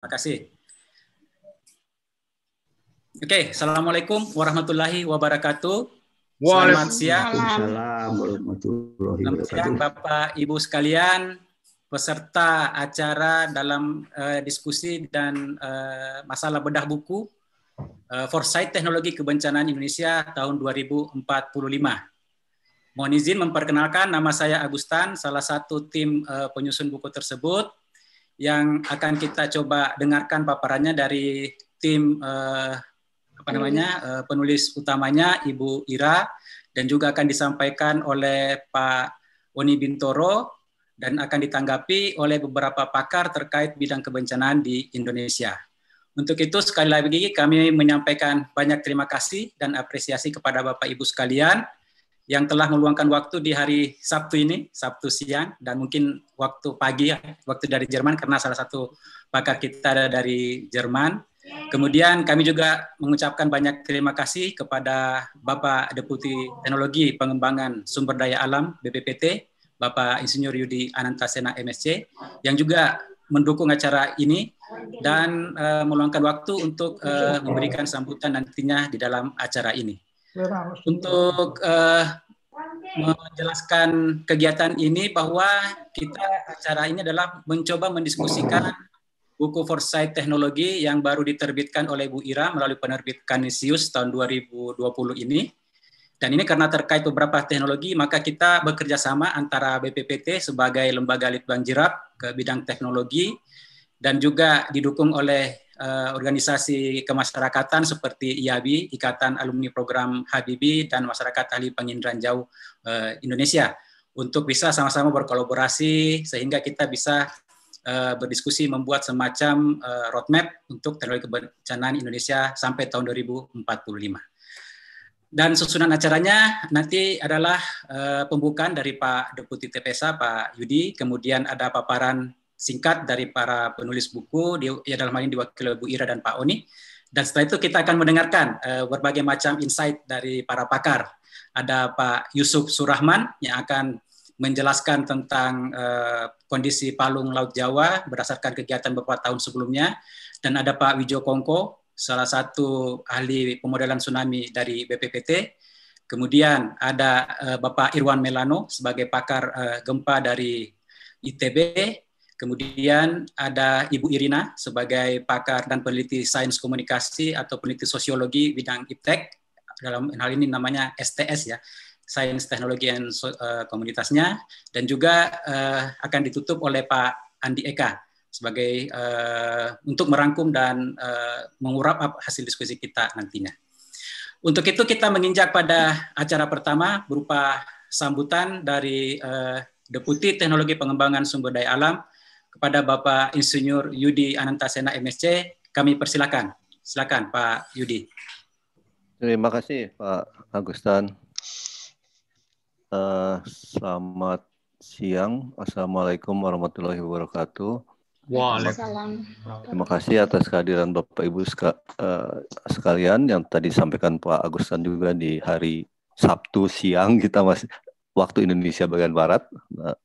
Terima kasih. Oke, okay. assalamualaikum warahmatullahi wabarakatuh. Selamat siang. Selamat siang Bapak Ibu sekalian, peserta acara dalam uh, diskusi dan uh, masalah bedah buku uh, Foresight Teknologi Kebencanaan Indonesia tahun 2045. Mohon izin memperkenalkan nama saya Agustan, salah satu tim uh, penyusun buku tersebut yang akan kita coba dengarkan paparannya dari tim eh, apa namanya eh, penulis utamanya Ibu Ira dan juga akan disampaikan oleh Pak Oni Bintoro dan akan ditanggapi oleh beberapa pakar terkait bidang kebencanaan di Indonesia. Untuk itu sekali lagi kami menyampaikan banyak terima kasih dan apresiasi kepada Bapak Ibu sekalian yang telah meluangkan waktu di hari Sabtu ini, Sabtu siang dan mungkin waktu pagi ya, waktu dari Jerman karena salah satu pakar kita ada dari Jerman. Kemudian kami juga mengucapkan banyak terima kasih kepada Bapak Deputi Teknologi Pengembangan Sumber Daya Alam BPPT, Bapak Insinyur Yudi Anantasena MSC yang juga mendukung acara ini dan uh, meluangkan waktu untuk uh, memberikan sambutan nantinya di dalam acara ini. Untuk uh, menjelaskan kegiatan ini bahwa kita acara ini adalah mencoba mendiskusikan buku Foresight Teknologi yang baru diterbitkan oleh Bu Ira melalui penerbit Nisius tahun 2020 ini. Dan ini karena terkait beberapa teknologi, maka kita bekerja sama antara BPPT sebagai lembaga litbang jirap ke bidang teknologi dan juga didukung oleh uh, organisasi kemasyarakatan seperti IABI, Ikatan Alumni Program HBB, dan Masyarakat Ahli Penginderaan Jauh uh, Indonesia untuk bisa sama-sama berkolaborasi sehingga kita bisa uh, berdiskusi membuat semacam uh, roadmap untuk teknologi kebencanaan Indonesia sampai tahun 2045. Dan susunan acaranya nanti adalah uh, pembukaan dari Pak Deputi TPSA, Pak Yudi, kemudian ada paparan singkat dari para penulis buku, di, ya dalam hal ini diwakili Bu Ira dan Pak Oni. Dan setelah itu kita akan mendengarkan uh, berbagai macam insight dari para pakar. Ada Pak Yusuf Surahman yang akan menjelaskan tentang uh, kondisi palung Laut Jawa berdasarkan kegiatan beberapa tahun sebelumnya. Dan ada Pak Wijo Kongko, salah satu ahli pemodelan tsunami dari BPPT. Kemudian ada uh, Bapak Irwan Melano sebagai pakar uh, gempa dari ITB Kemudian ada Ibu Irina sebagai pakar dan peneliti sains komunikasi atau peneliti sosiologi bidang IPTEK dalam hal ini namanya STS ya, sains teknologi dan uh, komunitasnya dan juga uh, akan ditutup oleh Pak Andi Eka sebagai uh, untuk merangkum dan uh, mengurap hasil diskusi kita nantinya. Untuk itu kita menginjak pada acara pertama berupa sambutan dari uh, Deputi Teknologi Pengembangan Sumber Daya Alam kepada Bapak Insinyur Yudi Anantasena MSC. Kami persilakan. Silakan Pak Yudi. Terima kasih Pak Agustan. Uh, selamat siang. Assalamualaikum warahmatullahi wabarakatuh. Waalaikumsalam. Terima kasih atas kehadiran Bapak Ibu eh, sekalian yang tadi sampaikan Pak Agustan juga di hari Sabtu siang kita masih waktu Indonesia bagian barat nah,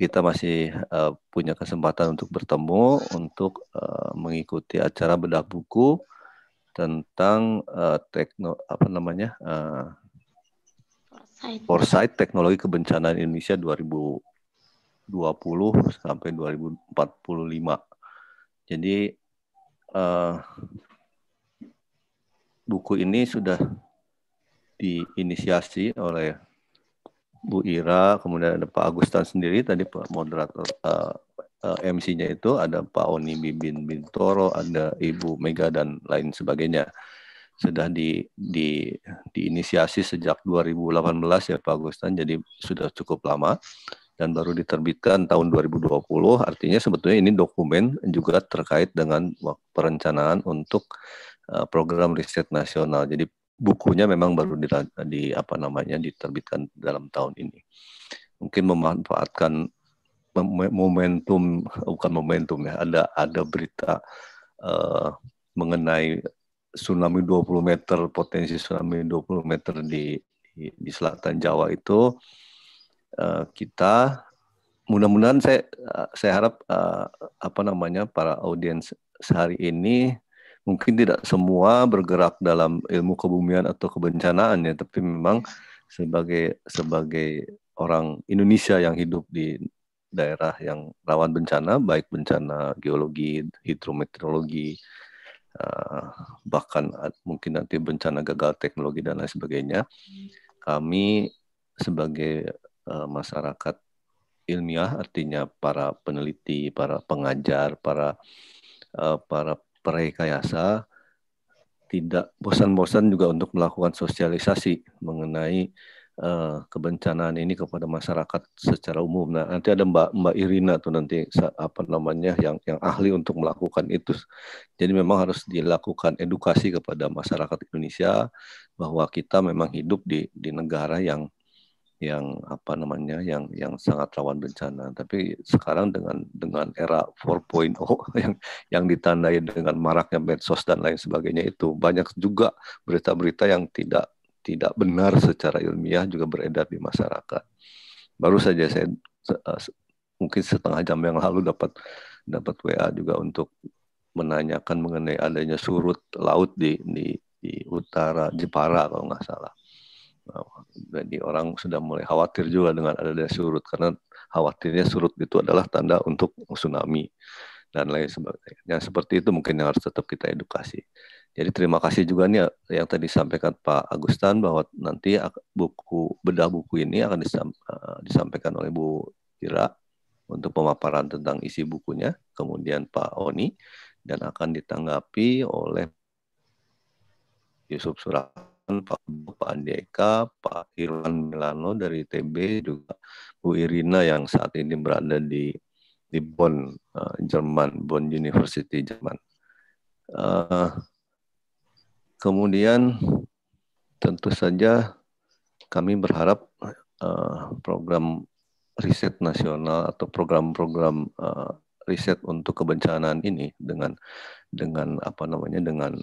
kita masih uh, punya kesempatan untuk bertemu untuk uh, mengikuti acara bedah buku tentang uh, tekno apa namanya uh, Foresight Teknologi Kebencanaan Indonesia 2020 sampai 2045. Jadi uh, buku ini sudah diinisiasi oleh Bu Ira, kemudian ada Pak Agustan sendiri tadi Pak moderator uh, eh, uh, eh, MC-nya itu ada Pak Oni Bibin Bintoro, ada Ibu Mega dan lain sebagainya. Sudah di, di diinisiasi sejak 2018 ya Pak Agustan, jadi sudah cukup lama dan baru diterbitkan tahun 2020. Artinya sebetulnya ini dokumen juga terkait dengan perencanaan untuk eh, program riset nasional. Jadi bukunya memang baru hmm. di, di apa namanya diterbitkan dalam tahun ini. Mungkin memanfaatkan momentum bukan momentum ya ada ada berita uh, mengenai tsunami 20 meter potensi tsunami 20 meter di di, di selatan Jawa itu uh, kita mudah-mudahan saya eh, saya harap uh, apa namanya para audiens sehari ini mungkin tidak semua bergerak dalam ilmu kebumian atau kebencanaan ya, tapi memang sebagai sebagai orang Indonesia yang hidup di daerah yang rawan bencana, baik bencana geologi, hidrometeorologi, eh, bahkan mungkin nanti bencana gagal teknologi dan lain sebagainya. Kami sebagai eh, masyarakat ilmiah, artinya para peneliti, para pengajar, para eh, para perekayasa tidak bosan-bosan juga untuk melakukan sosialisasi mengenai uh, kebencanaan ini kepada masyarakat secara umum. Nah, nanti ada Mbak Mbak Irina tuh nanti apa namanya yang yang ahli untuk melakukan itu. Jadi memang harus dilakukan edukasi kepada masyarakat Indonesia bahwa kita memang hidup di di negara yang yang apa namanya yang yang sangat rawan bencana. Tapi sekarang dengan dengan era 4.0 yang yang ditandai dengan maraknya medsos dan lain sebagainya itu banyak juga berita-berita yang tidak tidak benar secara ilmiah juga beredar di masyarakat. Baru saja saya eh, mungkin setengah jam yang lalu dapat dapat WA juga untuk menanyakan mengenai adanya surut laut di di di utara Jepara kalau nggak salah jadi orang sudah mulai khawatir juga dengan adanya surut karena khawatirnya surut itu adalah tanda untuk tsunami dan lain sebagainya. Seperti itu mungkin yang harus tetap kita edukasi. Jadi terima kasih juga nih yang tadi sampaikan Pak Agustan bahwa nanti buku bedah buku ini akan eh, disampaikan oleh Bu Ira untuk pemaparan tentang isi bukunya, kemudian Pak Oni dan akan ditanggapi oleh Yusuf Surat Pak, Pak Andika, Pak Irwan Milano dari ITB, juga Bu Irina yang saat ini berada di di Bonn, uh, Jerman, Bonn University Jerman. Uh, kemudian tentu saja kami berharap uh, program riset nasional atau program-program uh, riset untuk kebencanaan ini dengan dengan apa namanya dengan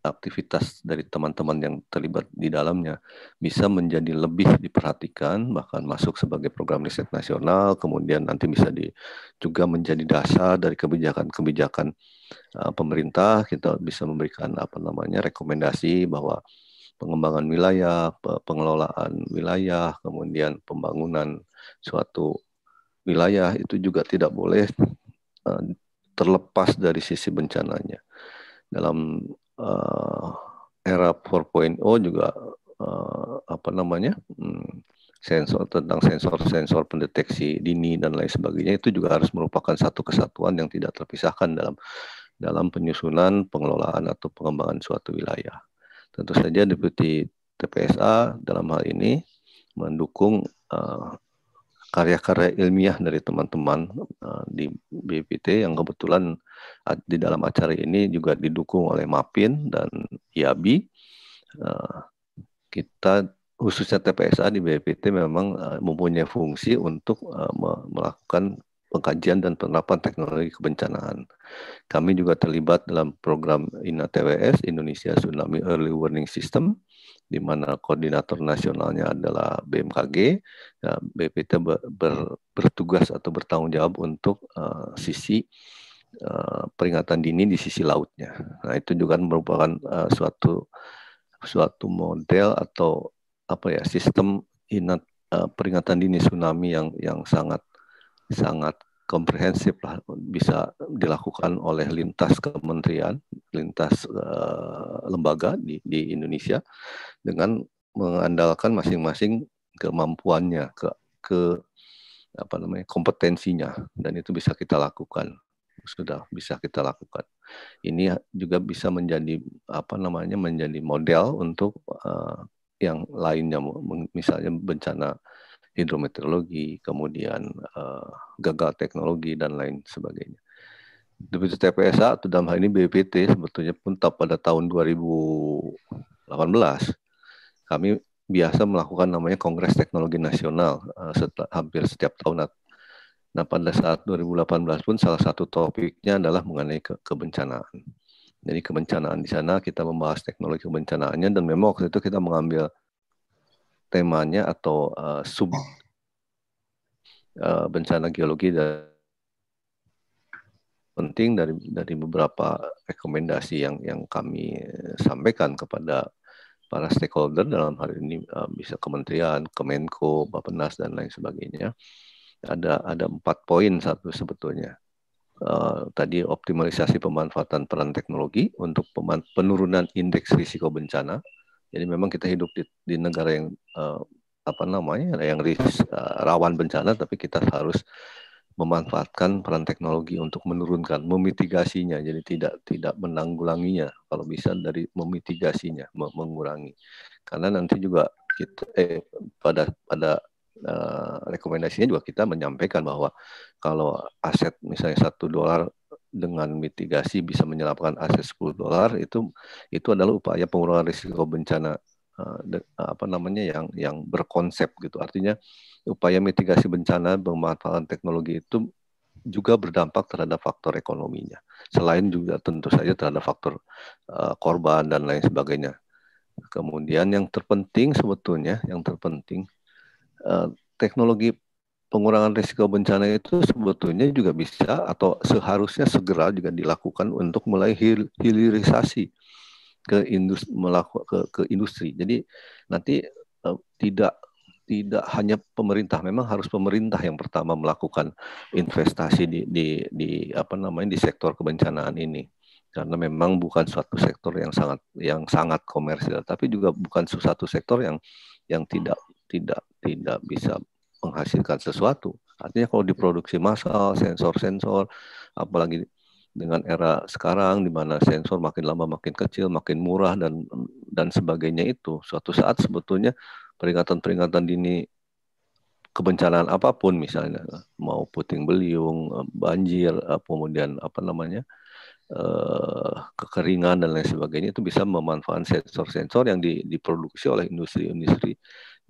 aktivitas dari teman-teman yang terlibat di dalamnya bisa menjadi lebih diperhatikan bahkan masuk sebagai program riset nasional kemudian nanti bisa di, juga menjadi dasar dari kebijakan-kebijakan uh, pemerintah kita bisa memberikan apa namanya rekomendasi bahwa pengembangan wilayah pengelolaan wilayah kemudian pembangunan suatu wilayah itu juga tidak boleh uh, terlepas dari sisi bencananya dalam uh, era 4.0 juga uh, apa namanya hmm, sensor tentang sensor-sensor pendeteksi dini dan lain sebagainya itu juga harus merupakan satu kesatuan yang tidak terpisahkan dalam dalam penyusunan pengelolaan atau pengembangan suatu wilayah. Tentu saja deputi TPSA dalam hal ini mendukung karya eh, karya-karya ilmiah dari teman-teman uh, di BPT yang kebetulan di dalam acara ini juga didukung oleh MAPIN dan IABI. Eh, kita khususnya TPSA di BPT memang eh, mempunyai fungsi untuk eh, melakukan pengkajian dan penerapan teknologi kebencanaan. Kami juga terlibat dalam program INATWS Indonesia Tsunami Early Warning System di mana koordinator nasionalnya adalah BMKG. BPT ber, bertugas atau bertanggung jawab untuk uh, sisi Eh, peringatan dini di sisi lautnya. Nah, itu juga kan merupakan uh, suatu suatu model atau apa ya sistem inat uh, peringatan dini tsunami yang yang sangat sangat komprehensif lah bisa dilakukan oleh lintas kementerian, lintas uh, lembaga di, di Indonesia dengan mengandalkan masing-masing kemampuannya, ke ke apa namanya kompetensinya dan itu bisa kita lakukan sudah bisa kita lakukan. Ini juga bisa menjadi apa namanya menjadi model untuk uh, yang lainnya, misalnya bencana hidrometeorologi, kemudian uh, gagal teknologi dan lain sebagainya. Deputi TPSA atau dalam hal ini BPT sebetulnya pun pada tahun 2018 kami biasa melakukan namanya Kongres Teknologi Nasional uh, setelah, hampir setiap tahun Nah, pada saat 2018 pun salah satu topiknya adalah mengenai ke kebencanaan. Jadi kebencanaan di sana kita membahas teknologi kebencanaannya dan memang waktu itu kita mengambil temanya atau uh, sub uh, bencana geologi dan penting dari dari beberapa rekomendasi yang yang kami sampaikan kepada para stakeholder dalam hal ini uh, bisa kementerian, Kemenko, Bappenas dan lain sebagainya. Uh, ada ada empat poin satu sebetulnya. Uh, tadi optimalisasi pemanfaatan peran teknologi untuk penurunan indeks risiko bencana. Jadi memang kita hidup di, di negara yang uh, apa namanya yang ris, uh, rawan bencana, tapi kita harus memanfaatkan peran teknologi untuk menurunkan, memitigasinya. Jadi tidak tidak menanggulanginya, kalau bisa dari memitigasinya, mengurangi. Karena nanti juga kita eh, pada pada Eh, rekomendasinya juga kita menyampaikan bahwa kalau aset misalnya satu dolar dengan mitigasi bisa menyelamatkan aset 10 dolar itu itu adalah upaya pengurangan risiko bencana eh, apa namanya yang yang berkonsep gitu. Artinya upaya mitigasi bencana pemanfaatan teknologi itu juga berdampak terhadap faktor ekonominya. Selain juga tentu saja terhadap faktor eh, korban dan lain sebagainya. Kemudian yang terpenting sebetulnya yang terpenting Eh, teknologi pengurangan risiko bencana itu sebetulnya juga bisa atau seharusnya segera juga dilakukan untuk mulai hil hilirisasi ke industri melaku, ke, ke industri. Jadi nanti uh, tidak tidak hanya pemerintah, memang harus pemerintah yang pertama melakukan investasi di, di, di apa namanya di sektor kebencanaan ini karena memang bukan suatu sektor yang sangat yang sangat komersial, tapi juga bukan suatu sektor yang yang tidak tidak tidak bisa menghasilkan sesuatu. Artinya kalau diproduksi massal, sensor-sensor, apalagi dengan era sekarang di mana sensor makin lama makin kecil, makin murah dan dan sebagainya itu, suatu saat sebetulnya peringatan-peringatan dini kebencanaan apapun misalnya mau puting beliung, banjir, kemudian apa namanya eh, kekeringan dan lain sebagainya itu bisa memanfaatkan sensor-sensor yang diproduksi oleh industri-industri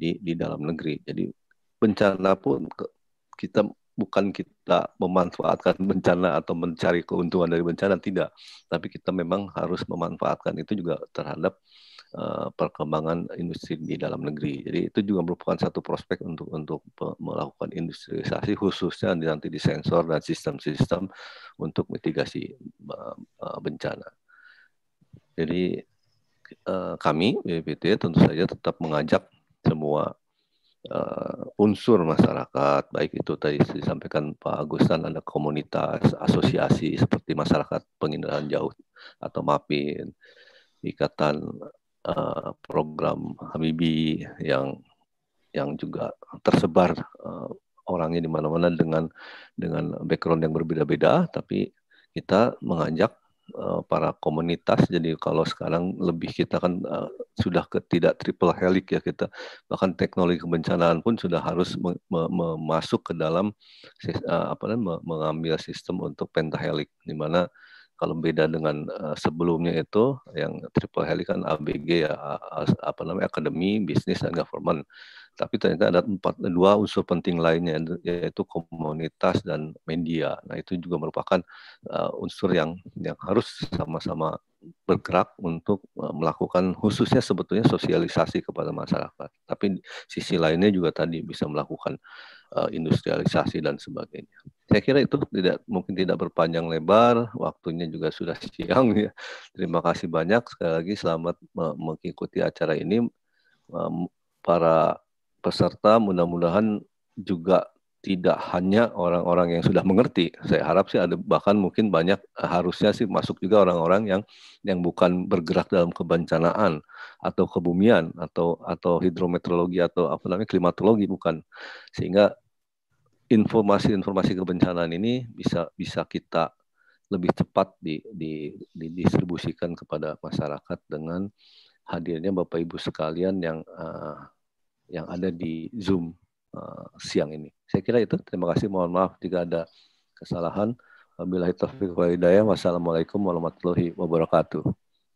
di di dalam negeri. Jadi bencana pun ke, kita bukan kita memanfaatkan bencana atau mencari keuntungan dari bencana tidak, tapi kita memang harus memanfaatkan itu juga terhadap eh, perkembangan industri di dalam negeri. Jadi itu juga merupakan satu prospek untuk untuk melakukan industrialisasi khususnya nanti di sensor dan sistem-sistem untuk mitigasi eh, eh, bencana. Jadi kami BPPT tentu saja tetap mengajak semua uh, unsur masyarakat, baik itu tadi disampaikan Pak Agustan ada komunitas, asosiasi seperti masyarakat penginderaan jauh atau MAPIN, ikatan uh, program Habibi yang yang juga tersebar uh, orangnya di mana-mana dengan dengan background yang berbeda-beda, tapi kita mengajak Eh, para komunitas. Jadi kalau sekarang lebih kita kan eh, sudah ke, tidak triple helix ya kita bahkan teknologi kebencanaan pun sudah harus me, masuk ke dalam eh, apa namanya mengambil sistem untuk pentahelix. di mana kalau beda dengan sebelumnya itu yang triple helix kan ABG ya apa namanya akademi, bisnis dan government. Tapi ternyata ada empat dua unsur penting lainnya yaitu komunitas dan media. Nah itu juga merupakan uh, unsur yang yang harus sama-sama bergerak untuk eh, melakukan khususnya sebetulnya sosialisasi kepada masyarakat. Tapi sisi lainnya juga tadi bisa melakukan uh, industrialisasi dan sebagainya. Saya kira itu tidak mungkin tidak berpanjang lebar, waktunya juga sudah siang ya. Terima kasih banyak sekali lagi selamat mengikuti acara ini para peserta mudah-mudahan juga tidak hanya orang-orang yang sudah mengerti. Saya harap sih ada bahkan mungkin banyak eh, harusnya sih masuk juga orang-orang yang yang bukan bergerak dalam kebencanaan atau kebumian atau atau hidrometeorologi atau apa namanya klimatologi bukan. Sehingga informasi-informasi kebencanaan ini bisa bisa kita lebih cepat di, di, didistribusikan kepada masyarakat dengan hadirnya Bapak Ibu sekalian yang uh, yang ada di Zoom uh, siang ini. Saya kira itu. Terima kasih. Mohon maaf jika ada kesalahan. Wabillahi taufiq Wassalamualaikum warahmatullahi wabarakatuh.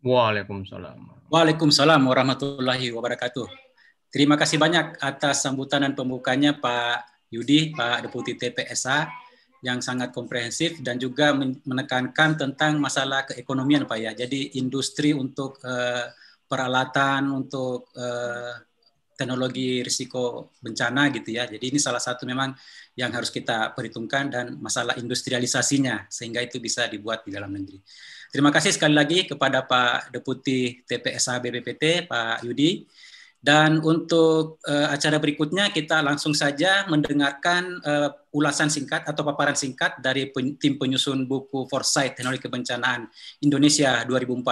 Waalaikumsalam. Waalaikumsalam warahmatullahi wabarakatuh. Terima kasih banyak atas sambutan dan pembukanya Pak Yudi, Pak Deputi TPSA yang sangat komprehensif dan juga menekankan tentang masalah keekonomian Pak ya. Jadi industri untuk uh, peralatan untuk uh, teknologi risiko bencana gitu ya. Jadi ini salah satu memang yang harus kita perhitungkan dan masalah industrialisasinya sehingga itu bisa dibuat di dalam negeri. Terima kasih sekali lagi kepada Pak Deputi TPSA BPPT Pak Yudi. Dan untuk uh, acara berikutnya kita langsung saja mendengarkan uh, ulasan singkat atau paparan singkat dari pen tim penyusun buku Foresight Teknologi Kebencanaan Indonesia 2045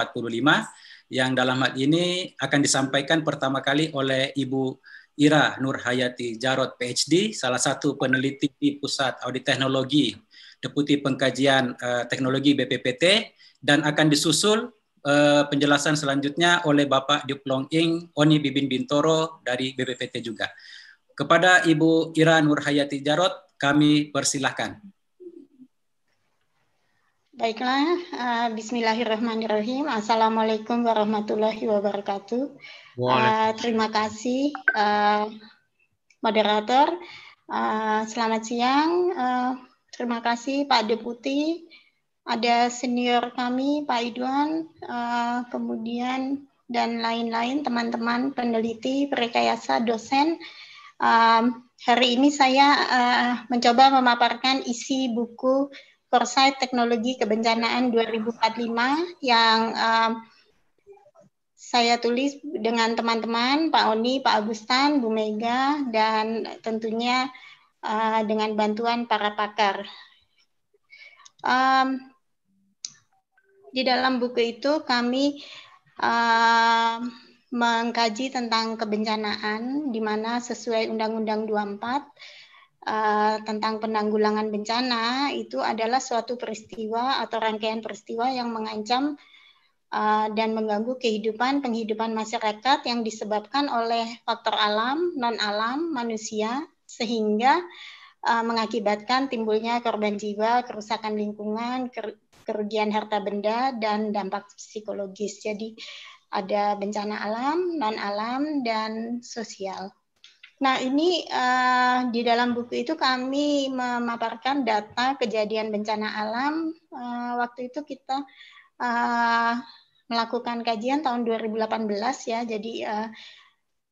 yang dalam hal ini akan disampaikan pertama kali oleh Ibu Ira Nurhayati Jarot PhD, salah satu peneliti di Pusat Audit Teknologi, Deputi Pengkajian uh, Teknologi BPPT, dan akan disusul uh, penjelasan selanjutnya oleh Bapak Diplong Ing Oni Bibin Bintoro dari BPPT juga. Kepada Ibu Ira Nurhayati Jarot, kami persilahkan. Baiklah, eh, bismillahirrahmanirrahim. Assalamualaikum warahmatullahi wabarakatuh. Eh, terima kasih, eh, moderator. selamat siang. terima kasih, Pak Deputi. Ada senior kami, Pak Idwan, kemudian dan lain-lain, teman-teman peneliti, perekayasa, dosen. hari ini saya mencoba memaparkan isi buku Foresight Teknologi Kebencanaan 2045 yang um, saya tulis dengan teman-teman Pak Oni, Pak Agustan, Bu Mega dan tentunya uh, dengan bantuan para pakar. Um, di dalam buku itu kami uh, mengkaji tentang kebencanaan di mana sesuai Undang-Undang 24 Eh, tentang penanggulangan bencana itu adalah suatu peristiwa atau rangkaian peristiwa yang mengancam uh, dan mengganggu kehidupan penghidupan masyarakat yang disebabkan oleh faktor alam, non alam, manusia sehingga uh, mengakibatkan timbulnya korban jiwa, kerusakan lingkungan, ker kerugian harta benda dan dampak psikologis. Jadi ada bencana alam, non alam dan sosial. Nah, ini uh, di dalam buku itu kami memaparkan data kejadian bencana alam. Uh, waktu itu kita uh, melakukan kajian tahun 2018 ya. Jadi uh,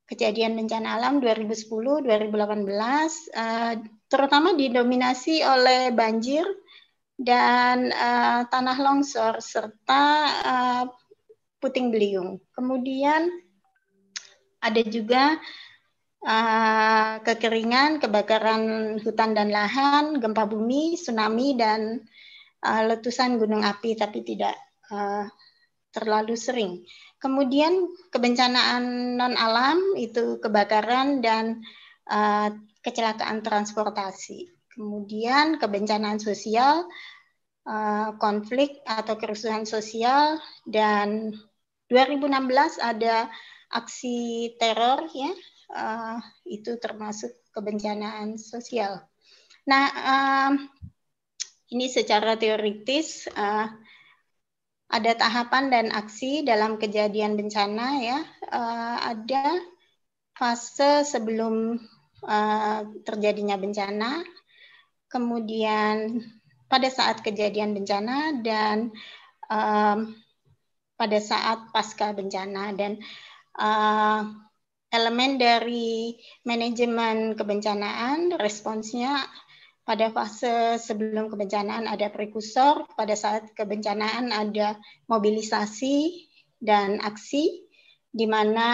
kejadian bencana alam 2010, 2018 uh, terutama didominasi oleh banjir dan uh, tanah longsor serta uh, puting beliung. Kemudian ada juga Eh, kekeringan, kebakaran hutan dan lahan, gempa bumi, tsunami dan uh, letusan gunung api tapi tidak uh, terlalu sering. Kemudian kebencanaan non alam itu kebakaran dan uh, kecelakaan transportasi. Kemudian kebencanaan sosial, uh, konflik atau kerusuhan sosial dan 2016 ada aksi teror ya uh, itu termasuk kebencanaan sosial. Nah, uh, ini secara teoritis uh, ada tahapan dan aksi dalam kejadian bencana ya. Uh, ada fase sebelum uh, terjadinya bencana, kemudian pada saat kejadian bencana dan um, pada saat pasca bencana dan uh, elemen dari manajemen kebencanaan, responsnya pada fase sebelum kebencanaan ada prekursor, pada saat kebencanaan ada mobilisasi dan aksi, di mana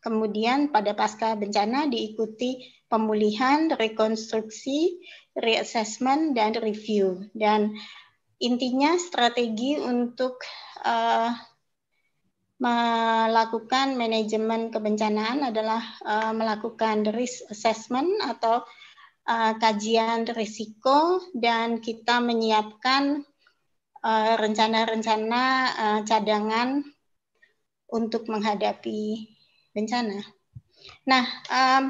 kemudian pada pasca bencana diikuti pemulihan, rekonstruksi, reassessment, dan review. Dan intinya strategi untuk uh, melakukan manajemen kebencanaan adalah uh, melakukan risk assessment atau uh, kajian risiko dan kita menyiapkan rencana eh, rencana-rencana uh, cadangan untuk menghadapi bencana. Nah, um,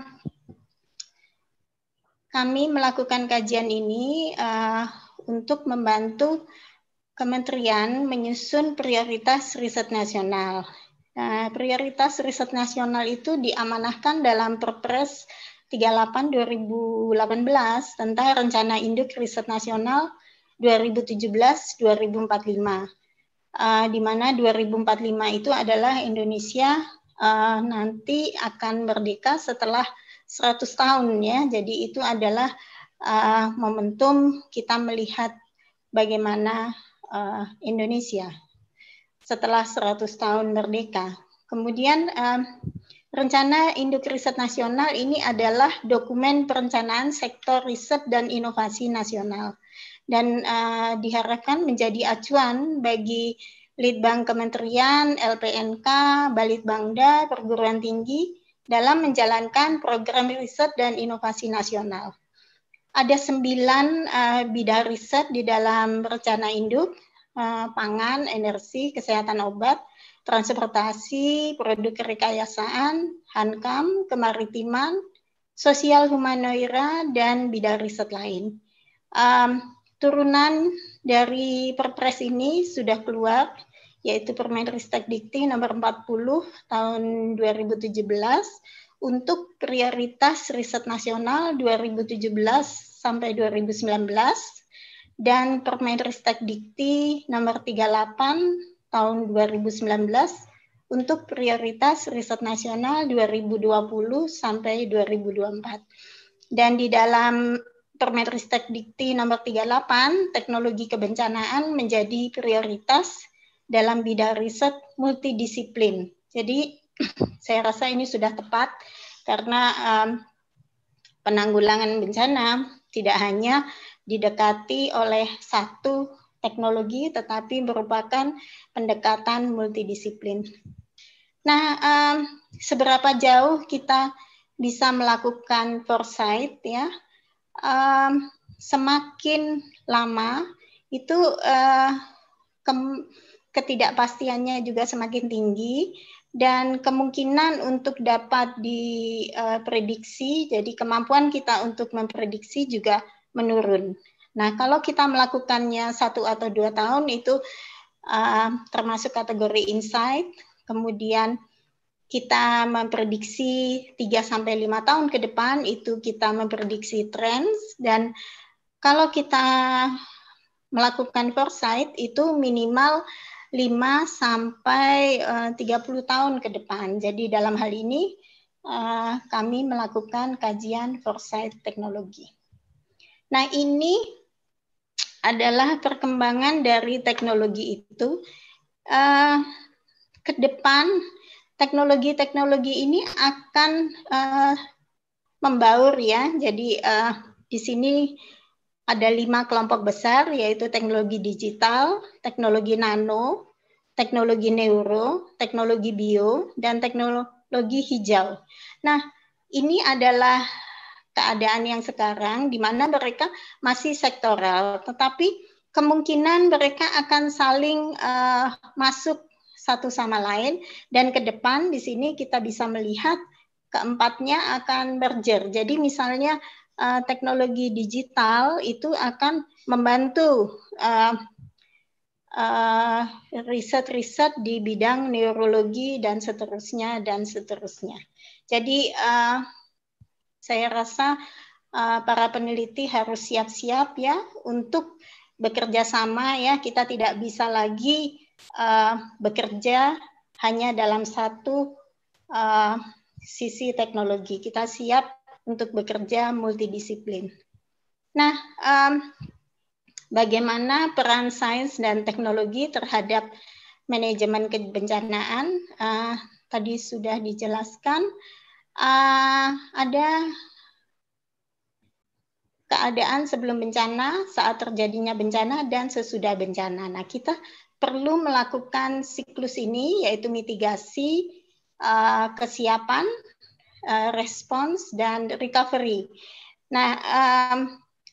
kami melakukan kajian ini uh, untuk membantu Kementerian menyusun prioritas riset nasional. Nah, prioritas riset nasional itu diamanahkan dalam Perpres 38 2018 tentang Rencana Induk Riset Nasional 2017-2045. Uh, eh, di mana 2045 itu adalah Indonesia uh, nanti akan merdeka setelah 100 tahun ya. Jadi itu adalah uh, momentum kita melihat bagaimana uh, Indonesia setelah 100 tahun merdeka. Kemudian um, rencana induk riset nasional ini adalah dokumen perencanaan sektor riset dan inovasi nasional dan uh, diharapkan menjadi acuan bagi Litbang Kementerian, LPNK, Balitbangda, perguruan tinggi dalam menjalankan program riset dan inovasi nasional ada sembilan uh, bidang riset di dalam rencana induk, uh, pangan, energi, kesehatan obat, transportasi, produk kerekayasaan, hankam, kemaritiman, sosial humanoida, dan bidang riset lain. Um, turunan dari perpres ini sudah keluar, yaitu Permen Ristek Dikti nomor 40 tahun 2017, untuk prioritas riset nasional 2017 sampai 2019 dan Permenristek Dikti nomor 38 tahun 2019 untuk prioritas riset nasional 2020 sampai 2024. Dan di dalam Permenristek Dikti nomor 38, teknologi kebencanaan menjadi prioritas dalam bidang riset multidisiplin. Jadi saya rasa ini sudah tepat karena um, penanggulangan bencana tidak hanya didekati oleh satu teknologi, tetapi merupakan pendekatan multidisiplin. Nah, um, seberapa jauh kita bisa melakukan foresight ya? Um, semakin lama itu uh, ketidakpastiannya juga semakin tinggi dan kemungkinan untuk dapat diprediksi, jadi kemampuan kita untuk memprediksi juga menurun. Nah, kalau kita melakukannya satu atau dua tahun itu uh, termasuk kategori insight. Kemudian kita memprediksi tiga sampai lima tahun ke depan itu kita memprediksi trends dan kalau kita melakukan foresight itu minimal 5 sampai eh, uh, 30 tahun ke depan. Jadi dalam hal ini uh, kami melakukan kajian foresight teknologi. Nah, ini adalah perkembangan dari teknologi itu. Uh, ke depan teknologi-teknologi ini akan uh, membaur ya. Jadi uh, di sini ada lima kelompok besar, yaitu teknologi digital, teknologi nano, teknologi neuro, teknologi bio, dan teknologi hijau. Nah, ini adalah keadaan yang sekarang, di mana mereka masih sektoral, tetapi kemungkinan mereka akan saling uh, masuk satu sama lain dan ke depan di sini kita bisa melihat keempatnya akan merger. Jadi misalnya uh, teknologi digital itu akan membantu uh, uh, riset-riset di bidang neurologi dan seterusnya dan seterusnya. Jadi uh, saya rasa uh, para peneliti harus siap-siap ya untuk bekerja sama ya kita tidak bisa lagi uh, bekerja hanya dalam satu uh, sisi teknologi. Kita siap untuk bekerja multidisiplin. Nah, um, bagaimana peran sains dan teknologi terhadap manajemen kebencanaan uh, tadi sudah dijelaskan uh, ada keadaan sebelum bencana, saat terjadinya bencana dan sesudah bencana. Nah, kita perlu melakukan siklus ini yaitu mitigasi, eh, kesiapan, uh, response dan recovery. Nah, um,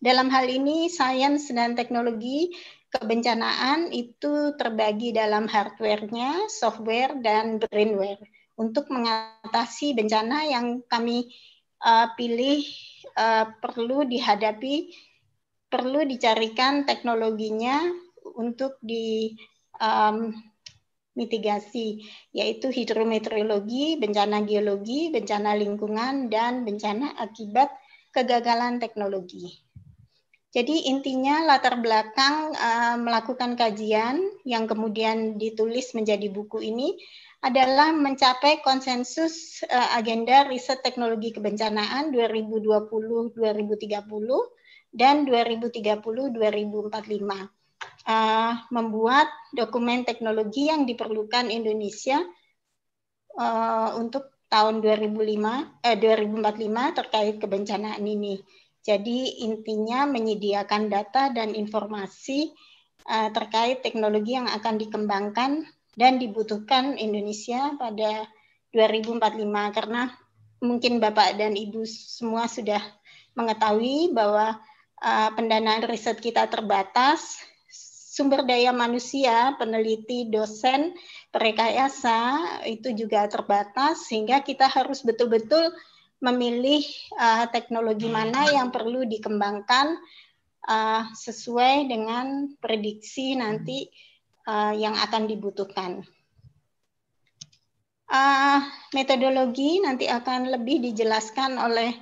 dalam hal ini sains dan teknologi kebencanaan itu terbagi dalam hardware-nya, software dan brainware untuk mengatasi bencana yang kami uh, pilih uh, perlu dihadapi perlu dicarikan teknologinya untuk di um, mitigasi, yaitu hidrometeorologi, bencana geologi, bencana lingkungan, dan bencana akibat kegagalan teknologi. Jadi intinya latar belakang uh, melakukan kajian yang kemudian ditulis menjadi buku ini adalah mencapai konsensus uh, agenda riset teknologi kebencanaan 2020-2030 dan 2030-2045 uh, membuat dokumen teknologi yang diperlukan Indonesia uh, untuk tahun 2005 eh, 2045 terkait kebencanaan ini. Jadi intinya menyediakan data dan informasi uh, terkait teknologi yang akan dikembangkan dan dibutuhkan Indonesia pada 2045 karena mungkin Bapak dan Ibu semua sudah mengetahui bahwa uh, pendanaan riset kita terbatas sumber daya manusia, peneliti, dosen, perekayasa itu juga terbatas sehingga kita harus betul-betul memilih uh, teknologi mana yang perlu dikembangkan uh, sesuai dengan prediksi nanti uh, yang akan dibutuhkan. Uh, metodologi nanti akan lebih dijelaskan oleh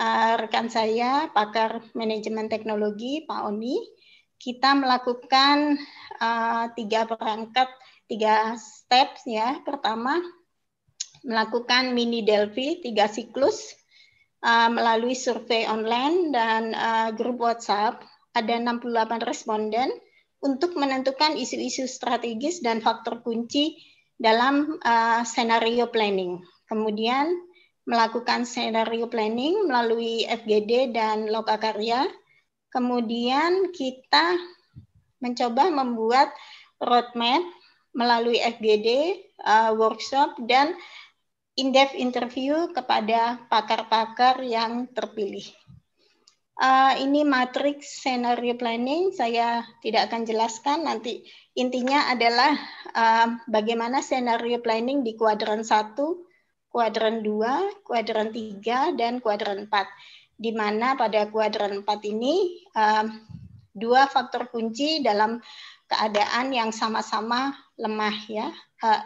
uh, rekan saya, pakar manajemen teknologi, Pak Oni kita melakukan uh, tiga perangkat, tiga steps ya. Pertama, melakukan mini Delphi, tiga siklus, uh, melalui survei online dan uh, grup WhatsApp. Ada 68 responden untuk menentukan isu-isu strategis dan faktor kunci dalam uh, skenario planning. Kemudian melakukan skenario planning melalui FGD dan lokakarya, karya, Kemudian kita mencoba membuat roadmap melalui FGD, uh, eh, workshop, dan in-depth interview kepada pakar-pakar yang terpilih. Uh, ini matriks scenario planning, saya tidak akan jelaskan nanti. Intinya adalah uh, bagaimana scenario planning di kuadran 1, kuadran 2, kuadran 3, dan kuadran 4 di mana pada kuadran 4 ini uh, dua faktor kunci dalam keadaan yang sama-sama lemah ya uh,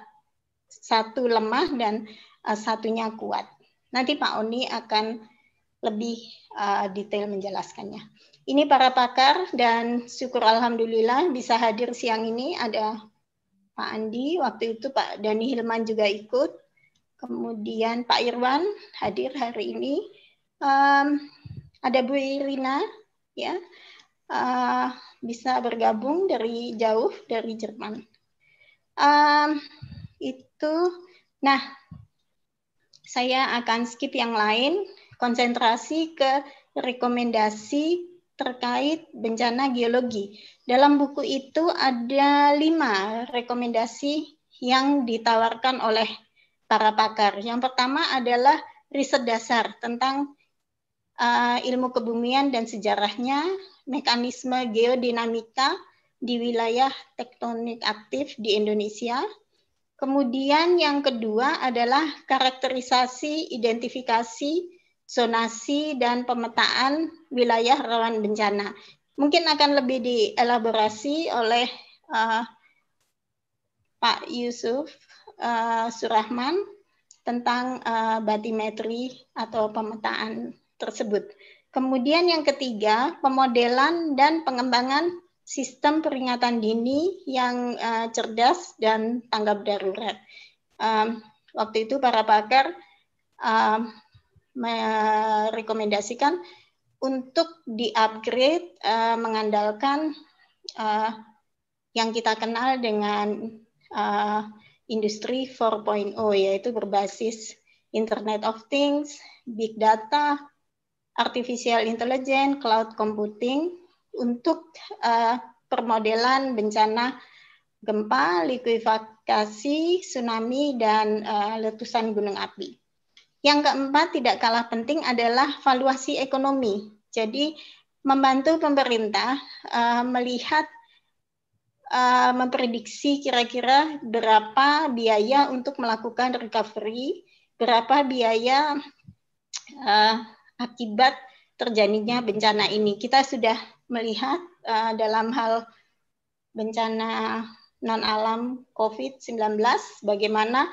satu lemah dan uh, satunya kuat nanti Pak Oni akan lebih uh, detail menjelaskannya ini para pakar dan syukur alhamdulillah bisa hadir siang ini ada Pak Andi waktu itu Pak Dani Hilman juga ikut kemudian Pak Irwan hadir hari ini um, ada Bu Irina ya uh, bisa bergabung dari jauh dari Jerman. Um, itu, nah saya akan skip yang lain, konsentrasi ke rekomendasi terkait bencana geologi. Dalam buku itu ada lima rekomendasi yang ditawarkan oleh para pakar. Yang pertama adalah riset dasar tentang uh, ilmu kebumian dan sejarahnya, mekanisme geodinamika di wilayah tektonik aktif di Indonesia. Kemudian yang kedua adalah karakterisasi, identifikasi, zonasi, dan pemetaan wilayah rawan bencana. Mungkin akan lebih dielaborasi oleh uh, Pak Yusuf uh, Surahman tentang uh, batimetri atau pemetaan tersebut. Kemudian yang ketiga, pemodelan dan pengembangan sistem peringatan dini yang uh, cerdas dan tanggap darurat. Um, waktu itu para pakar um, merekomendasikan untuk diupgrade uh, mengandalkan uh, yang kita kenal dengan uh, industri 4.0 yaitu berbasis Internet of Things, big data, artificial intelligence, cloud computing untuk uh, permodelan bencana gempa, likuifaksi, tsunami, dan uh, letusan gunung api. Yang keempat, tidak kalah penting adalah valuasi ekonomi. Jadi, membantu pemerintah uh, melihat, uh, memprediksi kira-kira berapa biaya untuk melakukan recovery, berapa biaya uh, akibat terjadinya bencana ini. Kita sudah melihat uh, dalam hal bencana non alam COVID-19 bagaimana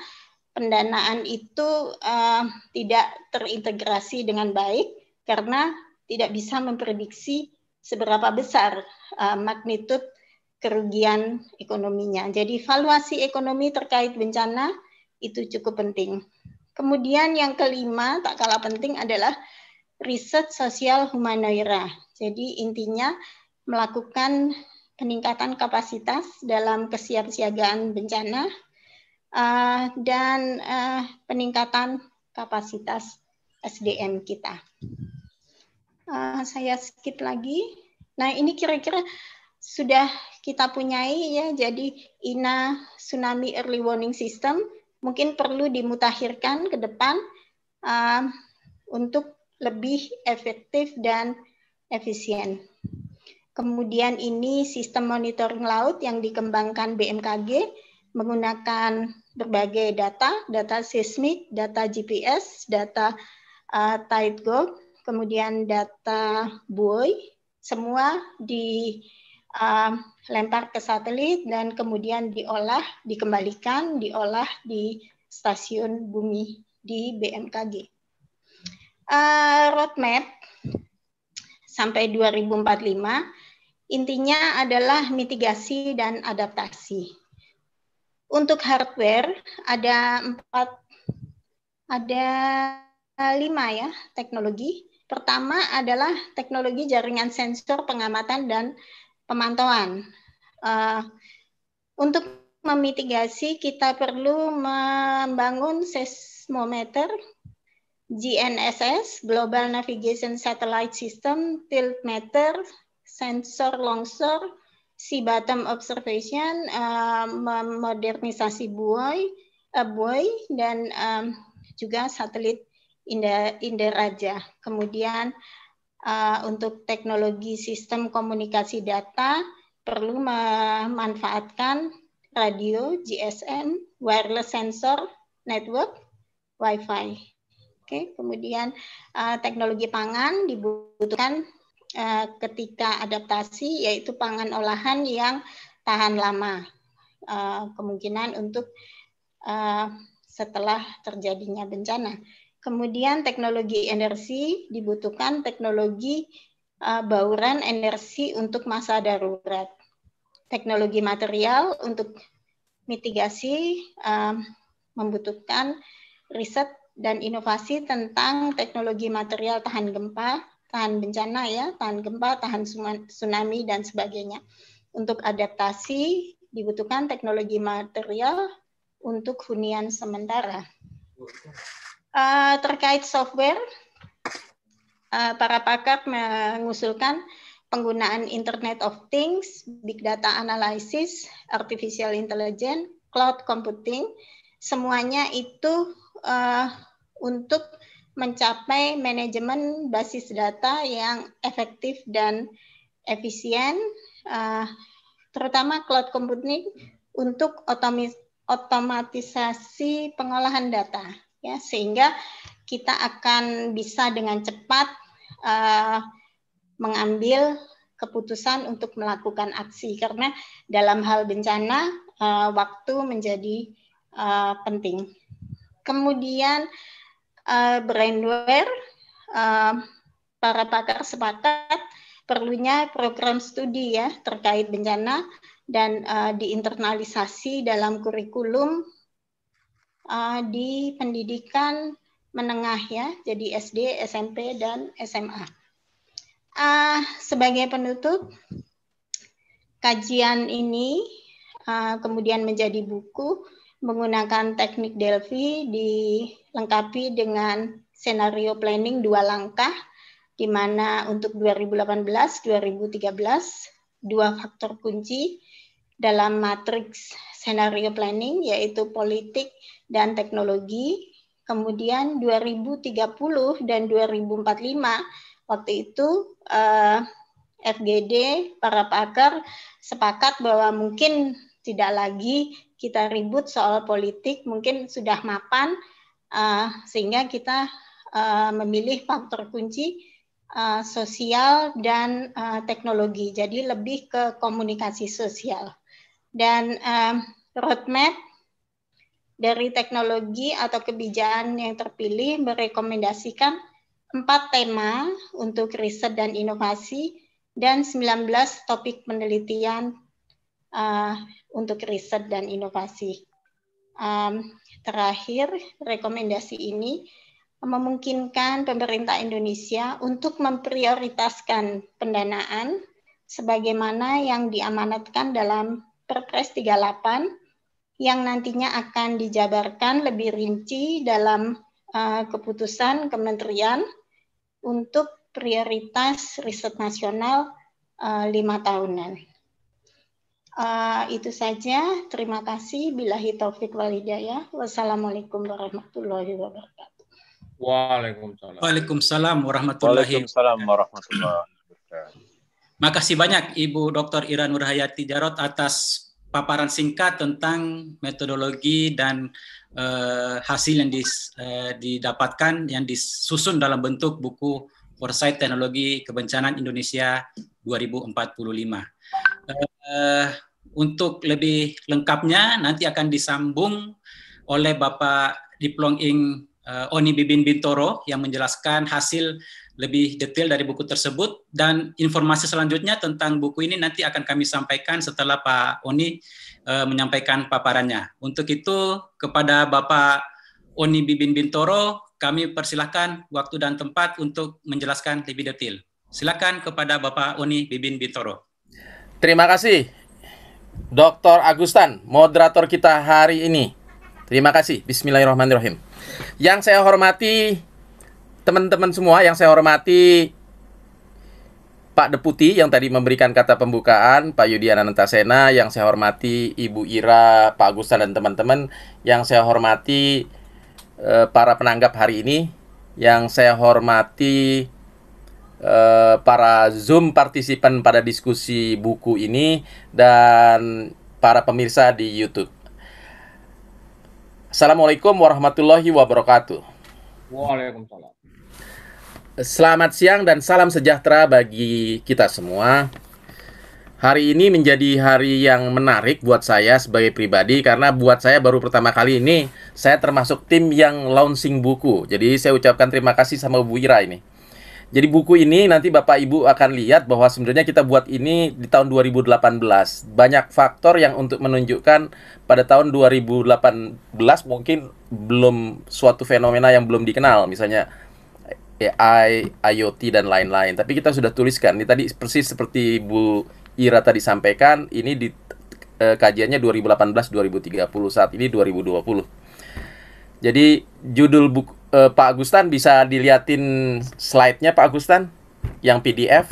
pendanaan itu uh, tidak terintegrasi dengan baik karena tidak bisa memprediksi seberapa besar uh, magnitude kerugian ekonominya. Jadi valuasi ekonomi terkait bencana itu cukup penting. Kemudian yang kelima tak kalah penting adalah riset sosial humaniora. Jadi intinya melakukan peningkatan kapasitas dalam kesiapsiagaan bencana uh, dan uh, peningkatan kapasitas SDM kita. Uh, saya skip lagi. Nah ini kira-kira sudah kita punyai ya. Jadi INA Tsunami Early Warning System mungkin perlu dimutakhirkan ke depan uh, untuk lebih efektif dan efisien. Kemudian ini sistem monitoring laut yang dikembangkan BMKG menggunakan berbagai data, data seismik, data GPS, data uh, tide gauge, kemudian data buoy, semua dilempar eh, ke satelit dan kemudian diolah, dikembalikan, diolah di stasiun bumi di BMKG uh, roadmap sampai 2045 intinya adalah mitigasi dan adaptasi. Untuk hardware ada empat ada lima ya teknologi. Pertama adalah teknologi jaringan sensor pengamatan dan pemantauan. Uh, untuk memitigasi kita perlu membangun seismometer GNSS, Global Navigation Satellite System, Tilt Meter, sensor longsor, sea bottom observation, uh, modernisasi buoy, uh, buoy dan um, juga satelit Inderaja. Kemudian uh, untuk teknologi sistem komunikasi data perlu memanfaatkan radio, GSM, wireless sensor, network, Wi-Fi okay? kemudian uh, teknologi pangan dibutuhkan uh, ketika adaptasi yaitu pangan olahan yang tahan lama uh, kemungkinan untuk uh, setelah terjadinya bencana kemudian teknologi energi dibutuhkan teknologi uh, bauran energi untuk masa darurat teknologi material untuk mitigasi uh, membutuhkan riset dan inovasi tentang teknologi material tahan gempa, tahan bencana ya, tahan gempa, tahan tsunami dan sebagainya. Untuk adaptasi dibutuhkan teknologi material untuk hunian sementara. Uh, terkait software, uh, para pakar mengusulkan penggunaan Internet of Things, Big Data Analysis, Artificial Intelligence, Cloud Computing, semuanya itu uh, untuk mencapai manajemen basis data yang efektif dan efisien, uh, terutama cloud computing untuk otomatisasi pengolahan data, ya sehingga kita akan bisa dengan cepat uh, mengambil keputusan untuk melakukan aksi karena dalam hal bencana uh, waktu menjadi uh, penting. Kemudian uh, eh, brainware, uh, eh, para pakar sepakat perlunya program studi ya terkait bencana dan uh, diinternalisasi dalam kurikulum uh, di pendidikan menengah ya, jadi SD, SMP, dan SMA. Uh, sebagai penutup, kajian ini uh, kemudian menjadi buku menggunakan teknik Delphi di lengkapi dengan senario planning dua langkah, di mana untuk 2018-2013, dua faktor kunci dalam matriks senario planning, yaitu politik dan teknologi. Kemudian 2030 dan 2045, waktu itu eh, FGD, para pakar sepakat bahwa mungkin tidak lagi kita ribut soal politik, mungkin sudah mapan uh, sehingga kita uh, memilih faktor kunci uh, sosial dan uh, teknologi. Jadi lebih ke komunikasi sosial dan uh, roadmap dari teknologi atau kebijakan yang terpilih merekomendasikan empat tema untuk riset dan inovasi dan 19 topik penelitian uh, untuk riset dan inovasi. Um, Terakhir, rekomendasi ini memungkinkan pemerintah Indonesia untuk memprioritaskan pendanaan sebagaimana yang diamanatkan dalam Perpres 38 yang nantinya akan dijabarkan lebih rinci dalam uh, keputusan kementerian untuk prioritas riset nasional eh, lima tahunan. Uh, itu saja. Terima kasih. Bilahi taufik wal Wassalamualaikum warahmatullahi wabarakatuh. Waalaikumsalam. Waalaikumsalam warahmatullahi wabarakatuh. Makasih banyak Ibu Dr. Ira Nurhayati Jarot atas paparan singkat tentang metodologi dan uh, hasil yang dis, uh, didapatkan yang disusun dalam bentuk buku Foresight Teknologi Kebencanaan Indonesia 2045. Uh, untuk lebih lengkapnya nanti akan disambung oleh Bapak Diplong Ing uh, Oni Bibin Bintoro yang menjelaskan hasil lebih detail dari buku tersebut dan informasi selanjutnya tentang buku ini nanti akan kami sampaikan setelah Pak Oni uh, menyampaikan paparannya. Untuk itu kepada Bapak Oni Bibin Bintoro kami persilahkan waktu dan tempat untuk menjelaskan lebih detail. Silakan kepada Bapak Oni Bibin Bintoro. Terima kasih Dr. Agustan, moderator kita hari ini. Terima kasih. Bismillahirrahmanirrahim. Yang saya hormati teman-teman semua, yang saya hormati Pak Deputi yang tadi memberikan kata pembukaan, Pak Yudian Anantasena, yang saya hormati Ibu Ira, Pak Agustan dan teman-teman, yang saya hormati eh, para penanggap hari ini, yang saya hormati Eh, para Zoom partisipan pada diskusi buku ini dan para pemirsa di YouTube. Assalamualaikum warahmatullahi wabarakatuh. Waalaikumsalam. Selamat siang dan salam sejahtera bagi kita semua. Hari ini menjadi hari yang menarik buat saya sebagai pribadi karena buat saya baru pertama kali ini saya termasuk tim yang launching buku. Jadi saya ucapkan terima kasih sama Bu Ira ini. Jadi buku ini nanti Bapak Ibu akan lihat bahwa sebenarnya kita buat ini di tahun 2018. Banyak faktor yang untuk menunjukkan pada tahun 2018 mungkin belum suatu fenomena yang belum dikenal, misalnya AI, IoT dan lain-lain. Tapi kita sudah tuliskan. Ini tadi persis seperti Bu Ira tadi sampaikan, ini di eh, kajiannya 2018 2030 saat ini 2020. Jadi judul buku eh, Pak Agustan bisa diliatin slide-nya Pak Agustan yang PDF.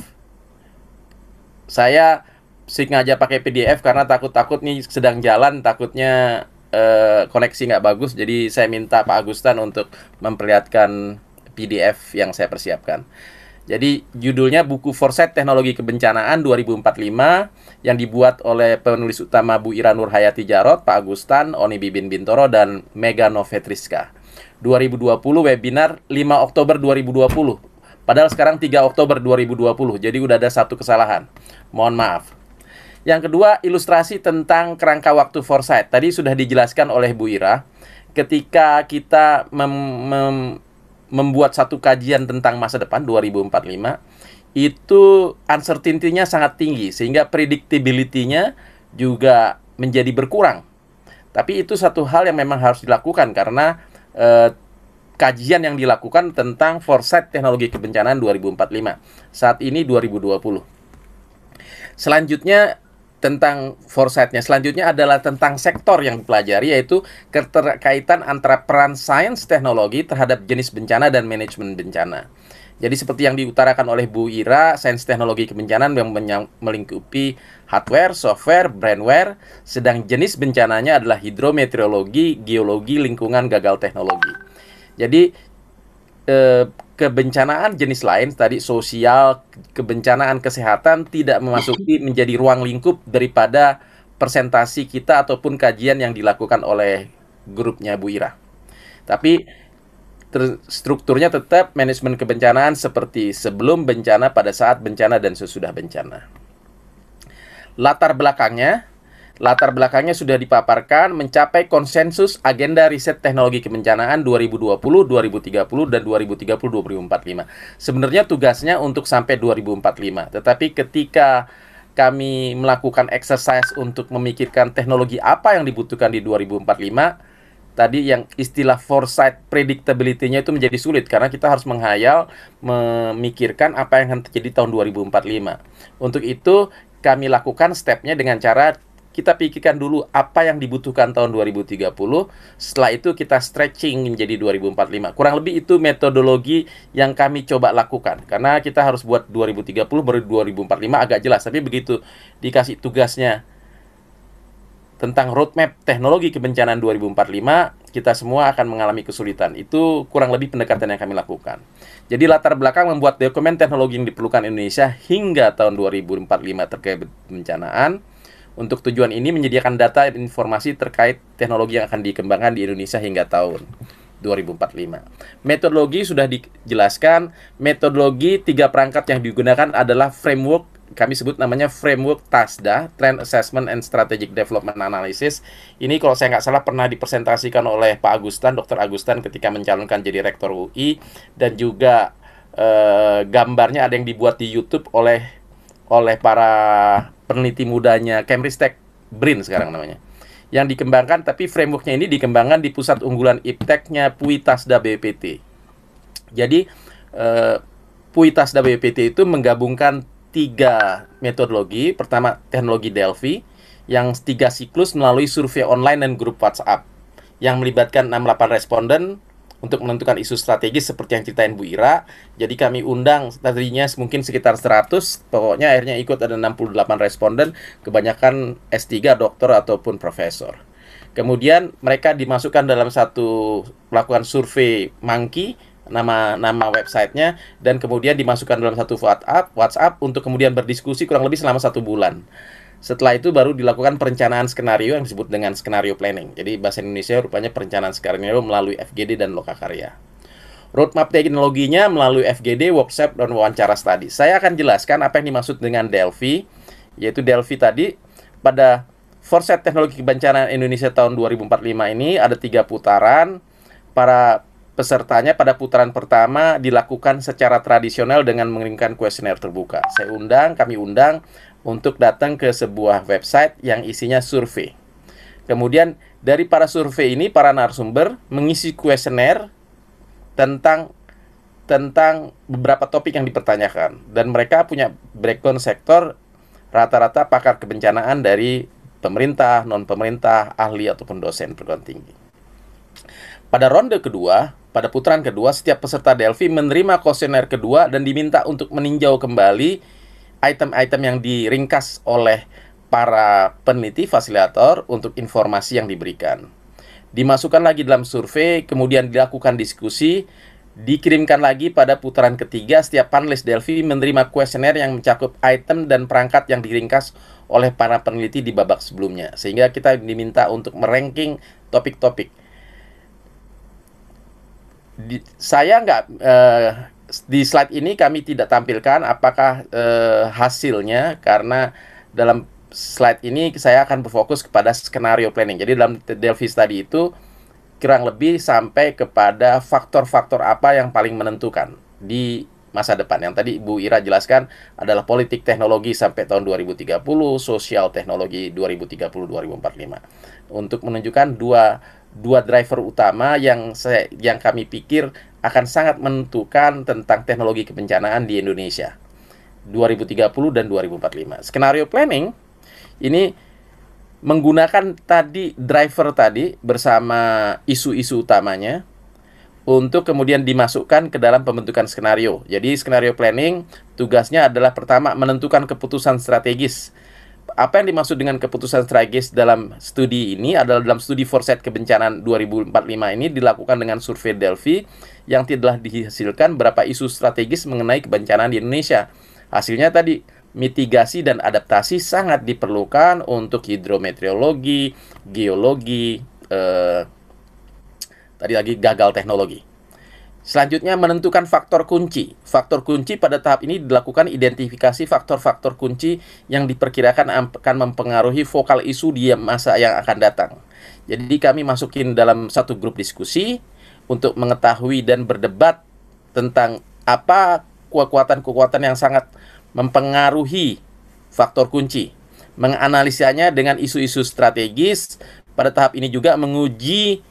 Saya sengaja pakai PDF karena takut-takut nih sedang jalan takutnya eh, koneksi nggak bagus jadi saya minta Pak Agustan untuk memperlihatkan PDF yang saya persiapkan. Jadi judulnya buku Forset Teknologi Kebencanaan 2045 yang dibuat oleh penulis utama Bu Ira Nur Hayati Jarot, Pak Agustan, Oni Bibin Bintoro, dan Mega Novetriska. 2020 webinar 5 Oktober 2020. Padahal sekarang 3 Oktober 2020. Jadi udah ada satu kesalahan. Mohon maaf. Yang kedua, ilustrasi tentang kerangka waktu foresight. Tadi sudah dijelaskan oleh Bu Ira ketika kita mem mem membuat satu kajian tentang masa depan 2045 itu uncertainty-nya sangat tinggi sehingga predictability-nya juga menjadi berkurang. Tapi itu satu hal yang memang harus dilakukan karena eh, kajian yang dilakukan tentang foresight teknologi kebencanaan 2045. Saat ini 2020. Selanjutnya tentang foresightnya selanjutnya adalah tentang sektor yang dipelajari yaitu keterkaitan antara peran sains teknologi terhadap jenis bencana dan manajemen bencana. Jadi seperti yang diutarakan oleh Bu Ira, sains teknologi kebencanaan yang melingkupi hardware, software, brandware, sedang jenis bencananya adalah hidrometeorologi, geologi, lingkungan, gagal teknologi. Jadi eh, kebencanaan jenis lain tadi sosial, kebencanaan kesehatan tidak memasuki menjadi ruang lingkup daripada presentasi kita ataupun kajian yang dilakukan oleh grupnya Bu Ira. Tapi Strukturnya tetap manajemen kebencanaan seperti sebelum bencana, pada saat bencana, dan sesudah bencana. Latar belakangnya, latar belakangnya sudah dipaparkan mencapai konsensus agenda riset teknologi kebencanaan 2020, 2030, dan 2030, 2045. Sebenarnya tugasnya untuk sampai 2045, tetapi ketika kami melakukan exercise untuk memikirkan teknologi apa yang dibutuhkan di 2045, tadi yang istilah foresight predictability-nya itu menjadi sulit karena kita harus menghayal memikirkan apa yang akan terjadi tahun 2045. Untuk itu kami lakukan stepnya dengan cara kita pikirkan dulu apa yang dibutuhkan tahun 2030, setelah itu kita stretching menjadi 2045. Kurang lebih itu metodologi yang kami coba lakukan. Karena kita harus buat 2030 baru 2045 agak jelas, tapi begitu dikasih tugasnya tentang roadmap teknologi kebencanaan 2045, kita semua akan mengalami kesulitan. Itu kurang lebih pendekatan yang kami lakukan. Jadi latar belakang membuat dokumen teknologi yang diperlukan Indonesia hingga tahun 2045 terkait kebencanaan. Untuk tujuan ini menyediakan data dan informasi terkait teknologi yang akan dikembangkan di Indonesia hingga tahun 2045. Metodologi sudah dijelaskan. Metodologi tiga perangkat yang digunakan adalah framework kami sebut namanya framework TASDA, Trend Assessment and Strategic Development Analysis. Ini kalau saya nggak salah pernah dipresentasikan oleh Pak Agustan, Dr. Agustan ketika mencalonkan jadi rektor UI dan juga eh, gambarnya ada yang dibuat di YouTube oleh oleh para peneliti mudanya Cambridge Tech BRIN sekarang namanya. Yang dikembangkan tapi frameworknya ini dikembangkan di pusat unggulan IPTEK-nya PUI TASDA BPT. Jadi eh, PUI TASDA BPT itu menggabungkan tiga metodologi. Pertama, teknologi Delphi yang tiga siklus melalui survei online dan grup WhatsApp yang melibatkan 68 responden untuk menentukan isu strategis seperti yang ceritain Bu Ira. Jadi kami undang tadinya mungkin sekitar 100, pokoknya akhirnya ikut ada 68 responden, kebanyakan S3, dokter ataupun profesor. Kemudian mereka dimasukkan dalam satu melakukan survei monkey nama nama websitenya dan kemudian dimasukkan dalam satu WhatsApp WhatsApp untuk kemudian berdiskusi kurang lebih selama satu bulan. Setelah itu baru dilakukan perencanaan skenario yang disebut dengan skenario planning. Jadi bahasa Indonesia rupanya perencanaan skenario melalui FGD dan lokakarya. Roadmap teknologinya melalui FGD, workshop, dan wawancara tadi. Saya akan jelaskan apa yang dimaksud dengan Delphi, yaitu Delphi tadi pada Foresight Teknologi Kebencanaan Indonesia tahun 2045 ini ada tiga putaran. Para pesertanya pada putaran pertama dilakukan secara tradisional dengan mengirimkan kuesioner terbuka. Saya undang, kami undang untuk datang ke sebuah website yang isinya survei. Kemudian dari para survei ini para narasumber mengisi kuesioner tentang tentang beberapa topik yang dipertanyakan dan mereka punya background sektor rata-rata pakar kebencanaan dari pemerintah, non pemerintah, ahli ataupun dosen perguruan tinggi. Pada ronde kedua, pada putaran kedua, setiap peserta Delphi menerima kuesioner kedua dan diminta untuk meninjau kembali item-item yang diringkas oleh para peneliti fasilitator untuk informasi yang diberikan. Dimasukkan lagi dalam survei, kemudian dilakukan diskusi, dikirimkan lagi pada putaran ketiga setiap panelis Delphi menerima kuesioner yang mencakup item dan perangkat yang diringkas oleh para peneliti di babak sebelumnya. Sehingga kita diminta untuk meranking topik-topik di, saya nggak eh, di slide ini kami tidak tampilkan apakah eh, hasilnya karena dalam slide ini saya akan berfokus kepada skenario planning. Jadi dalam Delphi tadi itu kurang lebih sampai kepada faktor-faktor apa yang paling menentukan di masa depan. Yang tadi Ibu Ira jelaskan adalah politik teknologi sampai tahun 2030, sosial teknologi 2030-2045. Untuk menunjukkan dua dua driver utama yang saya, yang kami pikir akan sangat menentukan tentang teknologi kebencanaan di Indonesia 2030 dan 2045. Skenario planning ini menggunakan tadi driver tadi bersama isu-isu utamanya untuk kemudian dimasukkan ke dalam pembentukan skenario. Jadi skenario planning tugasnya adalah pertama menentukan keputusan strategis apa yang dimaksud dengan keputusan strategis dalam studi ini adalah dalam studi Foresight kebencanaan 2045 ini dilakukan dengan survei Delphi yang telah dihasilkan berapa isu strategis mengenai kebencanaan di Indonesia. Hasilnya tadi mitigasi dan adaptasi sangat diperlukan untuk hidrometeorologi, geologi, eh, tadi lagi gagal teknologi. Selanjutnya menentukan faktor kunci. Faktor kunci pada tahap ini dilakukan identifikasi faktor-faktor kunci yang diperkirakan akan mempengaruhi vokal isu di masa yang akan datang. Jadi kami masukin dalam satu grup diskusi untuk mengetahui dan berdebat tentang apa kekuatan-kekuatan yang sangat mempengaruhi faktor kunci. Menganalisanya dengan isu-isu strategis, pada tahap ini juga menguji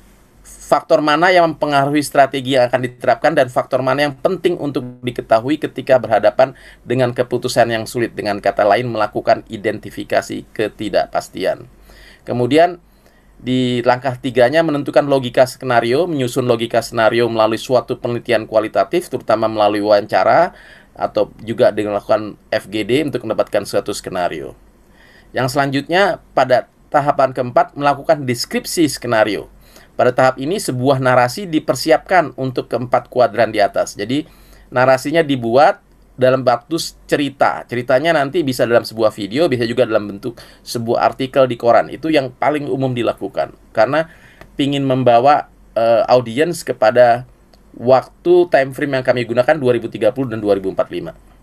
faktor mana yang mempengaruhi strategi yang akan diterapkan dan faktor mana yang penting untuk diketahui ketika berhadapan dengan keputusan yang sulit dengan kata lain melakukan identifikasi ketidakpastian. Kemudian di langkah tiganya menentukan logika skenario, menyusun logika skenario melalui suatu penelitian kualitatif terutama melalui wawancara atau juga dengan melakukan FGD untuk mendapatkan suatu skenario. Yang selanjutnya pada tahapan keempat melakukan deskripsi skenario pada tahap ini sebuah narasi dipersiapkan untuk keempat kuadran di atas. Jadi narasinya dibuat dalam waktu cerita. Ceritanya nanti bisa dalam sebuah video, bisa juga dalam bentuk sebuah artikel di koran. Itu yang paling umum dilakukan karena ingin membawa uh, audiens kepada waktu time frame yang kami gunakan 2030 dan 2045.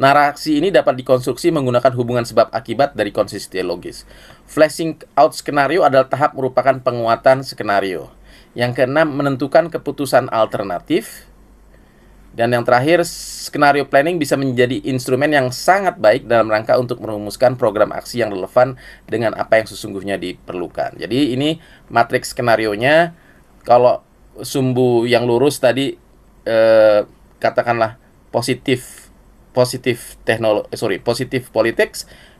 Narasi ini dapat dikonstruksi menggunakan hubungan sebab akibat dari konsistensi logis. Flashing out skenario adalah tahap merupakan penguatan skenario. Yang keenam, menentukan keputusan alternatif. Dan yang terakhir, skenario planning bisa menjadi instrumen yang sangat baik dalam rangka untuk merumuskan program aksi yang relevan dengan apa yang sesungguhnya diperlukan. Jadi ini matriks skenario-nya. Kalau sumbu yang lurus tadi eh, katakanlah positif positif teknologi eh, sorry positif politik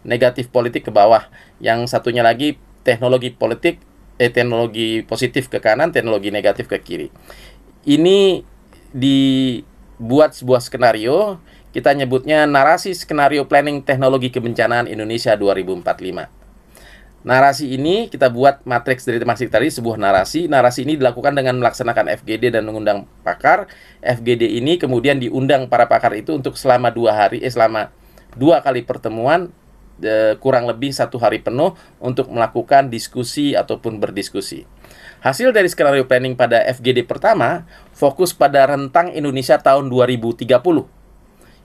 negatif politik ke bawah yang satunya lagi teknologi politik eh teknologi positif ke kanan teknologi negatif ke kiri ini dibuat sebuah skenario kita nyebutnya narasi skenario planning teknologi kebencanaan Indonesia 2045 narasi ini kita buat matriks dari tematik tadi sebuah narasi. Narasi ini dilakukan dengan melaksanakan FGD dan mengundang pakar. FGD ini kemudian diundang para pakar itu untuk selama dua hari, eh selama dua kali pertemuan eh, kurang lebih satu hari penuh untuk melakukan diskusi ataupun berdiskusi. Hasil dari skenario planning pada FGD pertama fokus pada rentang Indonesia tahun 2030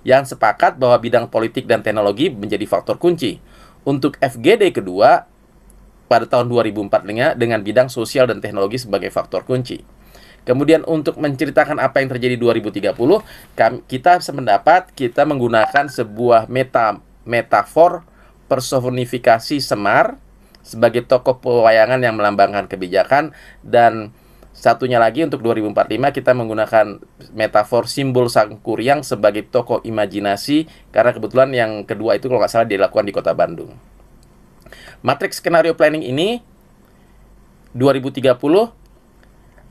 yang sepakat bahwa bidang politik dan teknologi menjadi faktor kunci. Untuk FGD kedua, pada tahun 2045 dengan bidang sosial dan teknologi sebagai faktor kunci. Kemudian untuk menceritakan apa yang terjadi 2030, kami, kita sependapat kita menggunakan sebuah meta metafor personifikasi Semar sebagai tokoh pewayangan yang melambangkan kebijakan dan satunya lagi untuk 2045 kita menggunakan metafor simbol sang kuryang sebagai tokoh imajinasi karena kebetulan yang kedua itu kalau nggak salah dilakukan di kota Bandung. Matriks skenario planning ini 2030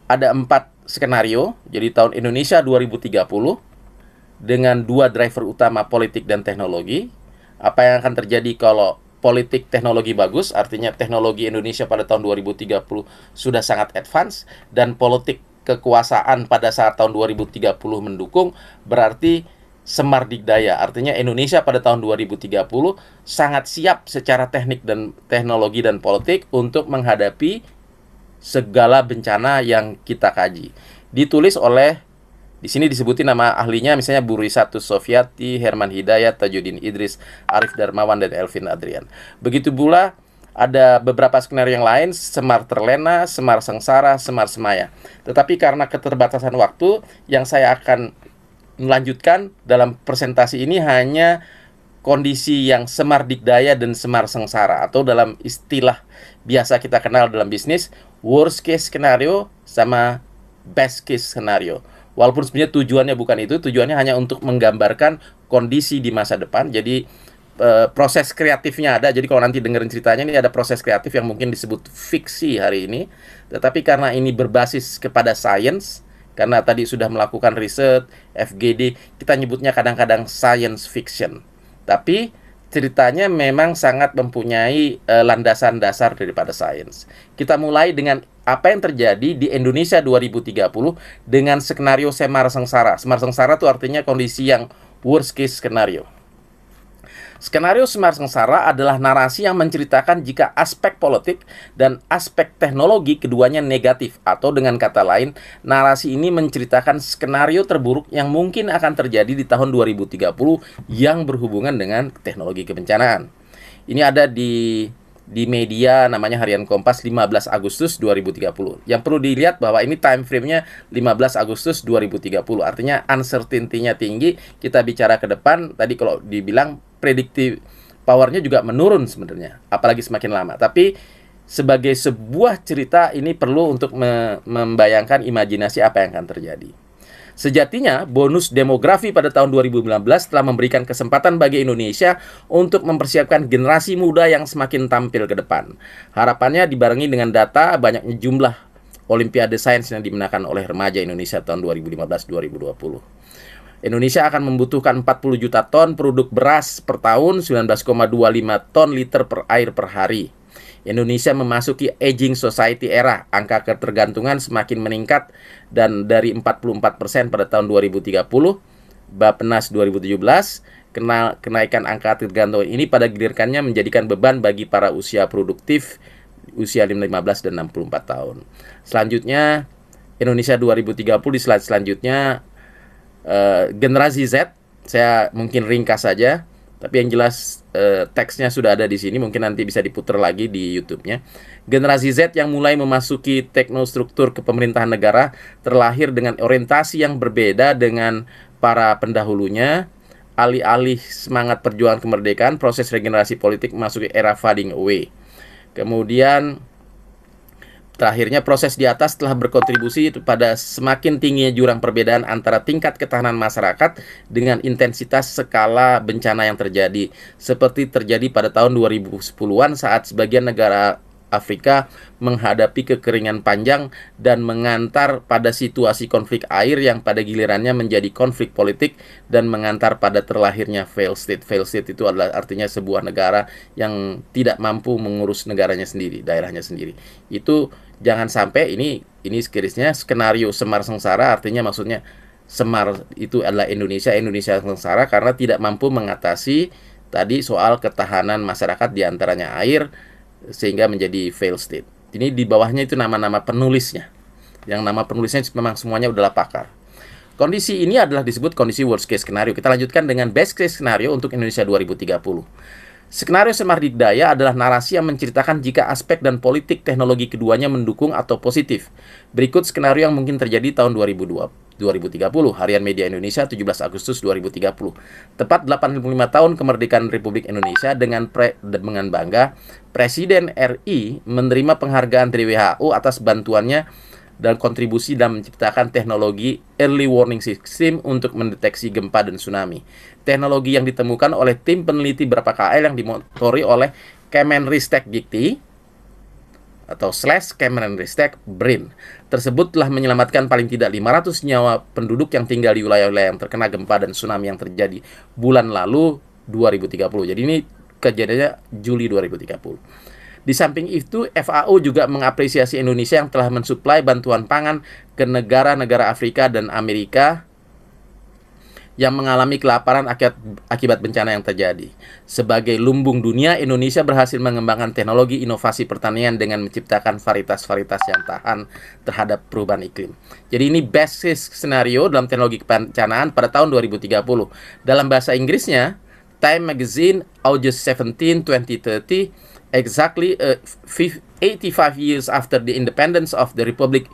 ada empat skenario, jadi tahun Indonesia 2030 dengan dua driver utama politik dan teknologi. Apa yang akan terjadi kalau politik teknologi bagus, artinya teknologi Indonesia pada tahun 2030 sudah sangat advance dan politik kekuasaan pada saat tahun 2030 mendukung, berarti Semar Semardikdaya. Artinya Indonesia pada tahun 2030 sangat siap secara teknik dan teknologi dan politik untuk menghadapi segala bencana yang kita kaji. Ditulis oleh di sini disebutin nama ahlinya misalnya Burisatu Sofiati, Herman Hidayat, Tajudin Idris, Arif Darmawan dan Elvin Adrian. Begitu pula ada beberapa skenario yang lain, Semar Terlena, Semar Sengsara, Semar Semaya. Tetapi karena keterbatasan waktu yang saya akan melanjutkan dalam presentasi ini hanya kondisi yang semar dikdaya dan semar sengsara atau dalam istilah biasa kita kenal dalam bisnis worst case scenario sama best case scenario. Walaupun sebenarnya tujuannya bukan itu, tujuannya hanya untuk menggambarkan kondisi di masa depan. Jadi e, proses kreatifnya ada. Jadi kalau nanti dengerin ceritanya ini ada proses kreatif yang mungkin disebut fiksi hari ini. Tetapi karena ini berbasis kepada sains, karena tadi sudah melakukan riset, FGD, kita nyebutnya kadang-kadang science fiction. Tapi ceritanya memang sangat mempunyai uh, landasan dasar daripada sains. Kita mulai dengan apa yang terjadi di Indonesia 2030 dengan skenario Semar Sengsara. Semar Sengsara itu artinya kondisi yang worst case skenario. Skenario Semar Sengsara adalah narasi yang menceritakan jika aspek politik dan aspek teknologi keduanya negatif atau dengan kata lain narasi ini menceritakan skenario terburuk yang mungkin akan terjadi di tahun 2030 yang berhubungan dengan teknologi kebencanaan. Ini ada di di media namanya Harian Kompas 15 Agustus 2030. Yang perlu dilihat bahwa ini time frame-nya 15 Agustus 2030. Artinya uncertainty-nya tinggi. Kita bicara ke depan tadi kalau dibilang prediktif powernya juga menurun sebenarnya, apalagi semakin lama. Tapi sebagai sebuah cerita ini perlu untuk me membayangkan imajinasi apa yang akan terjadi. Sejatinya, bonus demografi pada tahun 2019 telah memberikan kesempatan bagi Indonesia untuk mempersiapkan generasi muda yang semakin tampil ke depan. Harapannya dibarengi dengan data banyaknya jumlah Olimpiade Sains yang dimenangkan oleh remaja Indonesia tahun 2015-2020. Indonesia akan membutuhkan 40 juta ton produk beras per tahun, 19,25 ton liter per air per hari. Indonesia memasuki aging society era. Angka ketergantungan semakin meningkat dan dari 44% pada tahun 2030, Bapenas 2017, kena, kenaikan angka ketergantungan ini pada gilirannya menjadikan beban bagi para usia produktif usia 15 dan 64 tahun. Selanjutnya Indonesia 2030 di slide selanjutnya Eh, generasi Z saya mungkin ringkas saja tapi yang jelas eh, teksnya sudah ada di sini mungkin nanti bisa diputar lagi di YouTube-nya. Generasi Z yang mulai memasuki teknostruktur kepemerintahan negara terlahir dengan orientasi yang berbeda dengan para pendahulunya. Alih-alih semangat perjuangan kemerdekaan, proses regenerasi politik memasuki era fading away. Kemudian Terakhirnya, proses di atas telah berkontribusi pada semakin tingginya jurang perbedaan antara tingkat ketahanan masyarakat dengan intensitas skala bencana yang terjadi, seperti terjadi pada tahun 2010-an saat sebagian negara Afrika menghadapi kekeringan panjang dan mengantar pada situasi konflik air yang pada gilirannya menjadi konflik politik dan mengantar pada terlahirnya fail state. Fail state itu adalah artinya sebuah negara yang tidak mampu mengurus negaranya sendiri, daerahnya sendiri. Itu jangan sampai ini ini skrisnya skenario semar sengsara artinya maksudnya semar itu adalah Indonesia Indonesia sengsara karena tidak mampu mengatasi tadi soal ketahanan masyarakat diantaranya air sehingga menjadi fail state. Ini di bawahnya itu nama-nama penulisnya. Yang nama penulisnya memang semuanya adalah pakar. Kondisi ini adalah disebut kondisi worst case scenario. Kita lanjutkan dengan best case scenario untuk Indonesia 2030. Skenario semar Semardikdaya adalah narasi yang menceritakan jika aspek dan politik teknologi keduanya mendukung atau positif. Berikut skenario yang mungkin terjadi tahun 2002, 2030, Harian Media Indonesia 17 Agustus 2030. Tepat 85 tahun kemerdekaan Republik Indonesia dengan pre, dengan bangga, Presiden RI menerima penghargaan dari WHO atas bantuannya dan kontribusi dalam menciptakan teknologi early warning system untuk mendeteksi gempa dan tsunami. Teknologi yang ditemukan oleh tim peneliti berapa KL yang dimotori oleh Kemenristek Dikti atau slash Kemenristek BRIN tersebut telah menyelamatkan paling tidak 500 nyawa penduduk yang tinggal di wilayah-wilayah yang terkena gempa dan tsunami yang terjadi bulan lalu 2030. Jadi ini kejadiannya Juli 2030. Di samping itu, FAO juga mengapresiasi Indonesia yang telah mensuplai bantuan pangan ke negara-negara Afrika dan Amerika yang mengalami kelaparan akibat, bencana yang terjadi. Sebagai lumbung dunia, Indonesia berhasil mengembangkan teknologi inovasi pertanian dengan menciptakan varietas-varietas yang tahan terhadap perubahan iklim. Jadi ini basis skenario dalam teknologi kebencanaan pada tahun 2030. Dalam bahasa Inggrisnya, Time Magazine August 17, 2030 exactly uh, 85 years after the independence of the Republic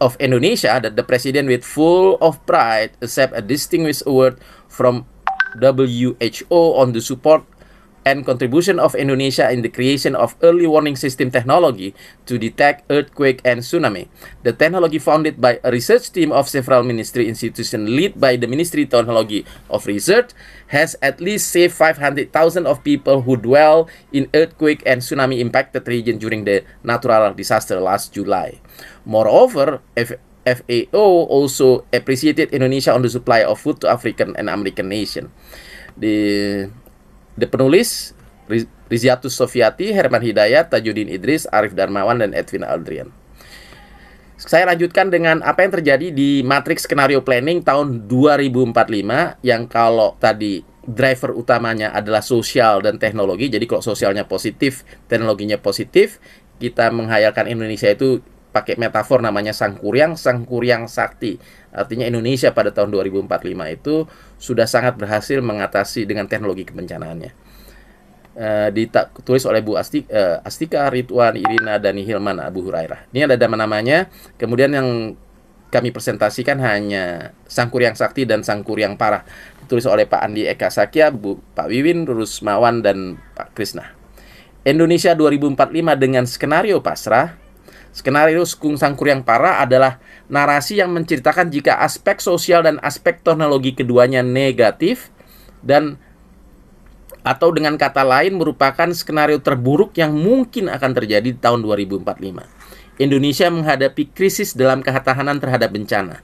of Indonesia that the president with full of pride accept a distinguished award from WHO on the support and contribution of Indonesia in the creation of early warning system technology to detect earthquake and tsunami. The technology founded by a research team of several ministry institutions led by the Ministry of Technology of Research has at least saved 500,000 of people who dwell in earthquake and tsunami impacted region during the natural disaster last July. Moreover, FAO also appreciated Indonesia on the supply of food to African and American nation. The The penulis Riz Riziatus Sofiati, Herman Hidayat, Tajudin Idris, Arif Darmawan, dan Edwin Aldrian. Saya lanjutkan dengan apa yang terjadi di matrix skenario planning tahun 2045 yang kalau tadi driver utamanya adalah sosial dan teknologi. Jadi kalau sosialnya positif, teknologinya positif, kita menghayalkan Indonesia itu pakai metafor namanya sangkuriang, sangkuriang sakti Artinya Indonesia pada tahun 2045 itu sudah sangat berhasil mengatasi dengan teknologi kebencanaannya. Uh, eh, ditulis oleh Bu Asti, uh, Astika Ridwan Irina Dani Hilman Abu Hurairah. Ini ada nama-namanya. Kemudian yang kami presentasikan hanya Sangkur yang Sakti dan Sangkur yang Parah. Ditulis oleh Pak Andi Eka Sakya, Bu, Pak Wiwin Rusmawan dan Pak Krisna. Indonesia 2045 dengan skenario pasrah Skenario Skung Sangkur yang parah adalah narasi yang menceritakan jika aspek sosial dan aspek teknologi keduanya negatif dan atau dengan kata lain merupakan skenario terburuk yang mungkin akan terjadi di tahun 2045. Indonesia menghadapi krisis dalam ketahanan terhadap bencana.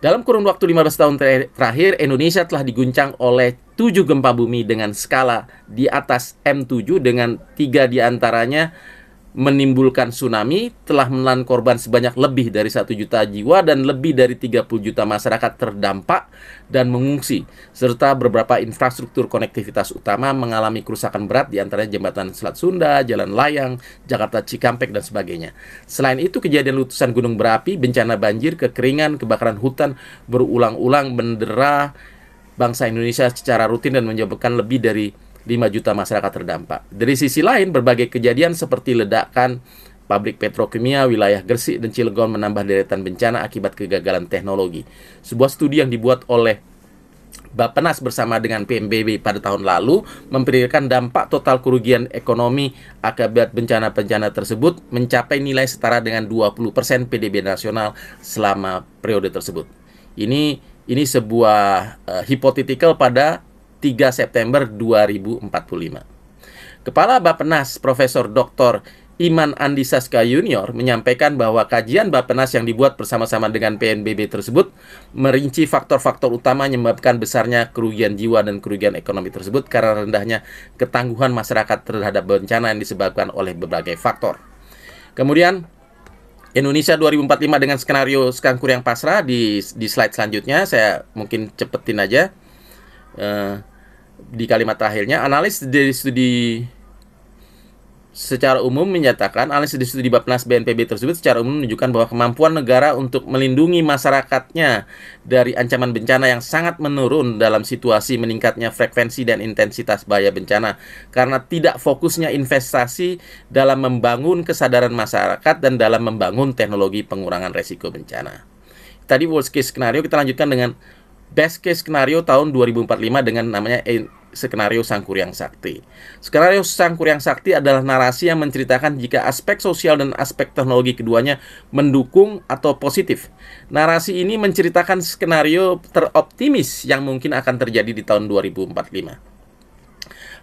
Dalam kurun waktu 15 tahun terakhir, Indonesia telah diguncang oleh 7 gempa bumi dengan skala di atas M7 dengan tiga diantaranya antaranya menimbulkan tsunami telah menelan korban sebanyak lebih dari satu juta jiwa dan lebih dari 30 juta masyarakat terdampak dan mengungsi serta beberapa infrastruktur konektivitas utama mengalami kerusakan berat di antara jembatan Selat Sunda, Jalan Layang, Jakarta Cikampek dan sebagainya. Selain itu kejadian letusan gunung berapi, bencana banjir, kekeringan, kebakaran hutan berulang-ulang bendera bangsa Indonesia secara rutin dan menyebabkan lebih dari 5 juta masyarakat terdampak. Dari sisi lain, berbagai kejadian seperti ledakan pabrik petrokimia wilayah Gresik dan Cilegon menambah deretan bencana akibat kegagalan teknologi. Sebuah studi yang dibuat oleh Bapenas bersama dengan PMBB pada tahun lalu memperkirakan dampak total kerugian ekonomi akibat bencana-bencana tersebut mencapai nilai setara dengan 20% PDB nasional selama periode tersebut. Ini ini sebuah uh, eh, hipotetikal pada 3 September 2045. Kepala Bapenas Profesor Dr. Iman Andisaska Saska Junior menyampaikan bahwa kajian Bapenas yang dibuat bersama-sama dengan PNBB tersebut merinci faktor-faktor utama menyebabkan besarnya kerugian jiwa dan kerugian ekonomi tersebut karena rendahnya ketangguhan masyarakat terhadap bencana yang disebabkan oleh berbagai faktor. Kemudian Indonesia 2045 dengan skenario skankur yang pasrah di di slide selanjutnya saya mungkin cepetin aja. Eh, di kalimat terakhirnya analis dari studi secara umum menyatakan analis dari studi Bapnas BNPB tersebut secara umum menunjukkan bahwa kemampuan negara untuk melindungi masyarakatnya dari ancaman bencana yang sangat menurun dalam situasi meningkatnya frekuensi dan intensitas bahaya bencana karena tidak fokusnya investasi dalam membangun kesadaran masyarakat dan dalam membangun teknologi pengurangan resiko bencana. Tadi worst case skenario kita lanjutkan dengan best case skenario tahun 2045 dengan namanya skenario Sangkuriang Kuryang Sakti. Skenario Sangkuriang Kuryang Sakti adalah narasi yang menceritakan jika aspek sosial dan aspek teknologi keduanya mendukung atau positif. Narasi ini menceritakan skenario teroptimis yang mungkin akan terjadi di tahun 2045.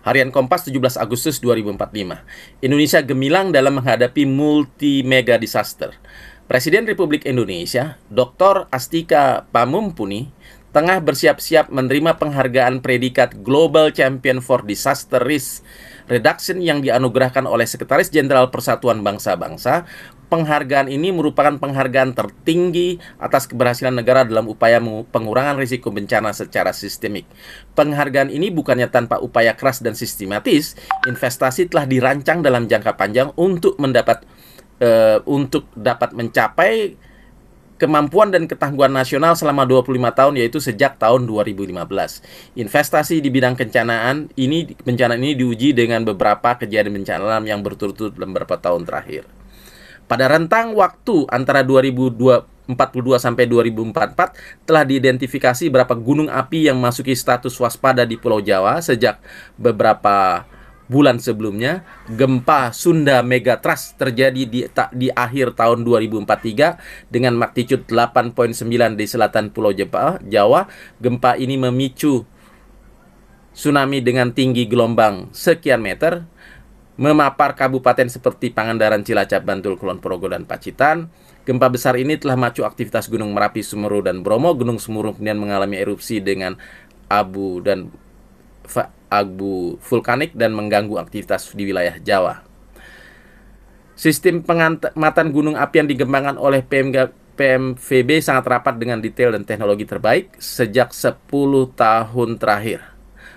Harian Kompas 17 Agustus 2045. Indonesia gemilang dalam menghadapi multi mega disaster. Presiden Republik Indonesia, Dr. Astika Pamumpuni, tengah bersiap-siap menerima penghargaan predikat Global Champion for Disaster Risk Reduction yang dianugerahkan oleh Sekretaris Jenderal Persatuan Bangsa-Bangsa. Penghargaan ini merupakan penghargaan tertinggi atas keberhasilan negara dalam upaya pengurangan risiko bencana secara sistemik. Penghargaan ini bukannya tanpa upaya keras dan sistematis, investasi telah dirancang dalam jangka panjang untuk mendapat uh, untuk dapat mencapai kemampuan dan ketangguhan nasional selama 25 tahun yaitu sejak tahun 2015. Investasi di bidang kencanaan ini bencana ini diuji dengan beberapa kejadian bencana alam yang berturut-turut dalam beberapa tahun terakhir. Pada rentang waktu antara puluh 42 sampai 2044 telah diidentifikasi berapa gunung api yang masuki status waspada di Pulau Jawa sejak beberapa bulan sebelumnya gempa Sunda Megatrust terjadi di ta, di akhir tahun 2043 dengan magnitude 8.9 di selatan Pulau eh, Jawa. Gempa ini memicu tsunami dengan tinggi gelombang sekian meter memapar kabupaten seperti Pangandaran, Cilacap, Bantul, Kulon Progo dan Pacitan. Gempa besar ini telah macu aktivitas Gunung Merapi, Sumeru dan Bromo. Gunung Sumeru kemudian mengalami erupsi dengan abu dan abu vulkanik dan mengganggu aktivitas di wilayah Jawa. Sistem pengamatan gunung api yang dikembangkan oleh PMG, PMVB sangat rapat dengan detail dan teknologi terbaik sejak 10 tahun terakhir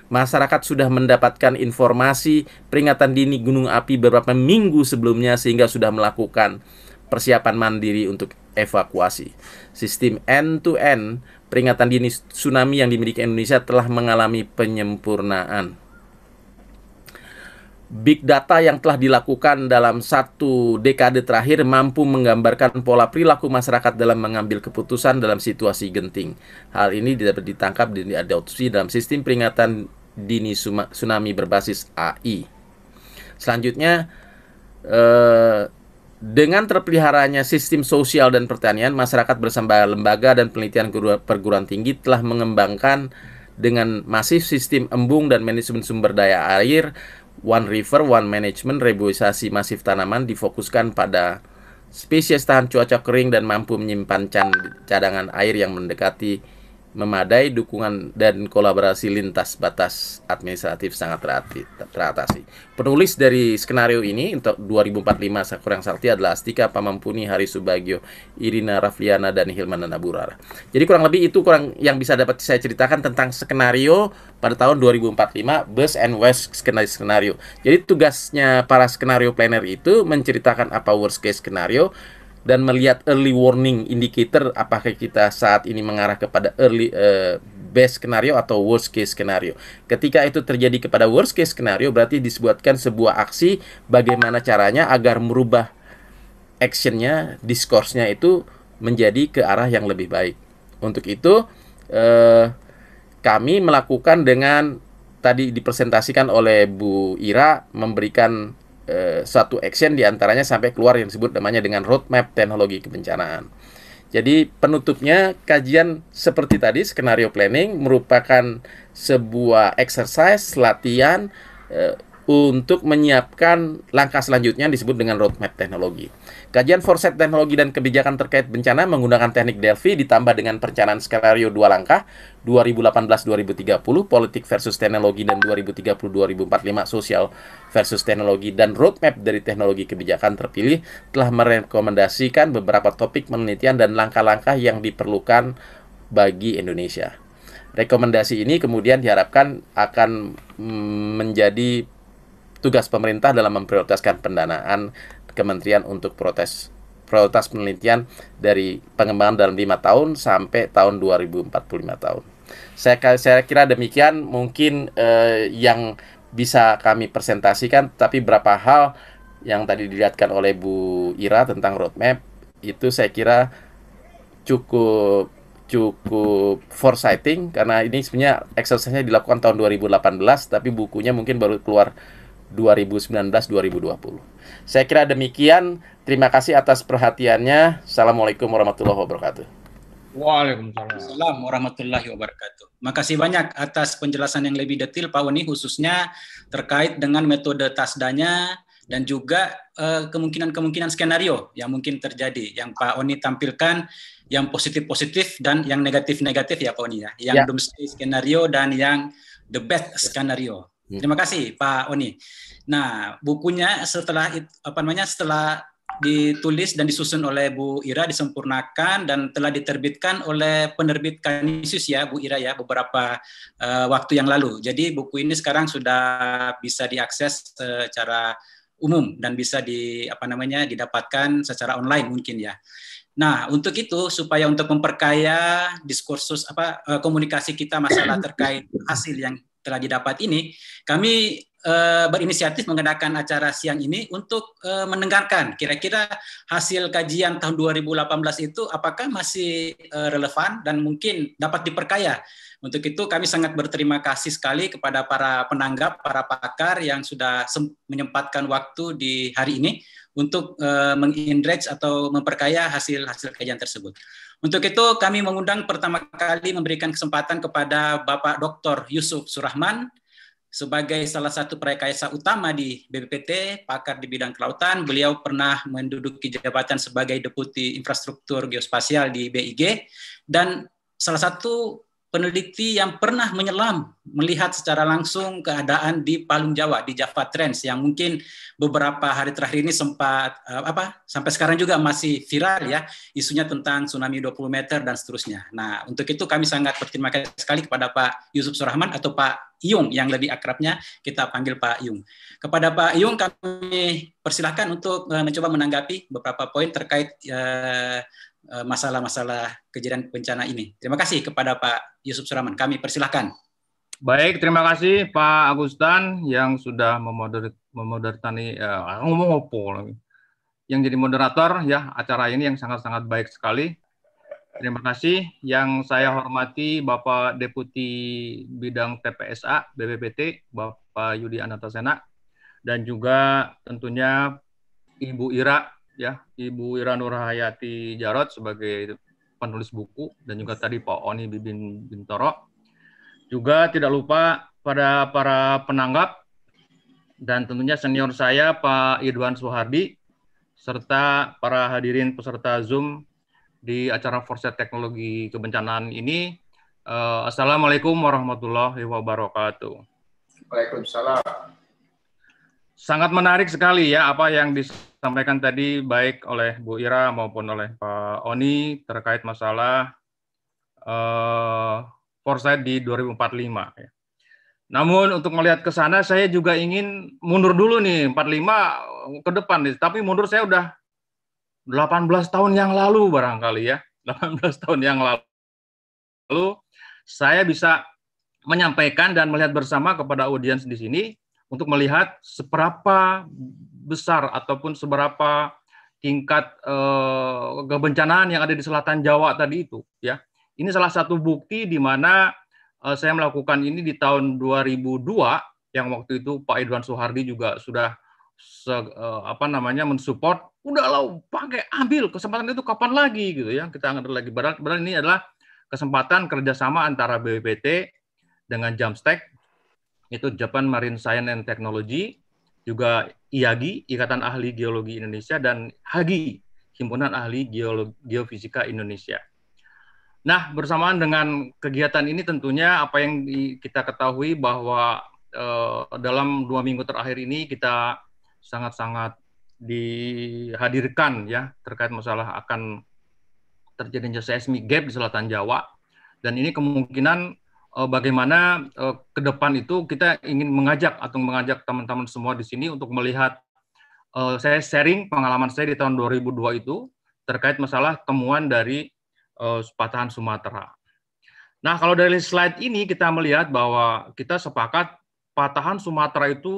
masyarakat sudah mendapatkan informasi peringatan dini gunung api beberapa minggu sebelumnya sehingga sudah melakukan persiapan mandiri untuk evakuasi. Sistem end-to-end -end peringatan dini tsunami yang dimiliki Indonesia telah mengalami penyempurnaan. Big data yang telah dilakukan dalam satu dekade terakhir mampu menggambarkan pola perilaku masyarakat dalam mengambil keputusan dalam situasi genting. Hal ini dapat ditangkap dan diadopsi dalam sistem peringatan dini tsunami berbasis AI. Selanjutnya, eh, dengan terpeliharanya sistem sosial dan pertanian, masyarakat bersama lembaga dan penelitian perguruan tinggi telah mengembangkan dengan masif sistem embung dan manajemen sumber daya air, One River, One Management, reboisasi masif tanaman difokuskan pada spesies tahan cuaca kering dan mampu menyimpan cadangan air yang mendekati memadai dukungan dan kolaborasi lintas batas administratif sangat terati, teratasi. Penulis dari skenario ini untuk 2045 kurang Sakti adalah Astika Pamampuni, Hari Subagio, Irina Rafliana dan Hilman Naburara. Jadi kurang lebih itu kurang yang bisa dapat saya ceritakan tentang skenario pada tahun 2045 Bus and West skenario skenario. Jadi tugasnya para skenario planner itu menceritakan apa worst case skenario dan melihat early warning indicator apakah kita saat ini mengarah kepada early uh, best skenario atau worst case skenario. Ketika itu terjadi kepada worst case skenario berarti disebutkan sebuah aksi bagaimana caranya agar merubah actionnya, diskursnya itu menjadi ke arah yang lebih baik. Untuk itu uh, kami melakukan dengan tadi dipresentasikan oleh Bu Ira memberikan eh, satu action diantaranya sampai keluar yang disebut namanya dengan roadmap teknologi kebencanaan. Jadi penutupnya kajian seperti tadi skenario planning merupakan sebuah exercise latihan eh, untuk menyiapkan langkah selanjutnya disebut dengan roadmap teknologi. Kajian foresight teknologi dan kebijakan terkait bencana menggunakan teknik Delphi ditambah dengan perencanaan skenario dua langkah 2018-2030 politik versus teknologi dan 2030-2045 sosial versus teknologi dan roadmap dari teknologi kebijakan terpilih telah merekomendasikan beberapa topik penelitian dan langkah-langkah yang diperlukan bagi Indonesia. Rekomendasi ini kemudian diharapkan akan mm, menjadi tugas pemerintah dalam memprioritaskan pendanaan kementerian untuk protes prioritas penelitian dari pengembangan dalam lima tahun sampai tahun 2045 tahun. Saya saya kira demikian mungkin eh, yang bisa kami presentasikan, tapi berapa hal yang tadi dilihatkan oleh Bu Ira tentang roadmap itu saya kira cukup cukup foresighting karena ini sebenarnya eksersisnya dilakukan tahun 2018 tapi bukunya mungkin baru keluar 2019-2020. Saya kira demikian. Terima kasih atas perhatiannya. Assalamualaikum warahmatullahi wabarakatuh. Waalaikumsalam. Assalamualaikum warahmatullahi wabarakatuh. Makasih banyak atas penjelasan yang lebih detail Pak Weni khususnya terkait dengan metode tasdanya dan juga eh, kemungkinan-kemungkinan uh, skenario yang mungkin terjadi yang Pak Oni tampilkan yang positif-positif dan yang negatif-negatif ya Pak Oni ya. Yang ya. doomsday skenario dan yang the best skenario. Hmm. Terima kasih Pak Oni. Nah, bukunya setelah apa namanya setelah ditulis dan disusun oleh Bu Ira, disempurnakan dan telah diterbitkan oleh penerbit Kanisius ya Bu Ira ya beberapa uh, waktu yang lalu. Jadi buku ini sekarang sudah bisa diakses secara umum dan bisa di apa namanya didapatkan secara online mungkin ya. Nah, untuk itu supaya untuk memperkaya diskursus apa eh, komunikasi kita masalah terkait hasil yang telah didapat ini, kami eh, berinisiatif mengadakan acara siang ini untuk eh, mendengarkan kira-kira hasil kajian tahun 2018 itu apakah masih eh, relevan dan mungkin dapat diperkaya. Untuk itu kami sangat berterima kasih sekali kepada para penanggap, para pakar yang sudah menyempatkan waktu di hari ini untuk eh, mengindrage atau memperkaya hasil-hasil kajian tersebut. Untuk itu kami mengundang pertama kali memberikan kesempatan kepada Bapak Dr. Yusuf Surahman sebagai salah satu kaisa utama di BPPT, pakar di bidang kelautan. Beliau pernah menduduki jabatan sebagai Deputi Infrastruktur Geospasial di BIG dan salah satu peneliti yang pernah menyelam melihat secara langsung keadaan di Palung Jawa di Java Trends yang mungkin beberapa hari terakhir ini sempat uh, apa sampai sekarang juga masih viral ya isunya tentang tsunami 20 meter dan seterusnya. Nah, untuk itu kami sangat berterima kasih sekali kepada Pak Yusuf Surahman atau Pak Yung yang lebih akrabnya kita panggil Pak Yung Kepada Pak Yung kami persilahkan untuk uh, mencoba menanggapi beberapa poin terkait uh, Eh, masalah-masalah kejadian bencana ini. Terima kasih kepada Pak Yusuf Suraman. Kami persilahkan. Baik, terima kasih Pak Agustan yang sudah memoder memoderatani uh, eh, ngomong opo Yang jadi moderator ya acara ini yang sangat-sangat baik sekali. Terima kasih yang saya hormati Bapak Deputi Bidang TPSA BBPT Bapak Yudi Anatasena dan juga tentunya Ibu Ira ya Ibu Ira Nurhayati Jarot sebagai penulis buku dan juga tadi Pak Oni Bibin Bintoro. Juga tidak lupa pada para penanggap dan tentunya senior saya Pak Irwan Suhardi serta para hadirin peserta Zoom di acara Forset Teknologi Kebencanaan ini. Eh, Assalamualaikum warahmatullahi wabarakatuh. Waalaikumsalam. Sangat menarik sekali ya apa yang dis disampaikan tadi baik oleh Bu Ira maupun oleh Pak Oni terkait masalah uh, foresight di 2045. Ya. Namun untuk melihat ke sana saya juga ingin mundur dulu nih 45 eh, ke depan nih. Tapi mundur saya udah 18 tahun yang lalu barangkali ya. 18 tahun yang lalu. Lalu saya bisa menyampaikan dan melihat bersama kepada audiens di sini untuk melihat seberapa besar ataupun seberapa tingkat eh, kebencanaan yang ada di selatan Jawa tadi itu ya. Ini salah satu bukti di mana eh, saya melakukan ini di tahun 2002 yang waktu itu Pak Idwan Soehardi juga sudah se, eh, apa namanya mensupport udah lo pakai ambil kesempatan itu kapan lagi gitu ya kita ngerti lagi berat berat ini adalah kesempatan kerjasama antara BPPT dengan Jamstack itu Japan Marine Science and Technology, juga IAGI, Ikatan Ahli Geologi Indonesia, dan HAGI, Himpunan Ahli Geologi, Geofisika Indonesia. Nah, bersamaan dengan kegiatan ini tentunya apa yang kita ketahui bahwa eh, dalam dua minggu terakhir ini kita sangat-sangat dihadirkan ya terkait masalah akan terjadinya seismik gap di selatan Jawa dan ini kemungkinan uh, bagaimana uh, ke depan itu kita ingin mengajak atau mengajak teman-teman semua di sini untuk melihat uh, saya sharing pengalaman saya di tahun 2002 itu terkait masalah temuan dari uh, patahan Sumatera. Nah, kalau dari slide ini kita melihat bahwa kita sepakat patahan Sumatera itu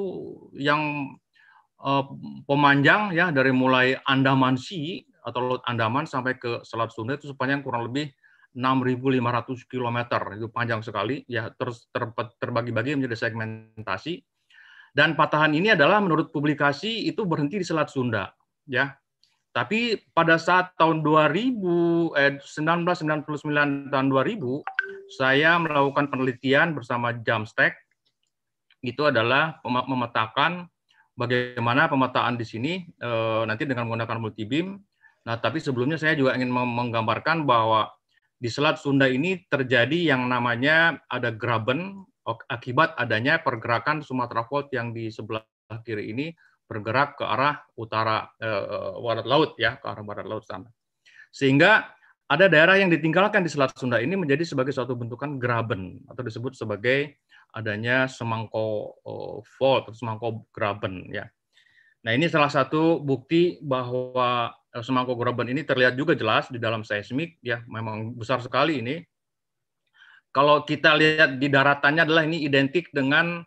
yang eh, pemanjang ya dari mulai Andaman Sea atau Laut Andaman sampai ke Selat Sunda itu sepanjang kurang lebih 6.500 km itu panjang sekali ya terus ter, terbagi-bagi menjadi segmentasi dan patahan ini adalah menurut publikasi itu berhenti di Selat Sunda ya tapi pada saat tahun 2000 eh, 1999 tahun 2000 saya melakukan penelitian bersama Jamstack itu adalah memetakan bagaimana pemetaan di sini eh, nanti dengan menggunakan multibeam nah tapi sebelumnya saya juga ingin menggambarkan bahwa di Selat Sunda ini terjadi yang namanya ada graben akibat adanya pergerakan Sumatera Fault yang di sebelah kiri ini bergerak ke arah utara eh, barat laut ya ke arah barat laut sana. Sehingga ada daerah yang ditinggalkan di Selat Sunda ini menjadi sebagai suatu bentukan graben atau disebut sebagai adanya semangko fault eh, atau semangko graben ya. Nah, ini salah satu bukti bahwa Eh, semangko groban ini terlihat juga jelas di dalam seismik ya memang besar sekali ini. Kalau kita lihat di daratannya adalah ini identik dengan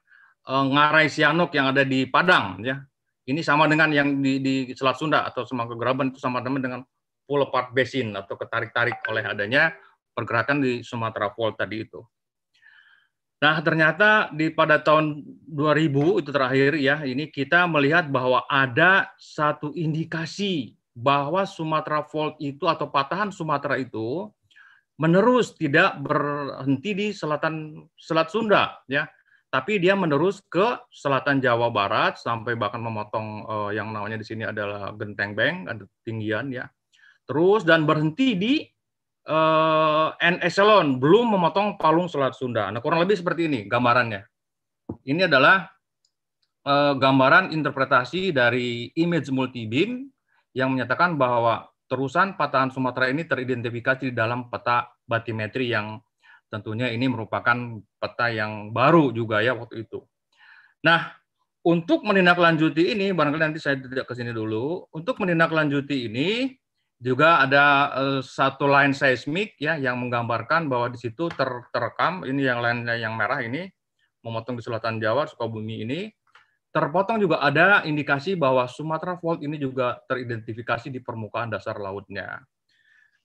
uh, ngarai sianok yang ada di Padang ya. Ini sama dengan yang di, di Selat Sunda atau semangko groban itu sama dengan dengan apart basin atau ketarik-tarik oleh adanya pergerakan di Sumatera Fault tadi itu. Nah, ternyata di pada tahun 2000 itu terakhir ya, ini kita melihat bahwa ada satu indikasi bahwa Sumatera Fault itu atau patahan Sumatera itu menerus tidak berhenti di selatan Selat Sunda ya tapi dia menerus ke selatan Jawa Barat sampai bahkan memotong eh, yang namanya di sini adalah Genteng Beng ada tinggian ya terus dan berhenti di eh, N Echelon belum memotong Palung Selat Sunda nah kurang lebih seperti ini gambarannya ini adalah eh, gambaran interpretasi dari image multi beam yang menyatakan bahwa terusan patahan Sumatera ini teridentifikasi di dalam peta batimetri yang tentunya ini merupakan peta yang baru juga ya waktu itu. Nah, untuk menindaklanjuti ini, barangkali nanti saya tidak ke sini dulu. Untuk menindaklanjuti ini juga ada eh, satu line seismik ya yang menggambarkan bahwa di situ ter terekam ini yang line yang merah ini memotong di selatan Jawa Sukabumi ini Terpotong juga ada indikasi bahwa Sumatera Fault ini juga teridentifikasi di permukaan dasar lautnya.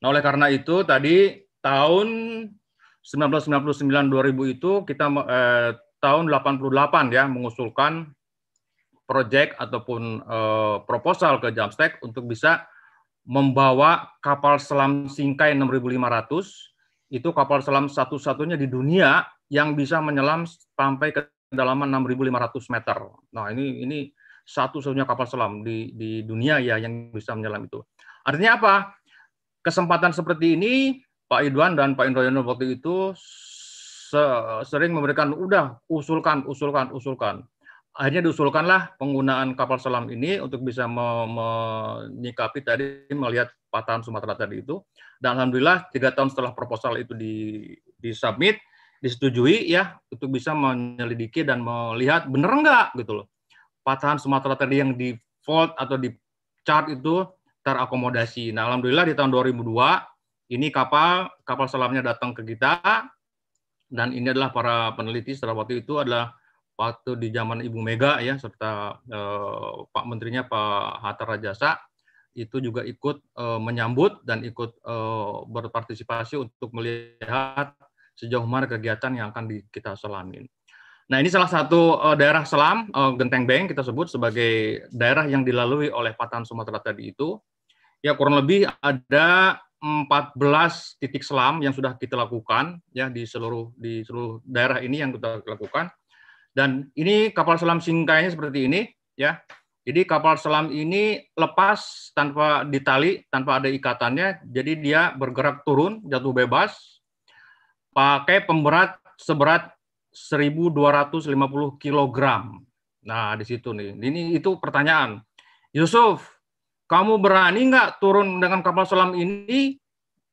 Nah, oleh karena itu tadi tahun 1999-2000 itu kita eh, tahun 88 ya mengusulkan proyek ataupun eh, proposal ke Jamstek untuk bisa membawa kapal selam Singkai 6500 itu kapal selam satu-satunya di dunia yang bisa menyelam sampai ke kedalaman 6.500 meter. Nah, ini ini satu-satunya kapal selam di, di dunia ya yang bisa menyelam itu. Artinya apa? Kesempatan seperti ini Pak Idwan dan Pak Indroyono waktu itu sering memberikan udah usulkan, usulkan, usulkan. Akhirnya diusulkanlah penggunaan kapal selam ini untuk bisa menyikapi tadi melihat patahan Sumatera tadi itu. Dan alhamdulillah tiga tahun setelah proposal itu di, di submit, disetujui ya untuk bisa menyelidiki dan melihat bener enggak gitu loh patahan Sumatera tadi yang di fault atau di chart itu terakomodasi. Nah alhamdulillah di tahun 2002 ini kapal kapal selamnya datang ke kita dan ini adalah para peneliti setelah waktu itu adalah waktu di zaman Ibu Mega ya serta eh, Pak Menterinya Pak Hatta Rajasa itu juga ikut eh, menyambut dan ikut eh, berpartisipasi untuk melihat sejauh mana kegiatan yang akan di, kita selamin. Nah, ini salah satu uh, daerah selam, uh, Genteng Beng kita sebut sebagai daerah yang dilalui oleh patan Sumatera tadi itu. Ya, kurang lebih ada 14 titik selam yang sudah kita lakukan ya di seluruh di seluruh daerah ini yang kita lakukan. Dan ini kapal selam singkainya seperti ini ya. Jadi kapal selam ini lepas tanpa ditali, tanpa ada ikatannya, jadi dia bergerak turun, jatuh bebas pakai pemberat seberat 1250 kg. Nah, di situ nih. Ini itu pertanyaan. Yusuf, kamu berani nggak turun dengan kapal selam ini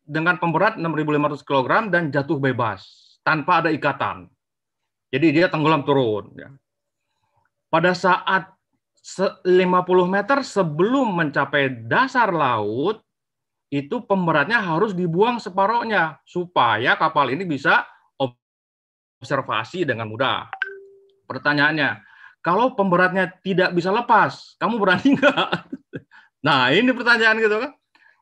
dengan pemberat 6.500 kg dan jatuh bebas tanpa ada ikatan? Jadi dia tenggelam turun. Ya. Pada saat 50 meter sebelum mencapai dasar laut, itu pemberatnya harus dibuang separohnya supaya kapal ini bisa observasi dengan mudah. Pertanyaannya, kalau pemberatnya tidak bisa lepas, kamu berani nggak? Nah, ini pertanyaan gitu kan.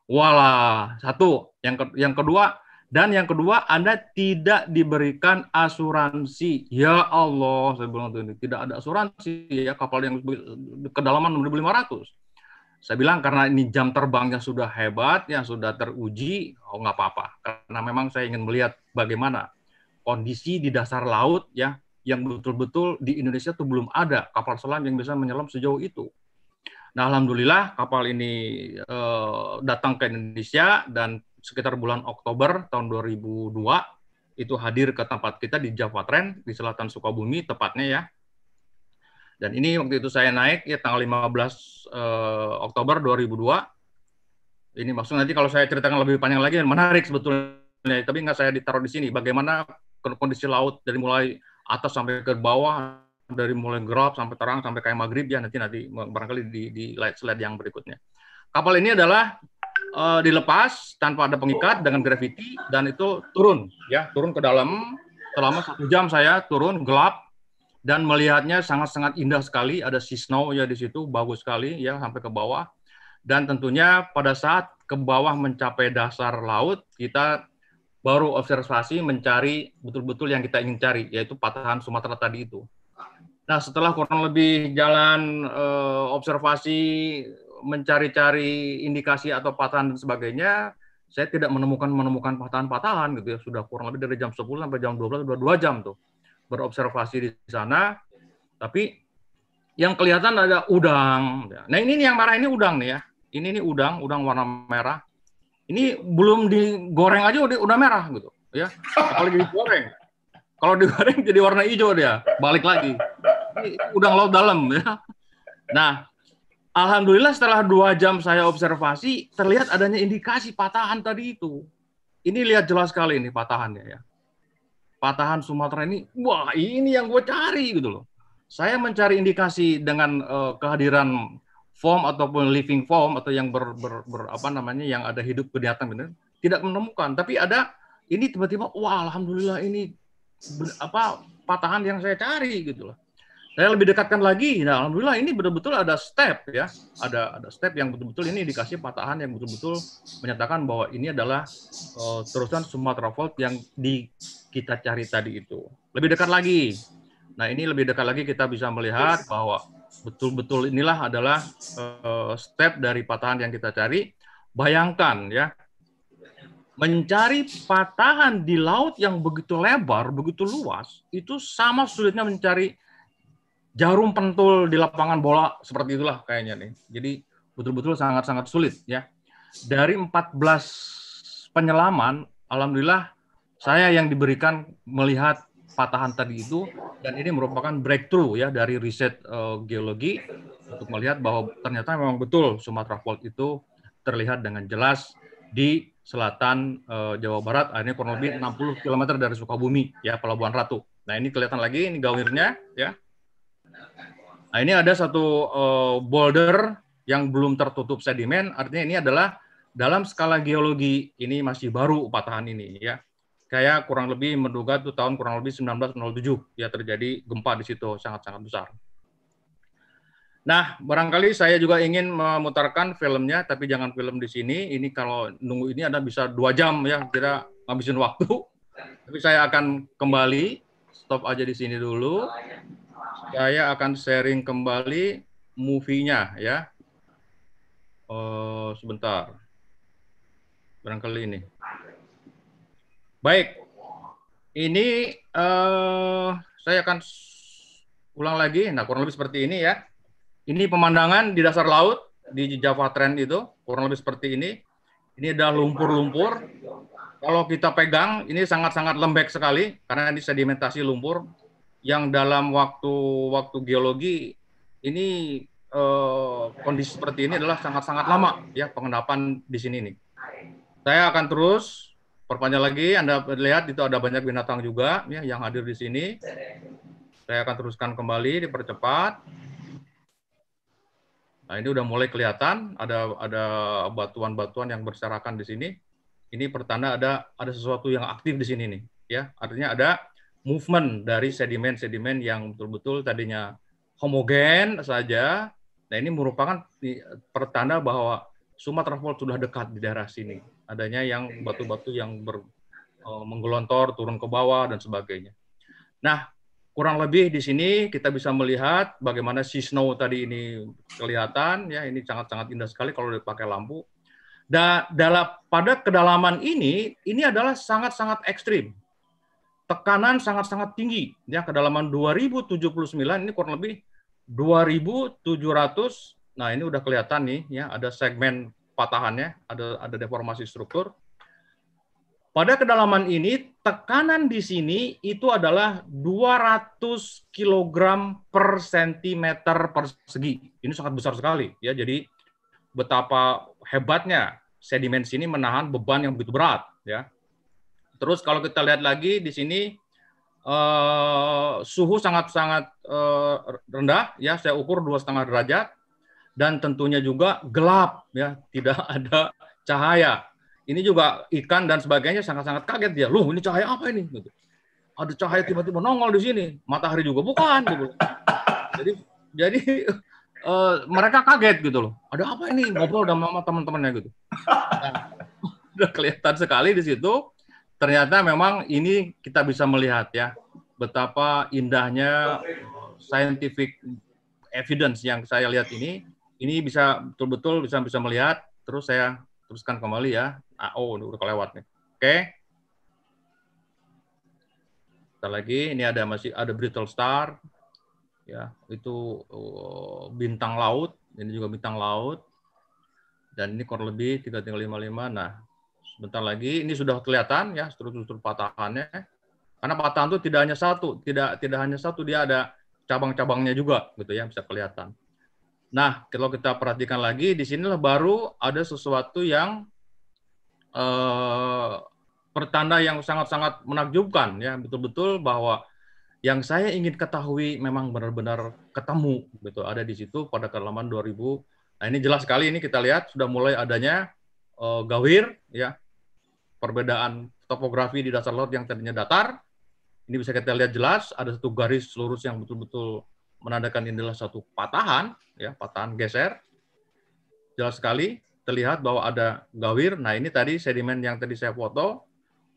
Wala satu. Yang ke yang kedua, dan yang kedua, Anda tidak diberikan asuransi. Ya Allah, saya bilang tuh ini tidak ada asuransi ya kapal yang kedalaman 1500 saya bilang karena ini jam terbang yang sudah hebat, yang sudah teruji, oh nggak apa-apa. Karena memang saya ingin melihat bagaimana kondisi di dasar laut ya yang betul-betul di Indonesia itu belum ada kapal selam yang bisa menyelam sejauh itu. Nah, alhamdulillah kapal ini eh, datang ke Indonesia dan sekitar bulan Oktober tahun 2002 itu hadir ke tempat kita di Java Trend di selatan Sukabumi tepatnya ya dan ini waktu itu saya naik ya tanggal 15 eh, Oktober 2002. Ini maksudnya nanti kalau saya ceritakan lebih panjang lagi menarik sebetulnya, tapi nggak saya ditaruh di sini. Bagaimana kondisi laut dari mulai atas sampai ke bawah, dari mulai gelap sampai terang sampai kayak maghrib ya nanti nanti barangkali di, di slide yang berikutnya. Kapal ini adalah uh, dilepas tanpa ada pengikat dengan gravity dan itu turun ya turun ke dalam selama satu jam saya turun gelap dan melihatnya sangat-sangat indah sekali. Ada sea snow ya di situ, bagus sekali ya sampai ke bawah. Dan tentunya pada saat ke bawah mencapai dasar laut, kita baru observasi mencari betul-betul yang kita ingin cari, yaitu patahan Sumatera tadi itu. Nah, setelah kurang lebih jalan eh, observasi mencari-cari indikasi atau patahan dan sebagainya, saya tidak menemukan menemukan patahan-patahan gitu ya. Sudah kurang lebih dari jam 10 sampai jam 12 sudah 2 jam tuh berobservasi di sana, tapi yang kelihatan ada udang. Nah ini nih yang marah ini udang nih ya. Ini nih udang, udang warna merah. Ini belum digoreng aja udah udah merah gitu, ya. kalau digoreng. Kalau digoreng jadi warna hijau dia, balik lagi. Ini udang laut dalam ya. Nah, alhamdulillah setelah dua jam saya observasi terlihat adanya indikasi patahan tadi itu. Ini lihat jelas sekali ini patahannya ya patahan Sumatera ini, wah ini yang gue cari gitu loh. Saya mencari indikasi dengan uh, kehadiran form ataupun living form atau yang ber, ber, ber apa namanya yang ada hidup kelihatan benar tidak menemukan. Tapi ada ini tiba-tiba, wah alhamdulillah ini apa patahan yang saya cari gitu loh. Saya lebih dekatkan lagi. Nah, alhamdulillah ini betul-betul ada step ya, ada ada step yang betul-betul ini dikasih patahan yang betul-betul menyatakan bahwa ini adalah uh, terusan Sumatera Fault yang di kita cari tadi itu. Lebih dekat lagi. Nah, ini lebih dekat lagi kita bisa melihat bahwa betul-betul inilah adalah eh, step dari patahan yang kita cari. Bayangkan ya, mencari patahan di laut yang begitu lebar, begitu luas, itu sama sulitnya mencari jarum pentul di lapangan bola seperti itulah kayaknya nih. Jadi betul-betul sangat-sangat sulit ya. Dari 14 penyelaman, alhamdulillah saya yang diberikan melihat patahan tadi itu dan ini merupakan breakthrough ya dari riset uh, geologi untuk melihat bahwa ternyata memang betul Sumatera Fault itu terlihat dengan jelas di selatan uh, Jawa Barat akhirnya kurang lebih 60 km dari Sukabumi ya Pelabuhan Ratu. Nah, ini kelihatan lagi ini gawirnya ya. Nah, ini ada satu uh, boulder yang belum tertutup sedimen, artinya ini adalah dalam skala geologi ini masih baru patahan ini ya saya kurang lebih menduga itu tahun kurang lebih 1907 ya terjadi gempa di situ sangat-sangat besar. Nah, barangkali saya juga ingin memutarkan filmnya, tapi jangan film di sini. Ini kalau nunggu ini ada bisa dua jam ya, kira ngabisin waktu. Tapi saya akan kembali, stop aja di sini dulu. Saya akan sharing kembali movie-nya ya. Oh, sebentar. Barangkali ini. Baik, ini uh, saya akan ulang lagi. Nah, kurang lebih seperti ini ya. Ini pemandangan di dasar laut di Java Trend itu kurang lebih seperti ini. Ini adalah lumpur-lumpur. Kalau kita pegang, ini sangat-sangat lembek sekali karena ini sedimentasi lumpur yang dalam waktu-waktu geologi ini eh, kondisi seperti ini adalah sangat-sangat lama ya pengendapan di sini nih. Saya akan terus perpanjang lagi, Anda lihat itu ada banyak binatang juga ya, yang hadir di sini. Saya akan teruskan kembali, dipercepat. Nah ini udah mulai kelihatan, ada ada batuan-batuan yang berserakan di sini. Ini pertanda ada ada sesuatu yang aktif di sini nih, ya. Artinya ada movement dari sedimen-sedimen yang betul-betul tadinya homogen saja. Nah ini merupakan pertanda bahwa Sumatera Fault sudah dekat di daerah sini adanya yang batu-batu yang ber, uh, menggelontor turun ke bawah dan sebagainya. Nah, kurang lebih di sini kita bisa melihat bagaimana si snow tadi ini kelihatan ya ini sangat-sangat indah sekali kalau dipakai lampu. Dan dalam pada kedalaman ini ini adalah sangat-sangat ekstrim. Tekanan sangat-sangat tinggi ya kedalaman 2079 ini kurang lebih 2700. Nah, ini udah kelihatan nih ya ada segmen patahannya, ada ada deformasi struktur. Pada kedalaman ini, tekanan di sini itu adalah 200 kg per sentimeter persegi. Ini sangat besar sekali. ya. Jadi betapa hebatnya sedimen sini menahan beban yang begitu berat. ya. Terus kalau kita lihat lagi di sini, eh, suhu sangat-sangat eh, rendah. ya. Saya ukur dua setengah derajat dan tentunya juga gelap ya, tidak ada cahaya. Ini juga ikan dan sebagainya sangat-sangat kaget dia. Loh, ini cahaya apa ini? Gitu. Ada cahaya tiba-tiba nongol di sini. Matahari juga bukan. Gitu. Jadi jadi e, mereka kaget gitu loh. Ada apa ini? Ngobrol sama mama teman-temannya gitu. Nah, udah kelihatan sekali di situ. Ternyata memang ini kita bisa melihat ya betapa indahnya scientific evidence yang saya lihat ini ini bisa betul-betul bisa bisa melihat. Terus saya teruskan kembali ya. Ah, oh, udah, kelewat nih. Oke. Okay. kita lagi. Ini ada masih ada brittle star. Ya, itu uh, bintang laut. Ini juga bintang laut. Dan ini kurang lebih 3355. Nah, sebentar lagi ini sudah kelihatan ya struktur-struktur patahannya. Karena patahan itu tidak hanya satu, tidak tidak hanya satu, dia ada cabang-cabangnya juga gitu ya bisa kelihatan. Nah, kalau kita perhatikan lagi, di sinilah baru ada sesuatu yang eh, pertanda yang sangat-sangat menakjubkan, ya betul-betul bahwa yang saya ingin ketahui memang benar-benar ketemu, gitu. Ada di situ pada kedalaman 2000. Nah, ini jelas sekali ini kita lihat sudah mulai adanya eh, gawir, ya perbedaan topografi di dasar laut yang tadinya datar. Ini bisa kita lihat jelas, ada satu garis lurus yang betul-betul menandakan ini adalah satu patahan, ya patahan geser. Jelas sekali terlihat bahwa ada gawir. Nah ini tadi sedimen yang tadi saya foto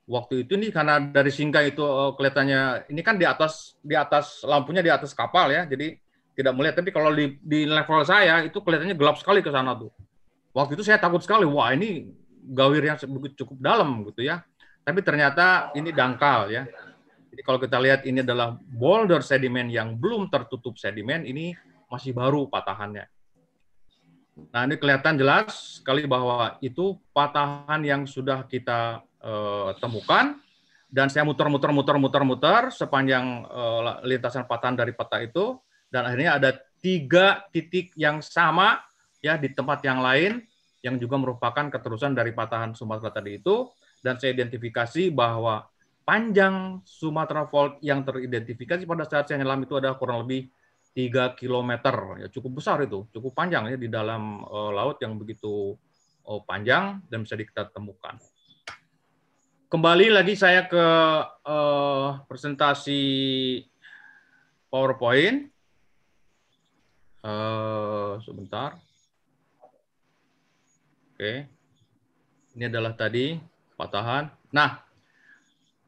waktu itu nih karena dari singkai itu eh, kelihatannya ini kan di atas di atas lampunya di atas kapal ya, jadi tidak melihat. Tapi kalau di, di level saya itu kelihatannya gelap sekali ke sana tuh. Waktu itu saya takut sekali. Wah ini gawir yang cukup dalam gitu ya. Tapi ternyata ini dangkal ya. Jadi kalau kita lihat ini adalah boulder sedimen yang belum tertutup sedimen, ini masih baru patahannya. Nah, ini kelihatan jelas sekali bahwa itu patahan yang sudah kita uh, temukan dan saya muter-muter muter-muter muter sepanjang uh, lintasan patahan dari peta itu dan akhirnya ada tiga titik yang sama ya di tempat yang lain yang juga merupakan keterusan dari patahan Sumatera tadi itu dan saya identifikasi bahwa panjang Sumatera Fault yang teridentifikasi pada saat saya nyelam itu ada kurang lebih 3 km. Ya, cukup besar itu, cukup panjang ya di dalam uh, laut yang begitu uh, panjang dan bisa kita temukan. Kembali lagi saya ke uh, presentasi PowerPoint. Uh, sebentar. Oke. Okay. Ini adalah tadi patahan. Nah,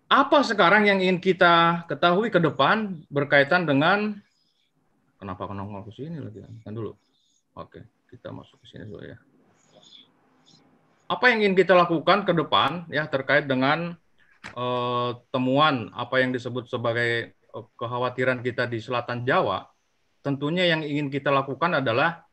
apa sekarang yang ingin kita ketahui ke depan berkaitan dengan kenapa nongol ke sini lagi kan dulu oke kita masuk ke sini dulu ya apa yang ingin kita lakukan ke depan ya terkait dengan uh, temuan apa yang disebut sebagai uh, kekhawatiran kita di selatan Jawa tentunya yang ingin kita lakukan adalah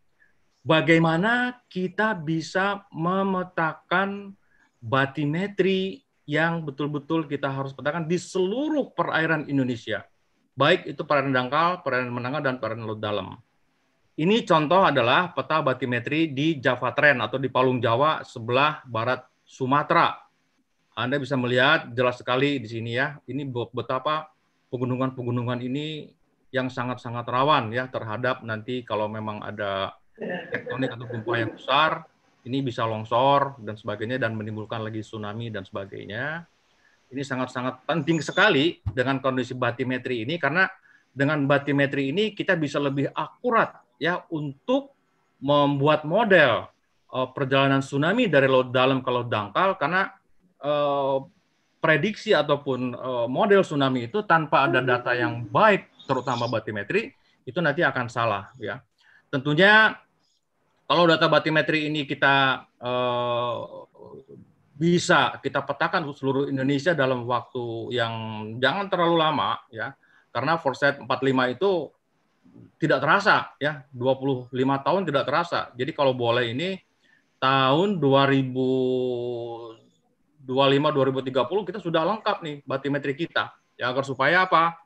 bagaimana kita bisa memetakan batimetri yang betul-betul kita harus petakan di seluruh perairan Indonesia. Baik itu perairan dangkal, perairan menengah, dan perairan laut dalam. Ini contoh adalah peta batimetri di Java Trend atau di Palung Jawa sebelah barat Sumatera. Anda bisa melihat jelas sekali di sini ya, ini betapa pegunungan-pegunungan ini yang sangat-sangat rawan ya terhadap nanti kalau memang ada tektonik atau gempa yang besar, ini bisa longsor dan sebagainya dan menimbulkan lagi tsunami dan sebagainya. Ini sangat-sangat penting sekali dengan kondisi batimetri ini karena dengan batimetri ini kita bisa lebih akurat ya untuk membuat model uh, perjalanan tsunami dari laut dalam ke laut dangkal karena uh, prediksi ataupun uh, model tsunami itu tanpa ada data yang baik terutama batimetri itu nanti akan salah ya. Tentunya kalau data batimetri ini kita eh, bisa kita petakan seluruh Indonesia dalam waktu yang jangan terlalu lama ya karena forset 45 itu tidak terasa ya 25 tahun tidak terasa jadi kalau boleh ini tahun 2025 2030 kita sudah lengkap nih batimetri kita ya agar supaya apa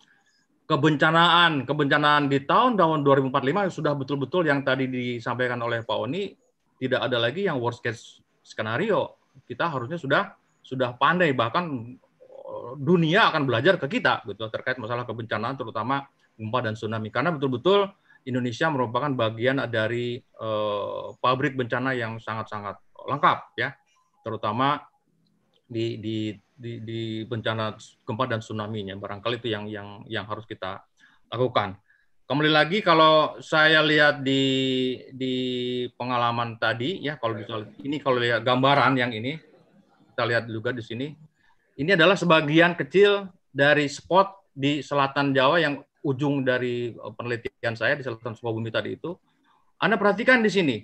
kebencanaan kebencanaan di tahun tahun 2045 sudah betul-betul yang tadi disampaikan oleh Pak Oni tidak ada lagi yang worst case skenario kita harusnya sudah sudah pandai bahkan eh, dunia akan belajar ke kita gitu terkait masalah kebencanaan terutama gempa dan tsunami karena betul-betul Indonesia merupakan bagian dari eh, pabrik bencana yang sangat-sangat lengkap ya terutama di di di, di bencana gempa dan tsunami-nya. Barangkali itu yang yang yang harus kita lakukan. Kembali lagi kalau saya lihat di di pengalaman tadi ya kalau bisa ini kalau lihat gambaran yang ini kita lihat juga di sini. Ini adalah sebagian kecil dari spot di selatan Jawa yang ujung dari eh, penelitian saya di selatan Sukabumi tadi itu. Anda perhatikan di sini,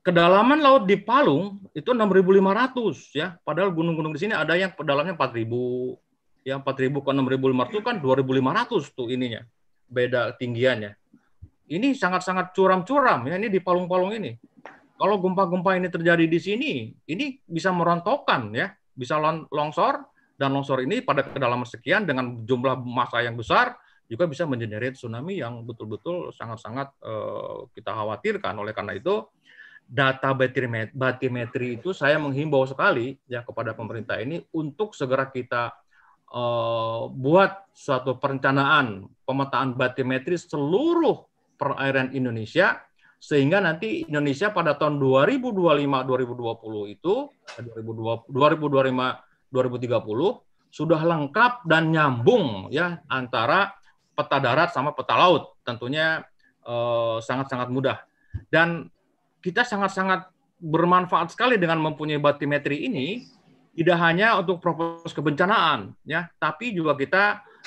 kedalaman laut di Palung itu 6.500 ya. Padahal gunung-gunung di sini ada yang pedalamnya 4.000, ya 4.000 ke 6.500 itu kan 2.500 tuh ininya. Beda tinggiannya. Ini sangat-sangat curam-curam ya ini di Palung-Palung ini. Kalau gempa-gempa ini terjadi di sini, ini bisa merontokkan ya, bisa longsor dan longsor ini pada kedalaman sekian dengan jumlah massa yang besar juga bisa mengenerate tsunami yang betul-betul sangat-sangat uh, kita khawatirkan. Oleh karena itu, data batimetri, itu saya menghimbau sekali ya kepada pemerintah ini untuk segera kita uh, buat suatu perencanaan pemetaan batimetri seluruh perairan Indonesia sehingga nanti Indonesia pada tahun 2025 2020 itu 2025 eh, 2030 sudah lengkap dan nyambung ya antara peta darat sama peta laut tentunya eh, sangat-sangat eh, mudah dan kita sangat-sangat bermanfaat sekali dengan mempunyai batimetri ini tidak hanya untuk proses kebencanaan ya tapi juga kita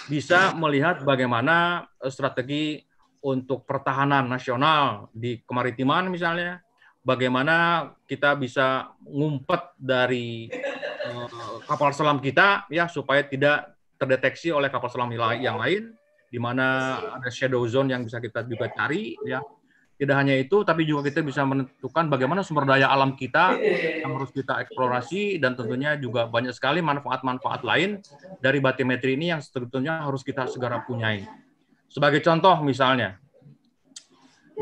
bisa melihat bagaimana eh, strategi untuk pertahanan nasional di kemaritiman misalnya bagaimana kita bisa ngumpet dari eh, kapal selam kita ya supaya tidak terdeteksi oleh kapal selam yang lain di mana ada shadow zone yang bisa kita juga cari ya tidak hanya itu, tapi juga kita bisa menentukan bagaimana sumber daya alam kita yang harus kita eksplorasi dan tentunya juga banyak sekali manfaat-manfaat lain dari batimetri ini yang tentunya harus kita segera punyai. Sebagai contoh misalnya,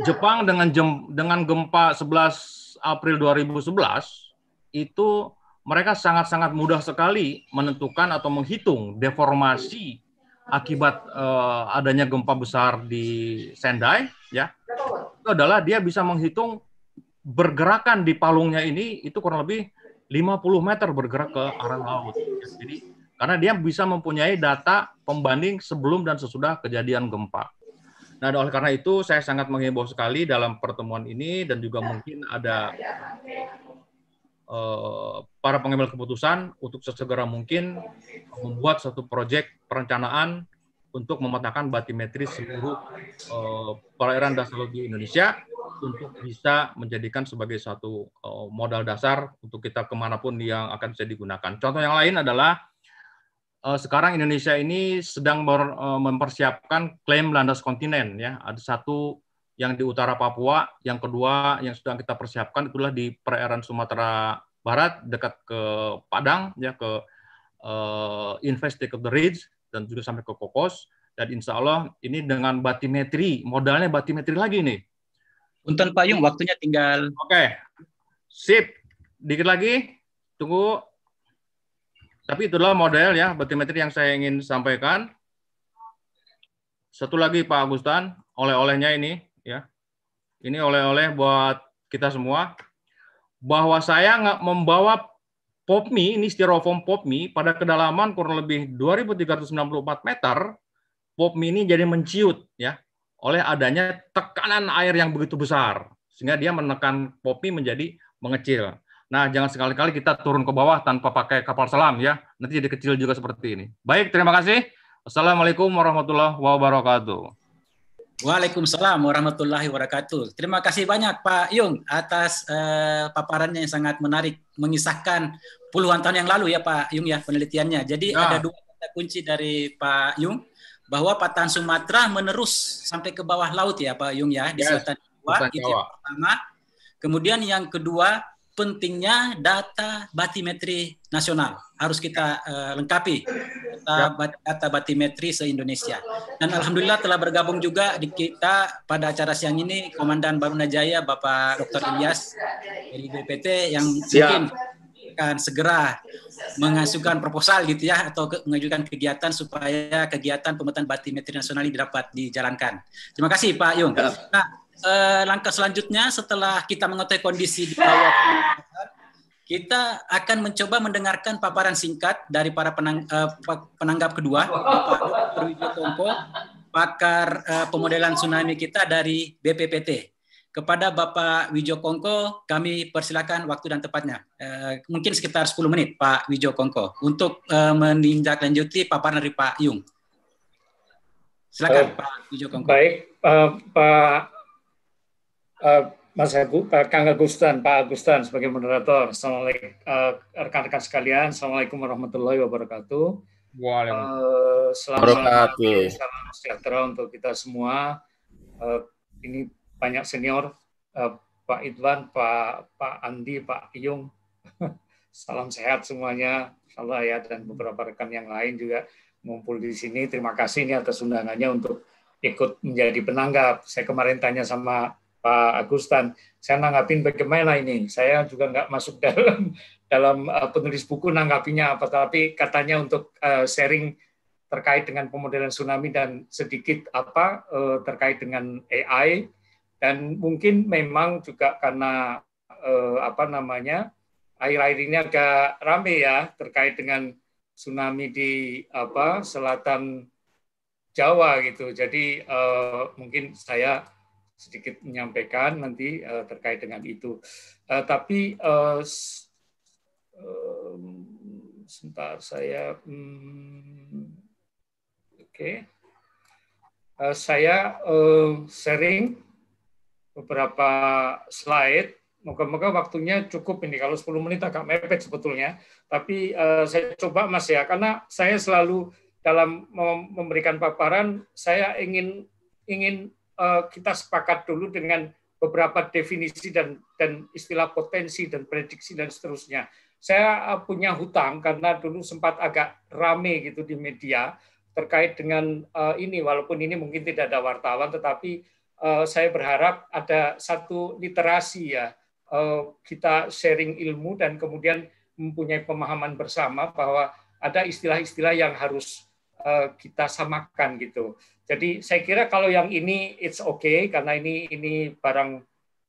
Jepang dengan jem, dengan gempa 11 April 2011 itu mereka sangat-sangat mudah sekali menentukan atau menghitung deformasi akibat uh, adanya gempa besar di Sendai ya itu adalah dia bisa menghitung bergerakan di palungnya ini itu kurang lebih 50 meter bergerak ke arah laut. Jadi karena dia bisa mempunyai data pembanding sebelum dan sesudah kejadian gempa. Nah, oleh karena itu saya sangat menghimbau sekali dalam pertemuan ini dan juga mungkin ada Eh, para pengambil keputusan untuk sesegera mungkin membuat satu proyek perencanaan untuk memetakan batimetri seluruh eh, perairan dasar laut di Indonesia untuk bisa menjadikan sebagai satu eh, modal dasar untuk kita kemanapun yang akan bisa digunakan. Contoh yang lain adalah sekarang Indonesia ini sedang mempersiapkan klaim landas kontinen ya. Ada satu yang di utara Papua, yang kedua yang sedang kita persiapkan itulah di perairan Sumatera Barat dekat ke Padang ya ke uh, Invest of the Ridge dan juga sampai ke Kokos dan insya Allah ini dengan batimetri modalnya batimetri lagi nih. Punten Payung waktunya tinggal. Oke, sip, dikit lagi, tunggu. Tapi itulah model ya batimetri yang saya ingin sampaikan. Satu lagi Pak Agustan, oleh-olehnya ini ini oleh-oleh buat kita semua bahwa saya nggak membawa pop mie ini styrofoam pop mie pada kedalaman kurang lebih 2394 meter pop mie ini jadi menciut ya oleh adanya tekanan air yang begitu besar sehingga dia menekan pop mie menjadi mengecil. Nah, jangan sekali-kali kita turun ke bawah tanpa pakai kapal selam ya. Nanti jadi kecil juga seperti ini. Baik, terima kasih. Assalamualaikum warahmatullahi wabarakatuh. Waalaikumsalam warahmatullahi wabarakatuh. Terima kasih banyak Pak Yung atas uh, paparannya yang sangat menarik mengisahkan puluhan tahun yang lalu ya Pak Yung ya penelitiannya. Jadi ya. ada dua kata kunci dari Pak Yung bahwa patahan Sumatera menerus sampai ke bawah laut ya Pak Yung ya di yes. selatan Jawa. Itu yang pertama. Kemudian yang kedua pentingnya data batimetri nasional harus kita uh, lengkapi data, data batimetri se-Indonesia. Dan alhamdulillah telah bergabung juga di kita pada acara siang ini Komandan Baruna Jaya Bapak Dr. Ilyas dari BPT yang mungkin akan segera mengajukan proposal gitu ya atau ke, mengajukan kegiatan supaya kegiatan pemetaan batimetri nasional ini dapat dijalankan. Terima kasih Pak Yung. Nah, eh, langkah selanjutnya setelah kita mengetahui kondisi di bawah kita akan mencoba mendengarkan paparan singkat dari para penang, eh, penanggap kedua Pak Tompo pakar eh, pemodelan tsunami kita dari BPPT. Kepada Bapak Wijo Kongko, kami persilakan waktu dan tepatnya. Eh, mungkin sekitar 10 menit, Pak Wijo Kongko, untuk eh, menindaklanjuti paparan dari Pak Yung. Silakan, Baik. Pak Wijo Kongko. Baik, uh, Pak Eh, Mas Agus, Pak eh, Kang Agustan, Pak Agustan sebagai moderator. Assalamualaikum uh, rekan-rekan sekalian. Assalamualaikum warahmatullahi wabarakatuh. Waalaikumsalam. Uh, selamat wabarakatuh. Salam sejahtera untuk kita semua. Uh, ini banyak senior, uh, Pak Idwan, Pak Pak Andi, Pak Iyung. Salam sehat semuanya. Salah ya dan beberapa rekan yang lain juga ngumpul di sini. Terima kasih ini atas undangannya untuk ikut menjadi penanggap. Saya kemarin tanya sama Pak Agustan. Saya nanggapin bagaimana ini. Saya juga nggak masuk dalam dalam eh, penulis buku nanggapinya apa, tapi katanya untuk eh, sharing terkait dengan pemodelan tsunami dan sedikit apa eh, terkait dengan AI dan mungkin memang juga karena apa namanya air air ini agak rame ya terkait dengan tsunami di apa selatan Jawa gitu. Jadi mungkin saya sedikit menyampaikan nanti uh, terkait dengan itu. Uh, tapi uh, um, sebentar saya um, oke okay. uh, saya uh, sharing beberapa slide. Moga-moga waktunya cukup ini. Kalau 10 menit agak mepet sebetulnya. Tapi uh, saya coba Mas ya, karena saya selalu dalam memberikan paparan, saya ingin ingin Eh, kita sepakat dulu dengan beberapa definisi dan dan istilah potensi dan prediksi dan seterusnya. Saya eh, punya hutang karena dulu sempat agak rame gitu di media terkait dengan uh, ini walaupun ini mungkin tidak ada wartawan tetapi uh, saya berharap ada satu literasi ya uh, kita sharing ilmu dan kemudian mempunyai pemahaman bersama bahwa ada istilah-istilah yang harus Eh, kita samakan gitu. Jadi saya kira kalau yang ini it's okay karena ini ini barang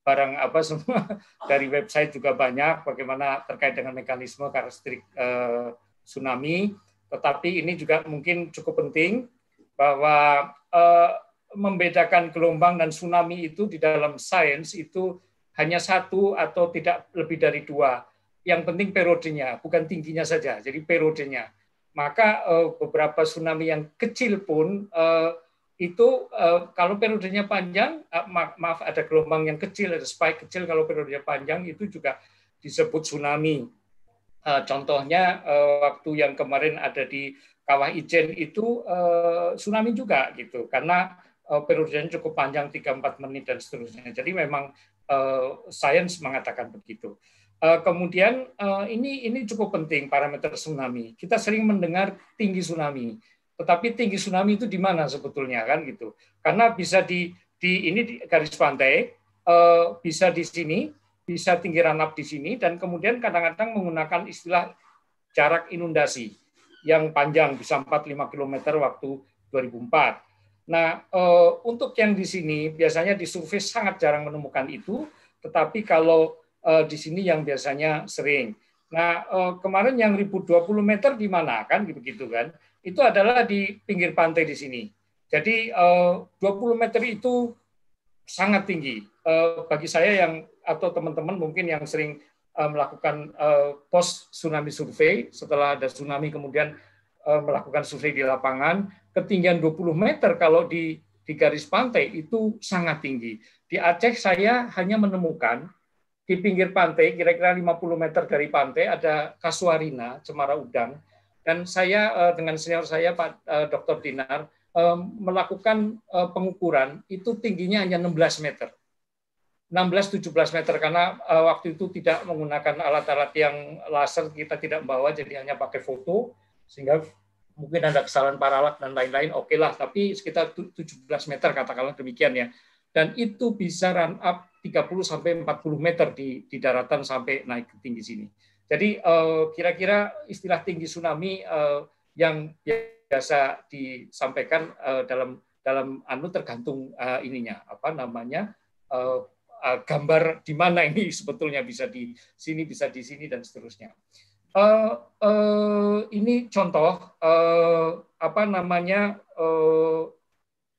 barang apa semua dari website juga banyak bagaimana terkait dengan mekanisme karakteristik eh, tsunami. Tetapi ini juga mungkin cukup penting bahwa eh, membedakan gelombang dan tsunami itu di dalam sains itu hanya satu atau tidak lebih dari dua. Yang penting periodenya, bukan tingginya saja. Jadi periodenya maka uh, beberapa tsunami yang kecil pun uh, itu uh, kalau periodenya panjang, uh, ma maaf ada gelombang yang kecil, ada spike kecil kalau periodenya panjang itu juga disebut tsunami. Uh, contohnya uh, waktu yang kemarin ada di Kawah Ijen itu uh, tsunami juga gitu karena uh, periodenya cukup panjang 3-4 menit dan seterusnya. Jadi memang uh, sains mengatakan begitu. Eh, kemudian eh, ini ini cukup penting parameter tsunami. Kita sering mendengar tinggi tsunami, tetapi tinggi tsunami itu di mana sebetulnya kan gitu. Karena bisa di di ini di garis pantai, eh, bisa di sini, bisa tinggi ranap di sini dan kemudian kadang-kadang menggunakan istilah jarak inundasi yang panjang bisa 4-5 km waktu 2004. Nah, untuk yang di sini biasanya di survei sangat jarang menemukan itu, tetapi kalau uh, di sini yang biasanya sering. Nah, uh, kemarin yang 1020 meter di mana kan begitu kan? Itu adalah di pinggir pantai di sini. Jadi eh, uh, 20 meter itu sangat tinggi. Uh, bagi saya yang atau teman-teman mungkin yang sering uh, melakukan uh, pos tsunami survei setelah ada tsunami kemudian uh, melakukan survei di lapangan, ketinggian 20 meter kalau di di garis pantai itu sangat tinggi. Di Aceh saya hanya menemukan di pinggir pantai, kira-kira 50 meter dari pantai, ada kasuarina, cemara udang. Dan saya eh, dengan senior saya, Pak eh, Dr. Dinar, eh, melakukan pengukuran, itu tingginya hanya 16 meter. 16-17 meter, karena waktu itu tidak menggunakan alat-alat yang laser, kita tidak membawa, jadi hanya pakai foto, sehingga mungkin ada kesalahan paralak dan lain-lain, oke okay lah, tapi sekitar 17 meter, katakanlah demikian ya. Dan itu bisa run up 30 sampai 40 meter di, di daratan sampai naik ke tinggi sini. Jadi eh, kira-kira uh, istilah tinggi tsunami uh, yang biasa disampaikan uh, dalam dalam anu tergantung uh, ininya apa namanya uh, uh, gambar di mana ini sebetulnya bisa di sini bisa di sini dan seterusnya. Uh, uh, ini contoh uh, apa namanya uh,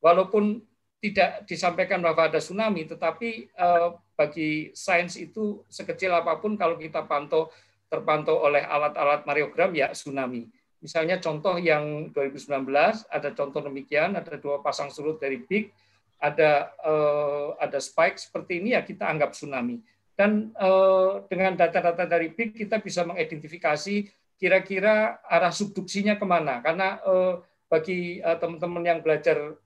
walaupun tidak disampaikan bahwa ada tsunami, tetapi uh, bagi sains itu sekecil apapun kalau kita pantau terpantau oleh alat-alat mariogram ya tsunami. Misalnya contoh yang 2019 ada contoh demikian, ada dua pasang surut dari Big, ada uh, ada spike seperti ini ya kita anggap tsunami. Dan uh, dengan data-data dari Big kita bisa mengidentifikasi kira-kira arah subduksinya kemana, karena uh, bagi teman-teman yang belajar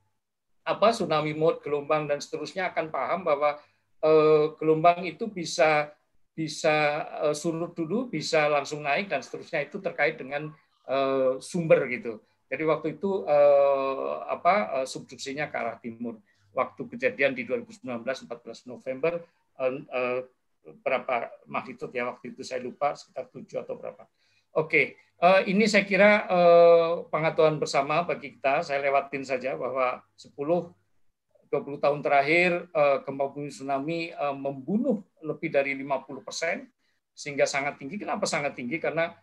apa tsunami mode, gelombang dan seterusnya akan paham bahwa eh, gelombang itu bisa bisa eh, surut dulu, bisa langsung naik dan seterusnya itu terkait dengan eh, sumber gitu. Jadi waktu itu apa subduksinya ke arah timur. Waktu kejadian di 2019 14 November berapa magnitude ya waktu itu saya lupa sekitar tujuh atau berapa. Oke. Okay Eh, ini saya kira eh, pengetahuan bersama bagi kita. Saya lewatin saja bahwa 10 20 tahun terakhir uh, gempa bumi tsunami membunuh lebih dari 50 persen sehingga sangat tinggi. Kenapa sangat tinggi? Karena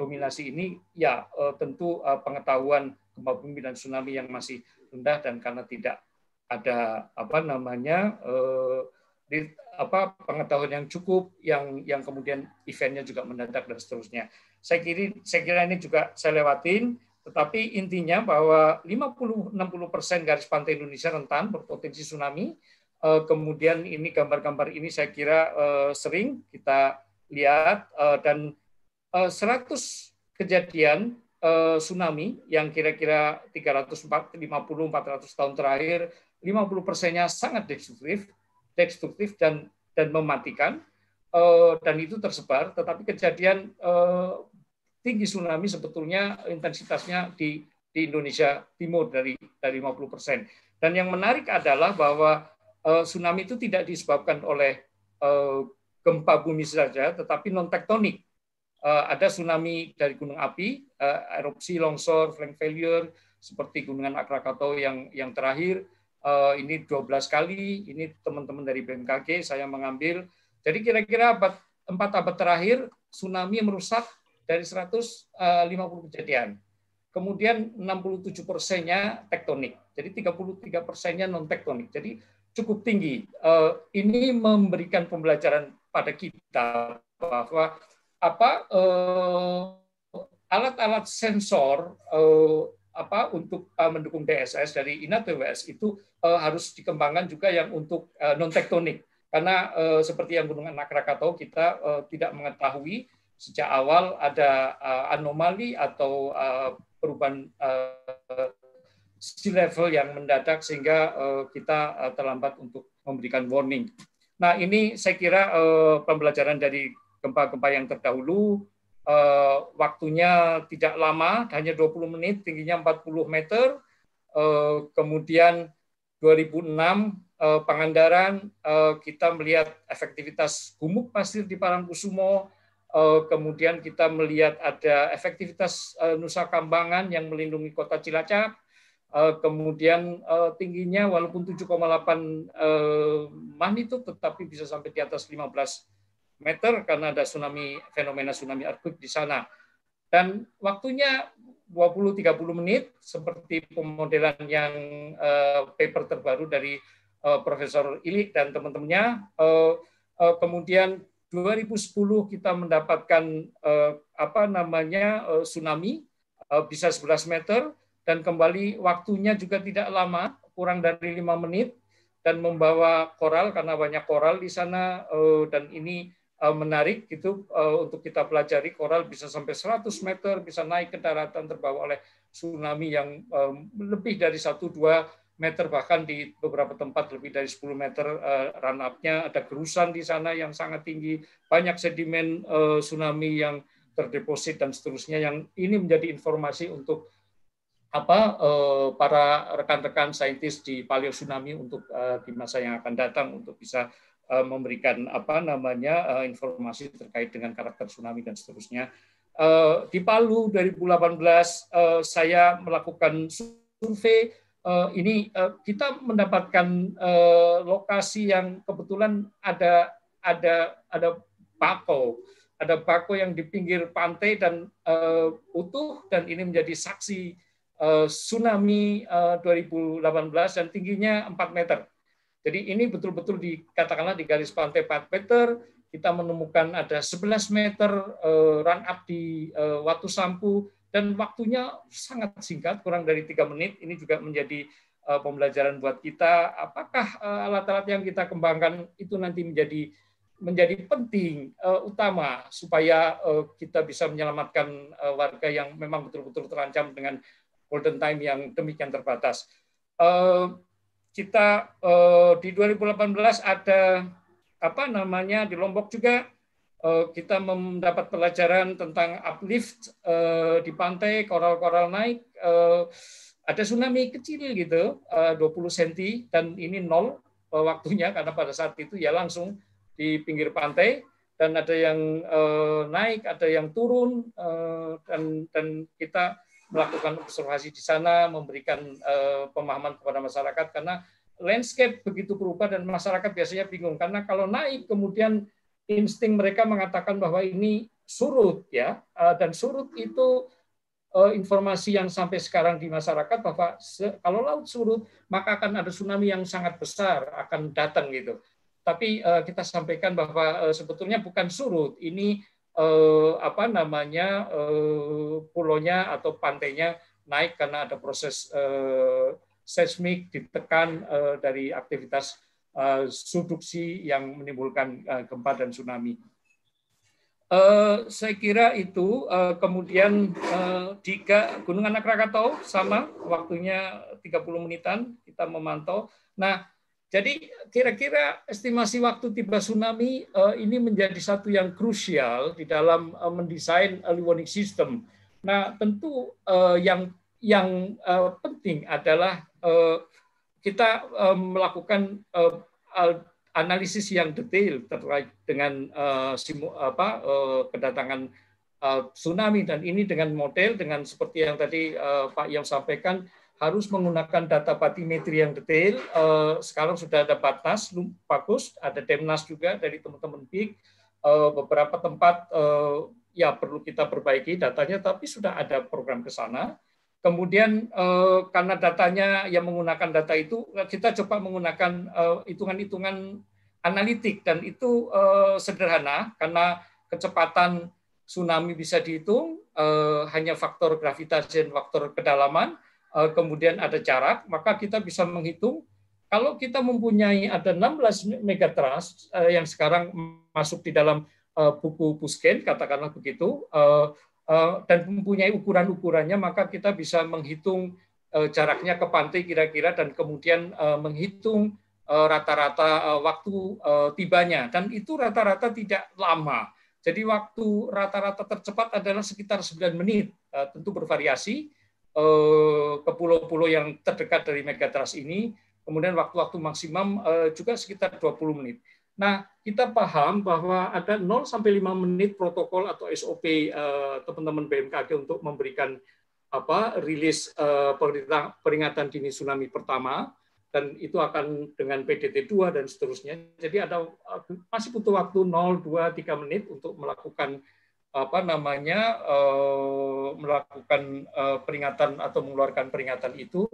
dominasi ini ya tentu pengetahuan gempa bumi dan tsunami yang masih rendah dan karena tidak ada apa namanya apa pengetahuan yang cukup yang yang kemudian eventnya juga mendadak dan seterusnya. Saya kira, saya kira ini juga saya lewatin, tetapi intinya bahwa 50-60 persen garis pantai Indonesia rentan berpotensi tsunami. Eh, kemudian ini gambar-gambar ini saya kira eh, sering kita lihat eh, dan 100 kejadian tsunami yang kira-kira 350-400 tahun terakhir 50 persennya sangat destruktif, destruktif dan dan mematikan dan itu tersebar. Tetapi kejadian tinggi tsunami sebetulnya intensitasnya di di Indonesia Timur dari dari 50 persen. Dan yang menarik adalah bahwa uh, tsunami itu tidak disebabkan oleh uh, gempa bumi saja, tetapi non tektonik. Uh, eh, ada tsunami dari gunung api, uh, erupsi longsor, flank failure seperti gunungan Krakatau yang yang terakhir uh, ini 12 kali. Ini teman-teman dari BMKG saya mengambil. Jadi kira-kira abad, 4 abad terakhir tsunami merusak dari 150 eh, kejadian. Kemudian 67 persennya tektonik. Jadi 33 persennya non tektonik. Jadi cukup tinggi. Eh, ini memberikan pembelajaran pada kita bahwa apa eh, alat-alat sensor apa untuk mendukung DSS dari INATWS itu harus dikembangkan juga yang untuk non tektonik karena seperti yang Gunung Anak Krakatau kita tidak mengetahui sejak awal ada uh, anomali atau uh, perubahan uh, sea level yang mendadak sehingga uh, kita uh, terlambat untuk memberikan warning. Nah ini saya kira uh, pembelajaran dari gempa-gempa yang terdahulu uh, waktunya tidak lama hanya 20 menit tingginya 40 meter uh, kemudian 2006 uh, Pangandaran uh, kita melihat efektivitas gumuk pasir di Parangkusumo Eh, kemudian kita melihat ada efektivitas eh, Nusa Kambangan yang melindungi kota Cilacap, eh, kemudian tingginya walaupun 7,8 magnitude tetapi bisa sampai di atas 15 meter karena ada tsunami fenomena tsunami earthquake di sana. Dan waktunya 20-30 menit seperti pemodelan yang paper terbaru dari Profesor Ilik dan teman-temannya. Kemudian 2010 kita mendapatkan eh, apa namanya eh, tsunami eh, bisa 11 meter dan kembali waktunya juga tidak lama, kurang dari lima menit dan membawa koral karena banyak koral di sana dan ini menarik gitu untuk kita pelajari koral bisa sampai 100 meter bisa naik ke daratan terbawa oleh tsunami yang lebih dari satu dua meter bahkan di beberapa tempat lebih dari 10 meter uh, eh, run up-nya ada gerusan di sana yang sangat tinggi banyak sedimen uh, tsunami yang terdeposit dan seterusnya yang ini menjadi informasi untuk apa uh, para rekan-rekan saintis di paleo tsunami untuk uh, di masa yang akan datang untuk bisa uh, memberikan apa namanya uh, informasi terkait dengan karakter tsunami dan seterusnya uh, di Palu 2018 uh, saya melakukan survei Eh, ini eh, kita mendapatkan eh, lokasi yang kebetulan ada ada ada bako ada bako yang di pinggir pantai dan utuh dan ini menjadi saksi tsunami 2018 dan tingginya 4 meter. Jadi ini betul-betul dikatakanlah di garis pantai 4 meter, kita menemukan ada 11 meter run up di Watu Sampu dan waktunya sangat singkat, kurang dari tiga menit. Ini juga menjadi uh, pembelajaran buat kita. Apakah eh, alat-alat uh, yang kita kembangkan itu nanti menjadi menjadi penting uh, utama supaya uh, kita bisa menyelamatkan uh, warga yang memang betul-betul terancam dengan golden time yang demikian terbatas. Uh, kita uh, di 2018 ada apa namanya di Lombok juga Eh, kita mendapat pelajaran tentang uplift eh, di pantai, koral-koral naik, eh, ada tsunami kecil gitu, 20 cm, dan ini nol waktunya, karena pada saat itu ya langsung di pinggir pantai, dan ada yang naik, ada yang turun, dan, dan kita melakukan observasi di sana, memberikan pemahaman kepada masyarakat, karena landscape begitu berubah dan masyarakat biasanya bingung, karena kalau naik kemudian insting mereka mengatakan bahwa ini surut ya eh, dan surut itu eh, informasi yang sampai sekarang di masyarakat bahwa kalau laut surut maka akan ada tsunami yang sangat besar akan datang gitu. Tapi eh, kita sampaikan bahwa sebetulnya bukan surut, ini apa namanya pulonya atau pantainya naik karena ada proses seismik ditekan dari aktivitas Eh, subduksi yang menimbulkan eh, gempa dan tsunami. Eh, saya kira itu kemudian jika Gunung Anak Rakatau sama waktunya 30 menitan kita memantau. Nah, jadi kira-kira estimasi waktu tiba tsunami ini menjadi satu yang krusial di dalam mendesain early warning system. Nah, tentu yang yang penting adalah kita eh, melakukan eh, analisis yang detail terkait dengan eh, simu, apa, kedatangan tsunami dan ini dengan model dengan seperti yang tadi uh, Pak yang sampaikan harus menggunakan data patimetri yang detail. Uh, sekarang sudah ada batas, bagus, ada Demnas juga dari teman-teman Big. Uh, beberapa tempat ya perlu kita perbaiki datanya, tapi sudah ada program ke sana. Kemudian eh, karena datanya yang menggunakan data itu, kita coba menggunakan eh, hitungan-hitungan analitik dan itu eh, sederhana karena kecepatan tsunami bisa dihitung hanya faktor gravitasi dan faktor kedalaman, kemudian ada jarak, maka kita bisa menghitung kalau kita mempunyai ada 16 megatrust yang sekarang masuk di dalam buku Pusken, katakanlah begitu, Eh, dan mempunyai ukuran-ukurannya, maka kita bisa menghitung eh, jaraknya ke pantai kira-kira dan kemudian eh, menghitung rata-rata waktu tibanya. Dan itu rata-rata tidak lama. Jadi waktu rata-rata tercepat adalah sekitar 9 menit, tentu bervariasi ke pulau-pulau yang terdekat dari megatrust ini. Kemudian waktu-waktu maksimum juga sekitar 20 menit. Nah, kita paham bahwa ada 0 sampai 5 menit protokol atau SOP eh, teman-teman eh, BMKG untuk memberikan apa rilis eh, peringatan dini tsunami pertama dan itu akan dengan PDT 2 dan seterusnya. Jadi ada eh, masih butuh waktu 0 2 3 menit untuk melakukan apa namanya eh, melakukan eh, peringatan atau mengeluarkan peringatan itu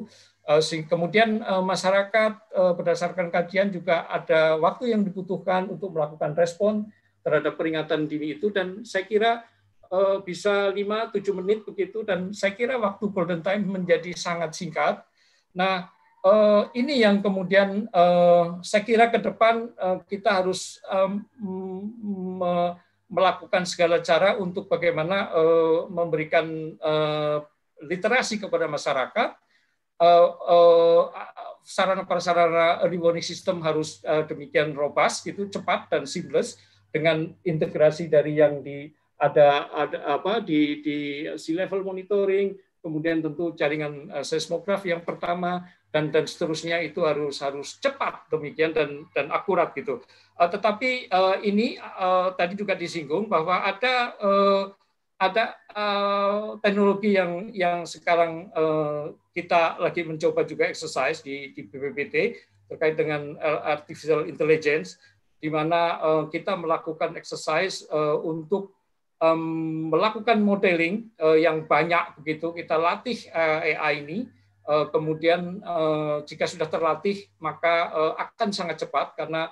eh, kemudian masyarakat berdasarkan kajian juga ada waktu yang dibutuhkan untuk melakukan respon terhadap peringatan dini itu dan saya kira bisa 5 7 menit begitu dan saya kira waktu golden time menjadi sangat singkat. Nah, ini yang kemudian saya kira ke depan kita harus melakukan segala cara untuk bagaimana uh, memberikan uh, literasi kepada masyarakat. uh, uh, sarana prasarana rewarding system harus uh, demikian robust, itu cepat dan seamless dengan integrasi dari yang di ada ada apa di di sea level monitoring, kemudian tentu jaringan seismograf yang pertama, dan dan seterusnya itu harus harus cepat demikian dan dan akurat gitu. Uh, tetapi uh, ini uh, tadi juga disinggung bahwa ada uh, ada uh, teknologi yang yang sekarang uh, kita lagi mencoba juga exercise di di BPPT terkait dengan artificial intelligence di mana uh, kita melakukan exercise uh, untuk um, melakukan modeling uh, yang banyak begitu kita latih uh, AI ini Eh, kemudian eh, jika sudah terlatih maka eh, akan sangat cepat karena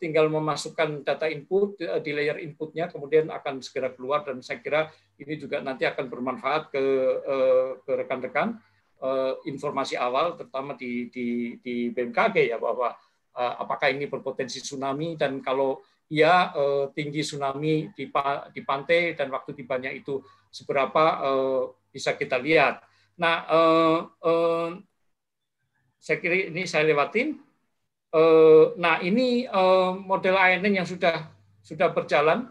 tinggal memasukkan data input di layer inputnya kemudian akan segera keluar dan saya kira ini juga nanti akan bermanfaat ke rekan-rekan informasi awal terutama di di di BMKG ya bahwa apakah ini berpotensi tsunami dan kalau ya tinggi tsunami di, di pantai dan waktu tibanya itu seberapa bisa kita lihat. Nah, eh, eh, saya kira ini saya lewatin. Eh, nah, ini eh, model ANN yang sudah sudah berjalan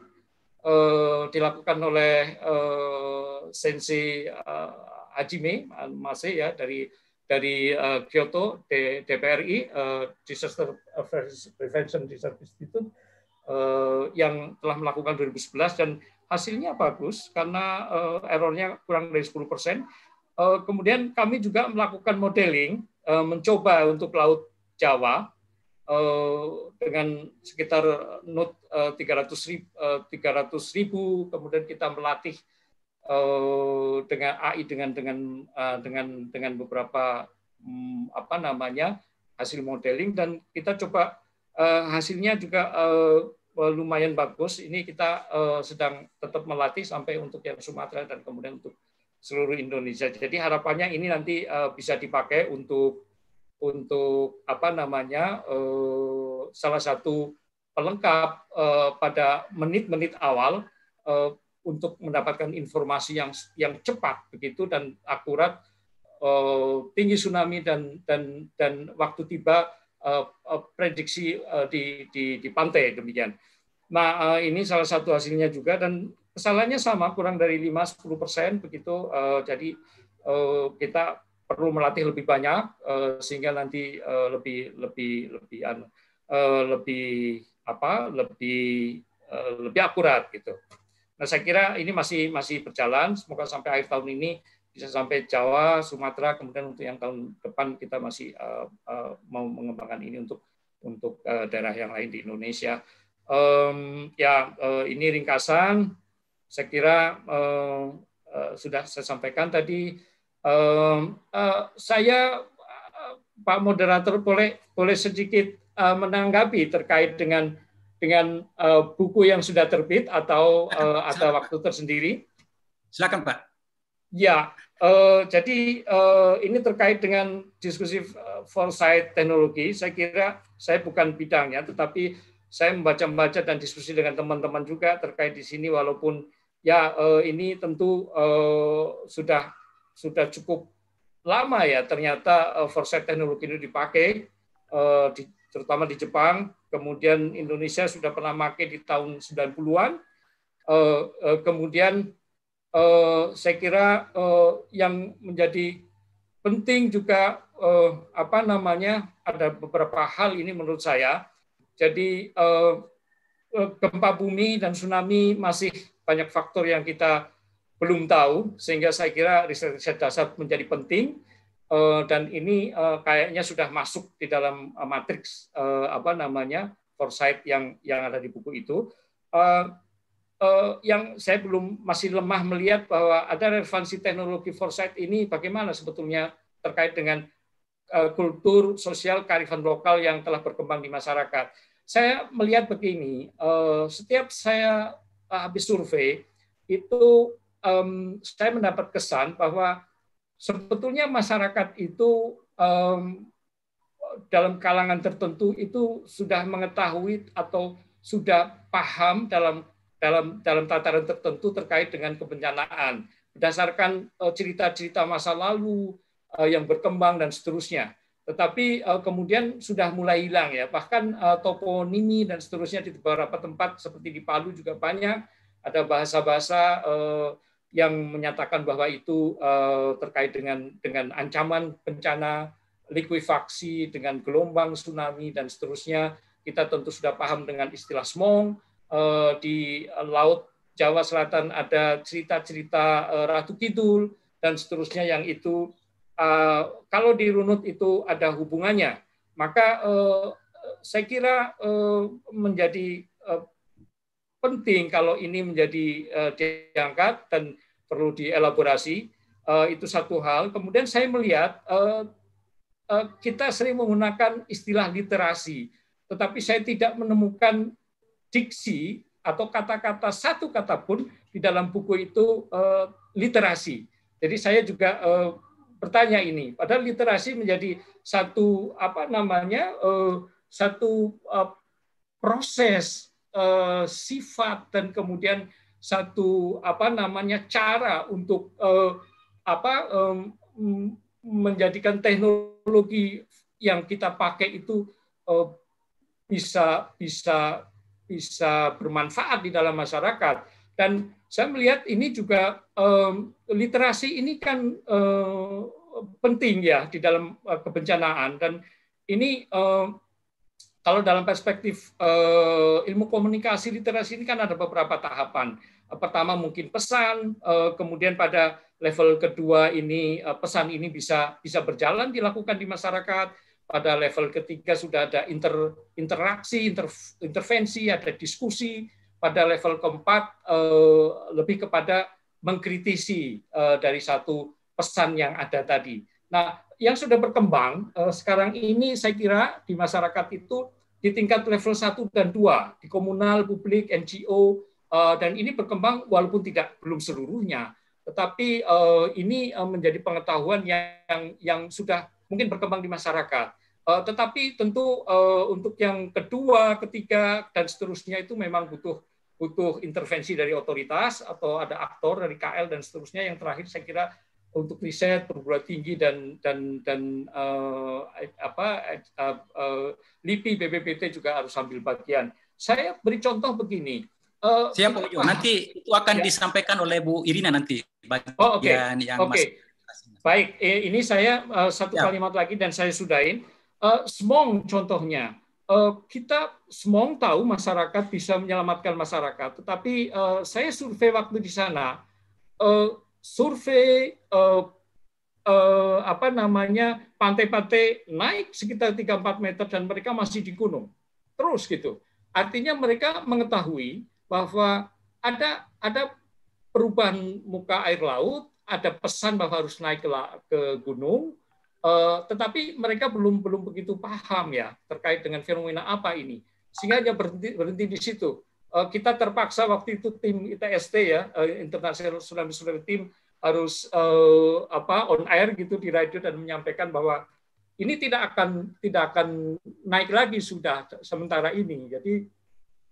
eh, dilakukan oleh eh, Sensei eh, Ajime masih ya dari dari eh, Kyoto D, DPRI eh, Disaster Prevention Disaster Institute eh, yang telah melakukan 2011 dan hasilnya bagus karena uh, errornya kurang dari 10 persen Eh, kemudian kami juga melakukan modeling, eh, mencoba untuk Laut Jawa eh, dengan sekitar not 300 ribu, 300 ribu, kemudian kita melatih dengan AI dengan dengan dengan dengan beberapa mm, apa namanya hasil modeling dan kita coba hasilnya juga lumayan bagus. Ini kita sedang tetap melatih sampai untuk yang Sumatera dan kemudian untuk seluruh Indonesia. Jadi harapannya ini nanti eh, bisa dipakai untuk untuk apa namanya eh, salah satu pelengkap eh, pada menit-menit awal untuk mendapatkan informasi yang yang cepat begitu dan akurat tinggi tsunami dan dan dan waktu tiba prediksi di, di di pantai demikian. Nah, ini salah satu hasilnya juga dan kesalahannya sama kurang dari 5-10 persen begitu uh, jadi uh, kita perlu melatih lebih banyak uh, sehingga nanti uh, lebih lebih lebih uh, lebih apa lebih uh, lebih akurat gitu nah saya kira ini masih masih berjalan semoga sampai akhir tahun ini bisa sampai Jawa Sumatera kemudian untuk yang tahun depan kita masih uh, uh, mau mengembangkan ini untuk untuk uh, daerah yang lain di Indonesia um, ya uh, ini ringkasan saya kira uh, uh, sudah saya sampaikan tadi. Uh, uh, saya Pak moderator boleh boleh sedikit uh, menanggapi terkait dengan dengan uh, buku yang sudah terbit atau uh, ada waktu tersendiri. Silakan Pak. Ya, uh, jadi uh, ini terkait dengan diskusi foresight teknologi. Saya kira saya bukan bidangnya, tetapi saya membaca-baca dan diskusi dengan teman-teman juga terkait di sini, walaupun ya eh, ini tentu eh, sudah sudah cukup lama ya ternyata eh, teknologi ini dipakai eh, di, terutama di Jepang, kemudian Indonesia sudah pernah pakai di tahun 90-an, kemudian saya kira yang menjadi penting juga apa namanya ada beberapa hal ini menurut saya. Jadi gempa bumi dan tsunami masih banyak faktor yang kita belum tahu, sehingga saya kira riset-riset dasar menjadi penting eh, dan ini eh, kayaknya sudah masuk di dalam eh, matriks apa namanya foresight yang yang ada di buku itu. Yang saya belum masih lemah melihat bahwa ada relevansi teknologi foresight ini bagaimana sebetulnya terkait dengan kultur sosial karifan lokal yang telah berkembang di masyarakat. Saya melihat begini, setiap saya habis survei itu um, saya mendapat kesan bahwa sebetulnya masyarakat itu um, dalam kalangan tertentu itu sudah mengetahui atau sudah paham dalam dalam dalam tataran tertentu terkait dengan kebencanaan berdasarkan e, cerita-cerita masa lalu e, yang berkembang dan seterusnya. Tetapi eh, kemudian sudah mulai hilang ya. Bahkan uh, eh, toponimi dan seterusnya di beberapa tempat seperti di Palu juga banyak ada bahasa-bahasa eh, yang menyatakan bahwa itu terkait dengan dengan ancaman bencana likuifaksi dengan gelombang tsunami dan seterusnya kita tentu sudah paham dengan istilah smong di laut Jawa Selatan ada cerita-cerita Ratu Kidul dan seterusnya yang itu Eh, kalau dirunut itu ada hubungannya, maka eh, saya kira eh, menjadi penting kalau ini menjadi diangkat dan perlu dielaborasi. itu satu hal. Kemudian saya melihat kita sering menggunakan istilah literasi, tetapi saya tidak menemukan diksi atau kata-kata satu kata pun di dalam buku itu literasi. Jadi saya juga bertanya ini. Padahal literasi menjadi satu apa namanya eh, satu eh, proses eh, sifat dan kemudian satu apa namanya cara untuk apa menjadikan teknologi yang kita pakai itu bisa bisa bisa bermanfaat di dalam masyarakat dan saya melihat ini juga um, literasi ini kan um, penting ya di dalam uh, kebencanaan dan ini um, kalau dalam perspektif uh, ilmu komunikasi literasi ini kan ada beberapa tahapan. Pertama mungkin pesan, uh, kemudian pada level kedua ini uh, pesan ini bisa bisa berjalan dilakukan di masyarakat. Pada level ketiga sudah ada inter, interaksi, inter, intervensi, ada diskusi, pada level keempat eh, lebih kepada mengkritisi eh, dari satu pesan yang ada tadi. Nah, yang sudah berkembang eh, sekarang ini saya kira di masyarakat itu di tingkat level 1 dan 2, di komunal, publik, NGO, dan ini berkembang walaupun tidak belum seluruhnya, tetapi ini menjadi pengetahuan yang yang sudah mungkin berkembang di masyarakat. Tetapi tentu untuk yang kedua, ketiga, dan seterusnya itu memang butuh butuh intervensi dari otoritas atau ada aktor dari KL dan seterusnya yang terakhir saya kira untuk riset perguruan tinggi dan dan dan uh, apa uh, eh, uh, LIPI BPPT juga harus ambil bagian. Saya beri contoh begini. Uh, Siap, Bu Nanti itu akan ya. disampaikan oleh Bu Irina nanti bagian oh, okay. yang okay. masih. Baik, ini saya uh, satu ya. kalimat lagi dan saya sudahin. Uh, Smong contohnya. Eh, kita semong tahu masyarakat bisa menyelamatkan masyarakat, tetapi eh, saya survei waktu di sana, eh, survei apa namanya pantai-pantai naik sekitar 3-4 meter dan mereka masih di gunung terus gitu. Artinya mereka mengetahui bahwa ada ada perubahan muka air laut, ada pesan bahwa harus naik ke, ke gunung, Uh, tetapi mereka belum belum begitu paham ya terkait dengan fenomena apa ini sehingga hanya berhenti berhenti di situ uh, kita terpaksa waktu itu tim ITST ya uh, International Tsunami Survey Team harus uh, apa on air gitu di radio dan menyampaikan bahwa ini tidak akan tidak akan naik lagi sudah sementara ini jadi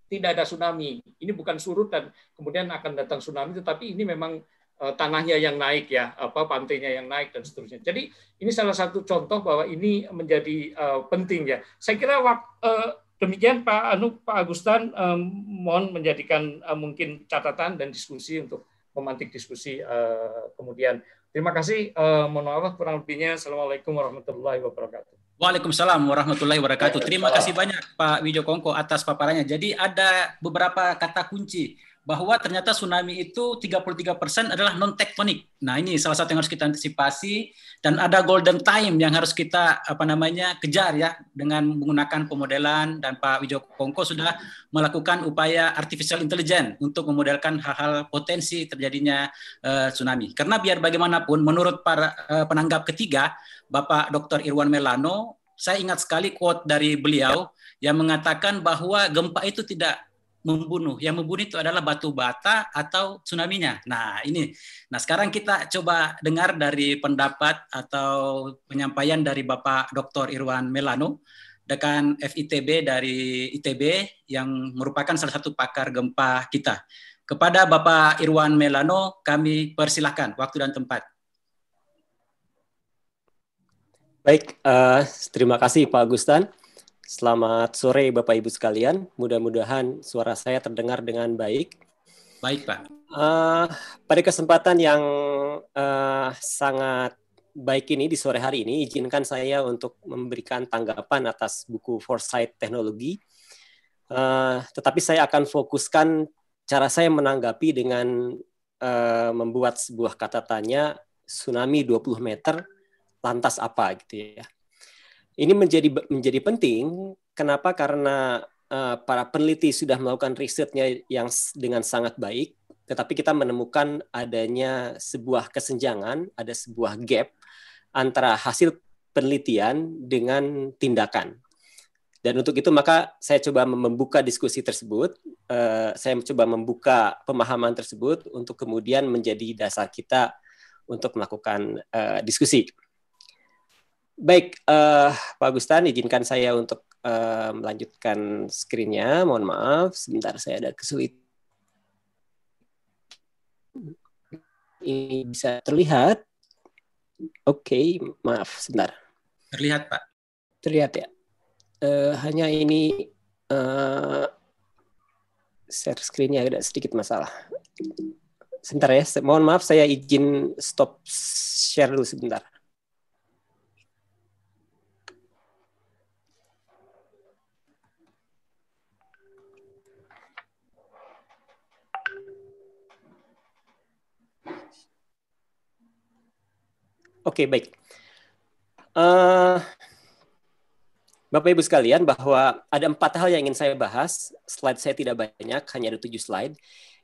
tidak ada tsunami ini bukan surut dan kemudian akan datang tsunami tetapi ini memang Eh, tanahnya yang naik ya, apa pantainya yang naik dan seterusnya. Jadi ini salah satu contoh bahwa ini menjadi uh, penting ya. Saya kira wak, uh, demikian Pak Anu Pak Agustan um, mohon menjadikan uh, mungkin catatan dan diskusi untuk memantik diskusi uh, kemudian. Terima kasih. Uh, mohon maaf kurang lebihnya. Assalamualaikum warahmatullahi wabarakatuh. Waalaikumsalam warahmatullahi wabarakatuh. Terima kasih banyak Pak Widjo Kongko atas paparannya. Jadi ada beberapa kata kunci bahwa ternyata tsunami itu 33% adalah non tektonik. Nah, ini salah satu yang harus kita antisipasi dan ada golden time yang harus kita apa namanya kejar ya dengan menggunakan pemodelan dan Pak Wijo Kongko sudah melakukan upaya artificial intelligence untuk memodelkan hal-hal potensi terjadinya uh, tsunami. Karena biar bagaimanapun menurut para uh, penanggap ketiga Bapak Dr. Irwan Melano, saya ingat sekali quote dari beliau yang mengatakan bahwa gempa itu tidak membunuh. Yang membunuh itu adalah batu bata atau tsunami Nah, ini. Nah, sekarang kita coba dengar dari pendapat atau penyampaian dari Bapak Dr. Irwan Melano, dekan FITB dari ITB yang merupakan salah satu pakar gempa kita. Kepada Bapak Irwan Melano, kami persilahkan waktu dan tempat. Baik, uh, terima kasih Pak Agustan. Selamat sore Bapak Ibu sekalian. Mudah-mudahan suara saya terdengar dengan baik. Baik Pak. Uh, pada kesempatan yang uh, sangat baik ini di sore hari ini, izinkan saya untuk memberikan tanggapan atas buku Foresight Teknologi. Uh, tetapi saya akan fokuskan cara saya menanggapi dengan uh, membuat sebuah kata tanya tsunami 20 meter lantas apa gitu ya. Ini menjadi menjadi penting. Kenapa? Karena uh, para peneliti sudah melakukan risetnya yang dengan sangat baik, tetapi kita menemukan adanya sebuah kesenjangan, ada sebuah gap antara hasil penelitian dengan tindakan. Dan untuk itu maka saya coba membuka diskusi tersebut, uh, saya coba membuka pemahaman tersebut untuk kemudian menjadi dasar kita untuk melakukan uh, diskusi. Baik, uh, Pak Gustan, izinkan saya untuk uh, melanjutkan screen-nya. Mohon maaf, sebentar saya ada kesulitan. Ini bisa terlihat. Oke, okay, maaf, sebentar. Terlihat, Pak. Terlihat ya. Uh, hanya ini uh, share screen-nya ada sedikit masalah. Sebentar ya, mohon maaf saya izin stop share dulu sebentar. Oke, okay, baik. Uh, Bapak Ibu sekalian, bahwa ada empat hal yang ingin saya bahas. Slide saya tidak banyak, hanya ada tujuh slide.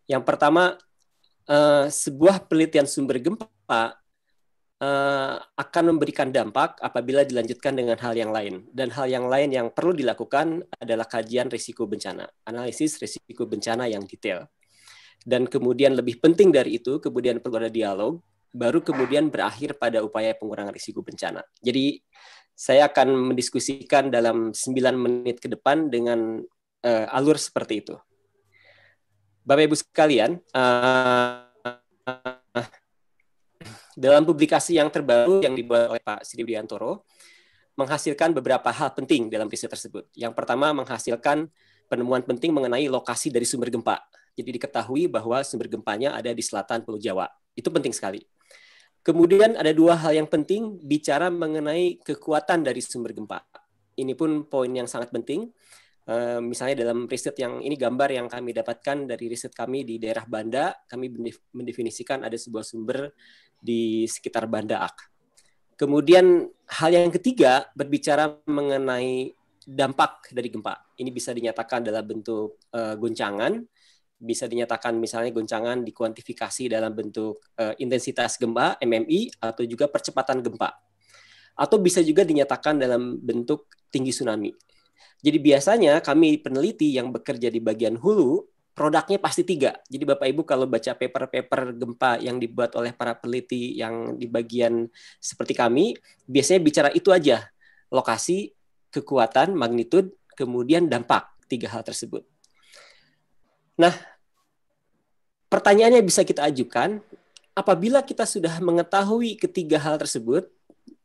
Yang pertama, uh, sebuah penelitian sumber gempa uh, akan memberikan dampak apabila dilanjutkan dengan hal yang lain. Dan hal yang lain yang perlu dilakukan adalah kajian risiko bencana, analisis risiko bencana yang detail. Dan kemudian lebih penting dari itu, kemudian perlu ada dialog baru kemudian berakhir pada upaya pengurangan risiko bencana. Jadi saya akan mendiskusikan dalam 9 menit ke depan dengan uh, alur seperti itu. Bapak Ibu sekalian, uh, dalam publikasi yang terbaru yang dibuat oleh Pak Sri Widiantoro menghasilkan beberapa hal penting dalam riset tersebut. Yang pertama menghasilkan penemuan penting mengenai lokasi dari sumber gempa. Jadi diketahui bahwa sumber gempanya ada di selatan Pulau Jawa. Itu penting sekali. Kemudian ada dua hal yang penting bicara mengenai kekuatan dari sumber gempa. Ini pun poin yang sangat penting. Uh, misalnya dalam riset yang ini gambar yang kami dapatkan dari riset kami di daerah Banda, kami mendefinisikan ada sebuah sumber di sekitar Banda Ak. Kemudian hal yang ketiga berbicara mengenai dampak dari gempa. Ini bisa dinyatakan dalam bentuk uh, goncangan bisa dinyatakan misalnya goncangan dikuantifikasi dalam bentuk uh, intensitas gempa MMI atau juga percepatan gempa. Atau bisa juga dinyatakan dalam bentuk tinggi tsunami. Jadi biasanya kami peneliti yang bekerja di bagian hulu produknya pasti tiga. Jadi Bapak Ibu kalau baca paper-paper gempa yang dibuat oleh para peneliti yang di bagian seperti kami, biasanya bicara itu aja. Lokasi, kekuatan, magnitude kemudian dampak, tiga hal tersebut. Nah, pertanyaannya bisa kita ajukan apabila kita sudah mengetahui ketiga hal tersebut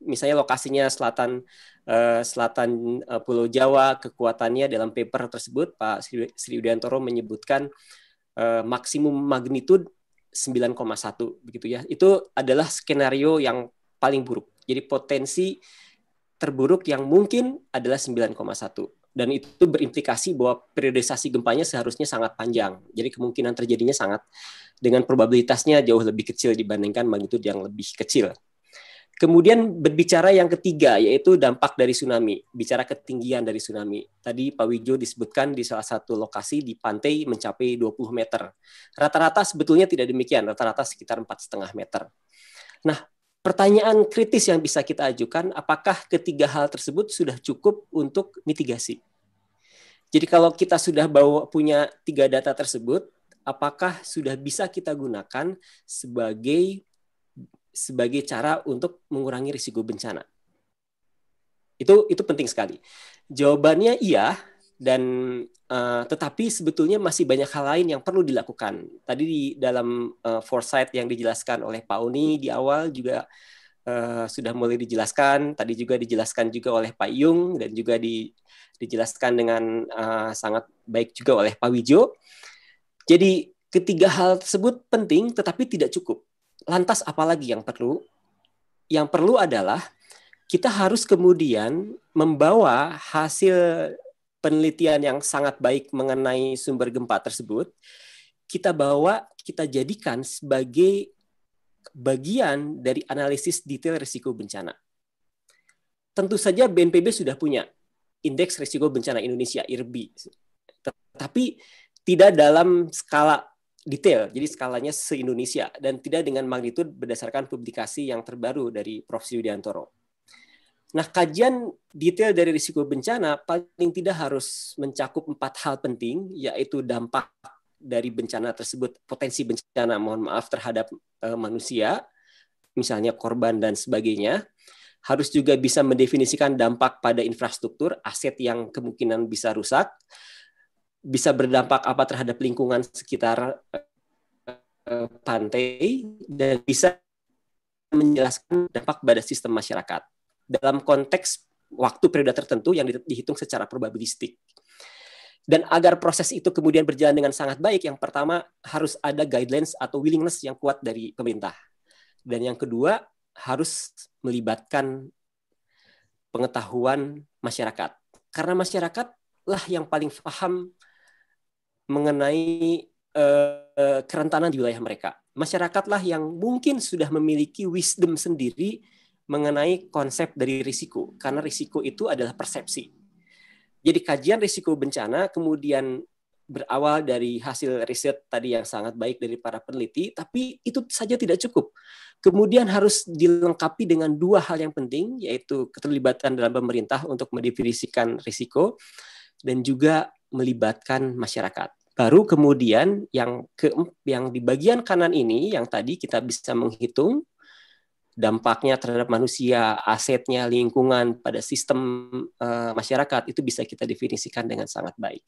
misalnya lokasinya selatan eh, selatan eh, Pulau Jawa kekuatannya dalam paper tersebut Pak Sri, Sri menyebutkan eh, maksimum magnitude 9,1 begitu ya itu adalah skenario yang paling buruk jadi potensi terburuk yang mungkin adalah 9,1 dan itu berimplikasi bahwa periodisasi gempanya seharusnya sangat panjang. Jadi kemungkinan terjadinya sangat dengan probabilitasnya jauh lebih kecil dibandingkan magnitude yang lebih kecil. Kemudian berbicara yang ketiga yaitu dampak dari tsunami, bicara ketinggian dari tsunami. Tadi Pak Wijo disebutkan di salah satu lokasi di pantai mencapai 20 meter. Rata-rata sebetulnya tidak demikian, rata-rata sekitar 4,5 meter. Nah, Pertanyaan kritis yang bisa kita ajukan, apakah ketiga hal tersebut sudah cukup untuk mitigasi? Jadi kalau kita sudah bawa punya tiga data tersebut, apakah sudah bisa kita gunakan sebagai sebagai cara untuk mengurangi risiko bencana? Itu itu penting sekali. Jawabannya iya dan Eh, tetapi sebetulnya masih banyak hal lain yang perlu dilakukan. Tadi di dalam uh, foresight yang dijelaskan oleh Pak Uni di awal juga uh, sudah mulai dijelaskan. Tadi juga dijelaskan juga oleh Pak Yung dan juga di, dijelaskan dengan uh, sangat baik juga oleh Pak Wijo. Jadi ketiga hal tersebut penting tetapi tidak cukup. Lantas apalagi yang perlu? Yang perlu adalah kita harus kemudian membawa hasil penelitian yang sangat baik mengenai sumber gempa tersebut, kita bawa, kita jadikan sebagai bagian dari analisis detail risiko bencana. Tentu saja BNPB sudah punya indeks risiko bencana Indonesia IRBI. tetapi tidak dalam skala detail, jadi skalanya se-Indonesia dan tidak dengan magnitud berdasarkan publikasi yang terbaru dari Prof. Yudiantoro. Nah, kajian detail dari risiko bencana paling tidak harus mencakup empat hal penting, yaitu dampak dari bencana tersebut, potensi bencana, mohon maaf, terhadap uh, manusia, misalnya korban dan sebagainya. Harus juga bisa mendefinisikan dampak pada infrastruktur, aset yang kemungkinan bisa rusak, bisa berdampak apa terhadap lingkungan sekitar uh, pantai, dan bisa menjelaskan dampak pada sistem masyarakat dalam konteks waktu periode tertentu yang dihitung secara probabilistik. Dan agar proses itu kemudian berjalan dengan sangat baik, yang pertama harus ada guidelines atau willingness yang kuat dari pemerintah. Dan yang kedua harus melibatkan pengetahuan masyarakat. Karena masyarakatlah yang paling paham mengenai uh, kerentanan di wilayah mereka. Masyarakatlah yang mungkin sudah memiliki wisdom sendiri mengenai konsep dari risiko karena risiko itu adalah persepsi. Jadi kajian risiko bencana kemudian berawal dari hasil riset tadi yang sangat baik dari para peneliti, tapi itu saja tidak cukup. Kemudian harus dilengkapi dengan dua hal yang penting, yaitu keterlibatan dalam pemerintah untuk mendefinisikan risiko dan juga melibatkan masyarakat. Baru kemudian yang ke yang di bagian kanan ini yang tadi kita bisa menghitung dampaknya terhadap manusia, asetnya, lingkungan pada sistem uh, masyarakat itu bisa kita definisikan dengan sangat baik.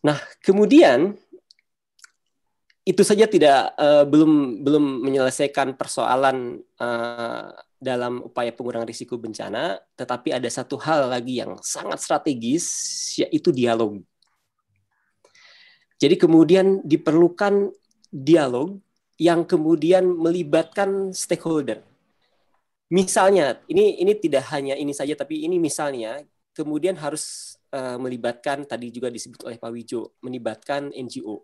Nah, kemudian itu saja tidak uh, belum belum menyelesaikan persoalan uh, dalam upaya pengurangan risiko bencana, tetapi ada satu hal lagi yang sangat strategis yaitu dialog. Jadi kemudian diperlukan dialog yang kemudian melibatkan stakeholder. Misalnya, ini ini tidak hanya ini saja, tapi ini misalnya kemudian harus uh, melibatkan tadi juga disebut oleh Pak Wijo, melibatkan NGO,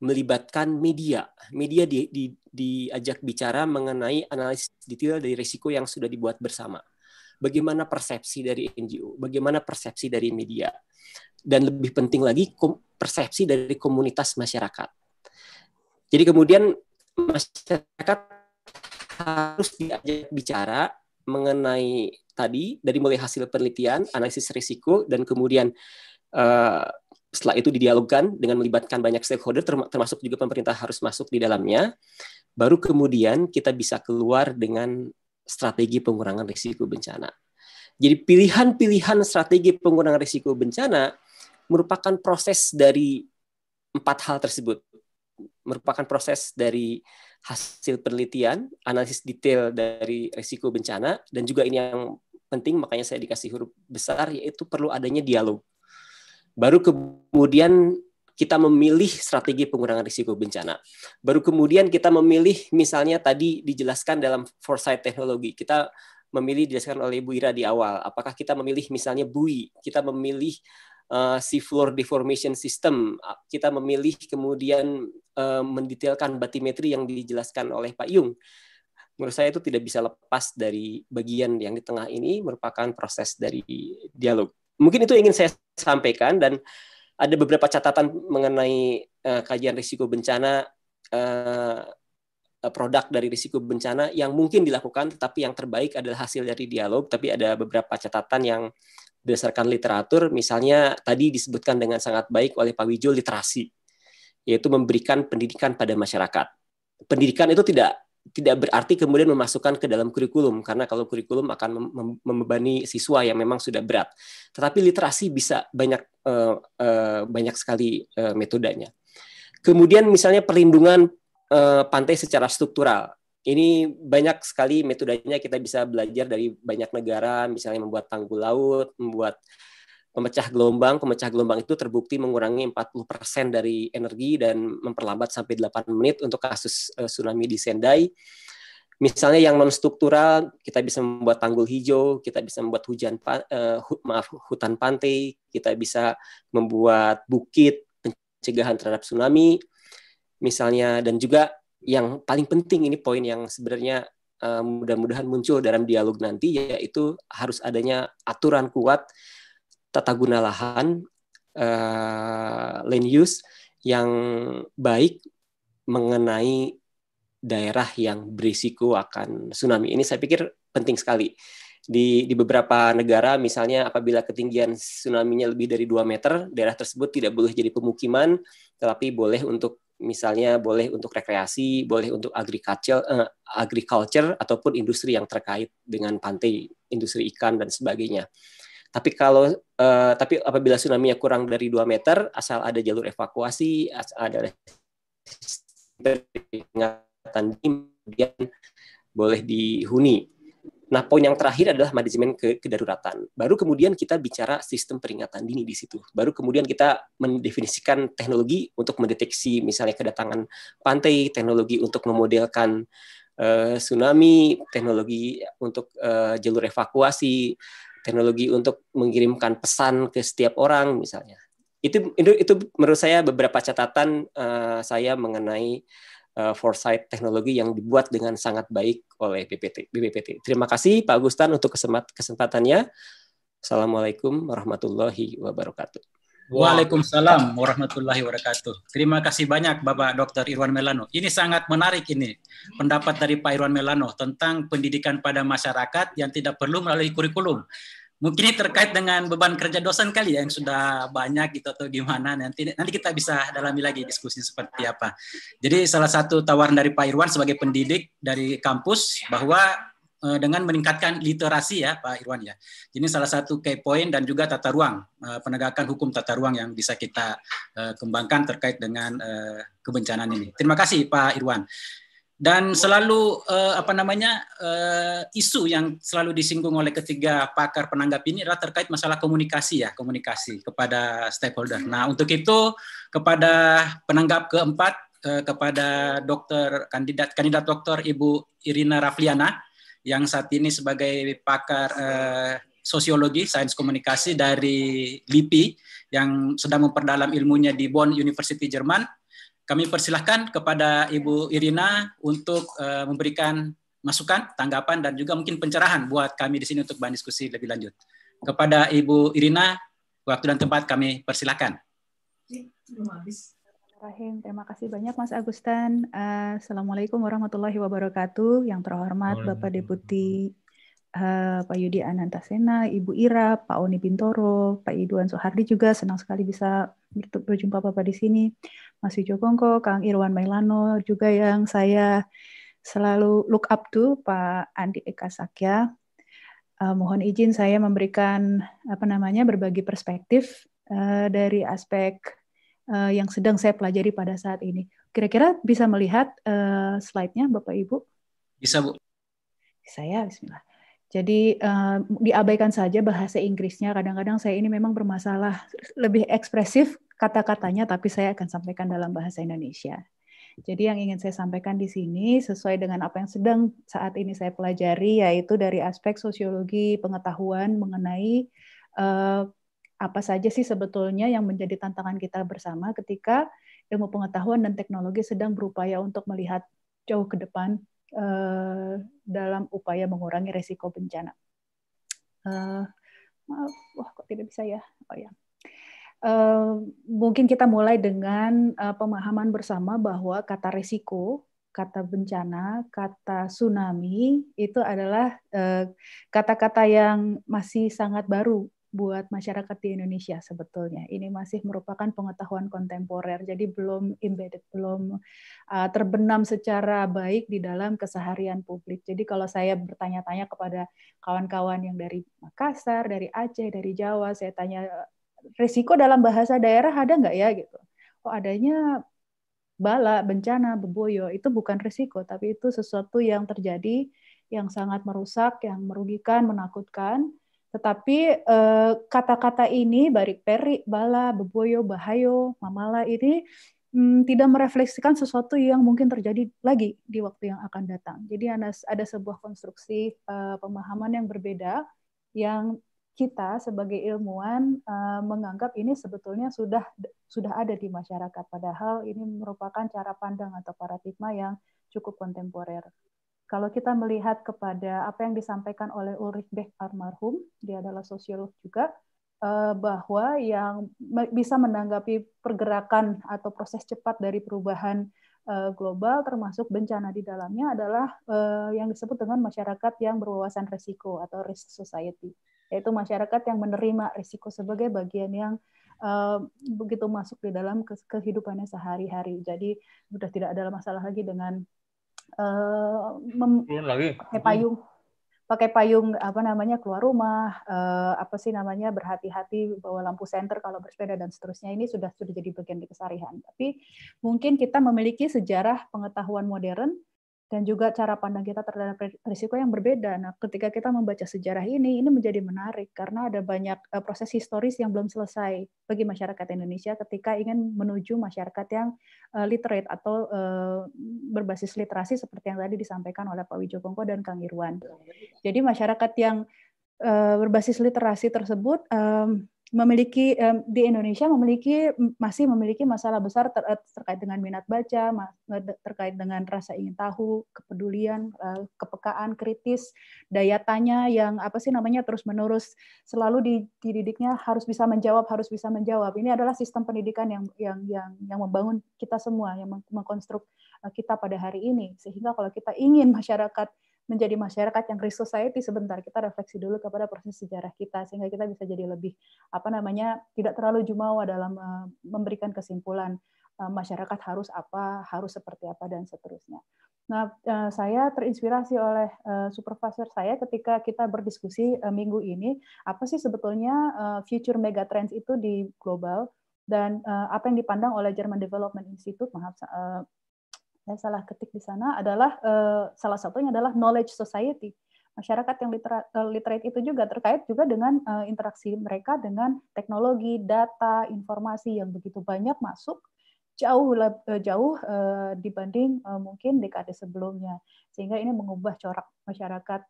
melibatkan media. Media di, di, diajak bicara mengenai analisis detail dari risiko yang sudah dibuat bersama. Bagaimana persepsi dari NGO, bagaimana persepsi dari media, dan lebih penting lagi persepsi dari komunitas masyarakat. Jadi kemudian masyarakat harus diajak bicara mengenai tadi dari mulai hasil penelitian, analisis risiko, dan kemudian uh, setelah itu didialogkan dengan melibatkan banyak stakeholder, termasuk juga pemerintah harus masuk di dalamnya. Baru kemudian kita bisa keluar dengan strategi pengurangan risiko bencana. Jadi pilihan-pilihan strategi pengurangan risiko bencana merupakan proses dari empat hal tersebut merupakan proses dari hasil penelitian, analisis detail dari risiko bencana, dan juga ini yang penting, makanya saya dikasih huruf besar, yaitu perlu adanya dialog. Baru kemudian kita memilih strategi pengurangan risiko bencana. Baru kemudian kita memilih, misalnya tadi dijelaskan dalam foresight teknologi, kita memilih dijelaskan oleh Bu Ira di awal. Apakah kita memilih misalnya bui, kita memilih uh, eh, seafloor deformation system, kita memilih kemudian Eh, mendetailkan batimetri yang dijelaskan oleh Pak Yung. Menurut saya itu tidak bisa lepas dari bagian yang di tengah ini merupakan proses dari dialog. Mungkin itu ingin saya sampaikan dan ada beberapa catatan mengenai uh, kajian risiko bencana uh, produk dari risiko bencana yang mungkin dilakukan, tetapi yang terbaik adalah hasil dari dialog. Tapi ada beberapa catatan yang berdasarkan literatur, misalnya tadi disebutkan dengan sangat baik oleh Pak Wijo literasi yaitu memberikan pendidikan pada masyarakat. Pendidikan itu tidak tidak berarti kemudian memasukkan ke dalam kurikulum karena kalau kurikulum akan membebani siswa yang memang sudah berat. Tetapi literasi bisa banyak uh, uh, banyak sekali uh, metodenya. Kemudian misalnya perlindungan uh, pantai secara struktural. Ini banyak sekali metodenya kita bisa belajar dari banyak negara, misalnya membuat tanggul laut, membuat pemecah gelombang. Pemecah gelombang itu terbukti mengurangi 40% dari energi dan memperlambat sampai 8 menit untuk kasus eh, tsunami di Sendai. Misalnya yang non struktural, kita bisa membuat tanggul hijau, kita bisa membuat hujan uh, maaf hutan pantai, kita bisa membuat bukit pencegahan terhadap tsunami. Misalnya dan juga yang paling penting ini poin yang sebenarnya eh, mudah-mudahan muncul dalam dialog nanti yaitu harus adanya aturan kuat tata guna lahan, uh, land use yang baik mengenai daerah yang berisiko akan tsunami. Ini saya pikir penting sekali. Di, di beberapa negara, misalnya apabila ketinggian tsunami-nya lebih dari 2 meter, daerah tersebut tidak boleh jadi pemukiman, tetapi boleh untuk misalnya boleh untuk rekreasi, boleh untuk agriculture, eh, agriculture ataupun industri yang terkait dengan pantai, industri ikan dan sebagainya. Tapi kalau uh, tapi apabila tsunami kurang dari 2 meter, asal ada jalur evakuasi, ada peringatan kemudian boleh dihuni. Nah, poin yang terakhir adalah manajemen ke kedaruratan. Baru kemudian kita bicara sistem peringatan dini di situ. Baru kemudian kita mendefinisikan teknologi untuk mendeteksi misalnya kedatangan pantai, teknologi untuk memodelkan uh, tsunami, teknologi untuk uh, jalur evakuasi, teknologi untuk mengirimkan pesan ke setiap orang misalnya. Itu itu, itu menurut saya beberapa catatan uh, saya mengenai uh, foresight teknologi yang dibuat dengan sangat baik oleh BPT, BPPT. Terima kasih Pak Agustan untuk kesempat, kesempatannya. Assalamualaikum warahmatullahi wabarakatuh. Waalaikumsalam warahmatullahi wabarakatuh. Terima kasih banyak Bapak Dr. Irwan Melano. Ini sangat menarik ini pendapat dari Pak Irwan Melano tentang pendidikan pada masyarakat yang tidak perlu melalui kurikulum. Mungkin ini terkait dengan beban kerja dosen kali ya yang sudah banyak gitu atau gimana nanti nanti kita bisa dalami lagi diskusi seperti apa. Jadi salah satu tawaran dari Pak Irwan sebagai pendidik dari kampus bahwa eh, dengan meningkatkan literasi ya Pak Irwan ya. Ini salah satu key point dan juga tata ruang eh, penegakan hukum tata ruang yang bisa kita eh, kembangkan terkait dengan kebencanaan ini. Terima kasih Pak Irwan dan selalu uh, apa namanya uh, isu yang selalu disinggung oleh ketiga pakar penanggap ini adalah terkait masalah komunikasi ya komunikasi kepada stakeholder. Nah untuk itu kepada penanggap keempat uh, kepada dokter kandidat kandidat dokter Ibu Irina Rafliana yang saat ini sebagai pakar uh, sosiologi sains komunikasi dari LIPI yang sedang memperdalam ilmunya di Bonn University Jerman kami persilahkan kepada Ibu Irina untuk uh, memberikan masukan, tanggapan, dan juga mungkin pencerahan buat kami di sini untuk bahan diskusi lebih lanjut. Kepada Ibu Irina, waktu dan tempat kami persilahkan. terima kasih banyak Mas Agustan. Uh, Assalamualaikum warahmatullahi wabarakatuh. Yang terhormat Bapak Deputi uh, Pak Yudi Anantasena, Ibu Ira, Pak Oni Bintoro, Pak Iduan Soehardi juga senang sekali bisa berjumpa Bapak di sini. Mas Ijo Kongko, Kang Irwan Mailano, juga yang saya selalu look up to Pak Andi Eka Sakya. Uh, mohon izin saya memberikan apa namanya berbagi perspektif uh, dari aspek uh, yang sedang saya pelajari pada saat ini. Kira-kira bisa melihat uh, slide-nya Bapak Ibu? Bisa Bu. Saya Bismillah. Jadi uh, diabaikan saja bahasa Inggrisnya. Kadang-kadang saya ini memang bermasalah lebih ekspresif kata-katanya, tapi saya akan sampaikan dalam bahasa Indonesia. Jadi yang ingin saya sampaikan di sini sesuai dengan apa yang sedang saat ini saya pelajari yaitu dari aspek sosiologi pengetahuan mengenai eh, apa saja sih sebetulnya yang menjadi tantangan kita bersama ketika ilmu pengetahuan dan teknologi sedang berupaya untuk melihat jauh ke depan eh, dalam upaya mengurangi resiko bencana. Eh, maaf, wah kok tidak bisa ya? Oh ya. Eh, mungkin kita mulai dengan uh, pemahaman bersama bahwa kata resiko, kata bencana, kata tsunami itu adalah eh, kata-kata uh, yang masih sangat baru buat masyarakat di Indonesia sebetulnya. Ini masih merupakan pengetahuan kontemporer, jadi belum embedded, belum uh, terbenam secara baik di dalam keseharian publik. Jadi kalau saya bertanya-tanya kepada kawan-kawan yang dari Makassar, dari Aceh, dari Jawa, saya tanya risiko dalam bahasa daerah ada nggak ya gitu oh adanya bala bencana beboyo itu bukan risiko tapi itu sesuatu yang terjadi yang sangat merusak yang merugikan menakutkan tetapi kata eh, kata-kata ini barik peri bala beboyo bahayo mamala ini hmm, tidak merefleksikan sesuatu yang mungkin terjadi lagi di waktu yang akan datang. Jadi ada, sebuah konstruksi eh, pemahaman yang berbeda yang kita sebagai ilmuwan eh, menganggap ini sebetulnya sudah sudah ada di masyarakat padahal ini merupakan cara pandang atau paradigma yang cukup kontemporer. Kalau kita melihat kepada apa yang disampaikan oleh Ulrich Beck almarhum, dia adalah sosiolog juga eh, bahwa yang bisa menanggapi pergerakan atau proses cepat dari perubahan eh, global termasuk bencana di dalamnya adalah yang disebut dengan masyarakat yang berwawasan risiko atau risk society yaitu masyarakat yang menerima risiko sebagai bagian yang uh, begitu masuk di dalam kehidupannya sehari-hari. Jadi sudah tidak ada masalah lagi dengan uh, mem- iya, lagi. pakai payung pakai payung apa namanya keluar rumah uh, apa sih namanya berhati-hati bawa lampu senter kalau bersepeda dan seterusnya ini sudah sudah jadi bagian di kesarihan tapi mungkin kita memiliki sejarah pengetahuan modern dan juga cara pandang kita terhadap risiko yang berbeda. Nah, ketika kita membaca sejarah ini, ini menjadi menarik karena ada banyak eh, proses historis yang belum selesai bagi masyarakat Indonesia ketika ingin menuju masyarakat yang eh, literate atau eh, berbasis literasi seperti yang tadi disampaikan oleh Pak Wijokongko dan Kang Irwan. Jadi masyarakat yang berbasis literasi tersebut memiliki di Indonesia memiliki masih memiliki masalah besar ter, eh, terkait dengan minat baca, e, terkait dengan rasa ingin tahu, kepedulian, e, kepekaan kritis, daya tanya yang apa sih namanya terus menerus selalu dididiknya harus bisa menjawab, harus bisa menjawab. Ini adalah sistem pendidikan yang yang yang yang membangun kita semua, yang mengkonstruk e, kita pada hari ini. Sehingga kalau kita ingin masyarakat menjadi masyarakat yang Christ society sebentar kita refleksi dulu kepada proses sejarah kita sehingga kita bisa jadi lebih apa namanya tidak terlalu jumawa dalam eh, memberikan kesimpulan eh, masyarakat harus apa harus seperti apa dan seterusnya. Nah, eh, saya terinspirasi oleh supervisor saya ketika kita berdiskusi minggu ini, apa sih sebetulnya future megatrends itu di global dan apa yang dipandang oleh German Development Institute, maaf saya salah ketik di sana adalah eh, salah satunya adalah knowledge society masyarakat yang eh, literate itu juga terkait juga dengan eh, interaksi mereka dengan teknologi data informasi yang begitu banyak masuk jauh jauh dibanding mungkin dekade sebelumnya sehingga ini mengubah corak masyarakat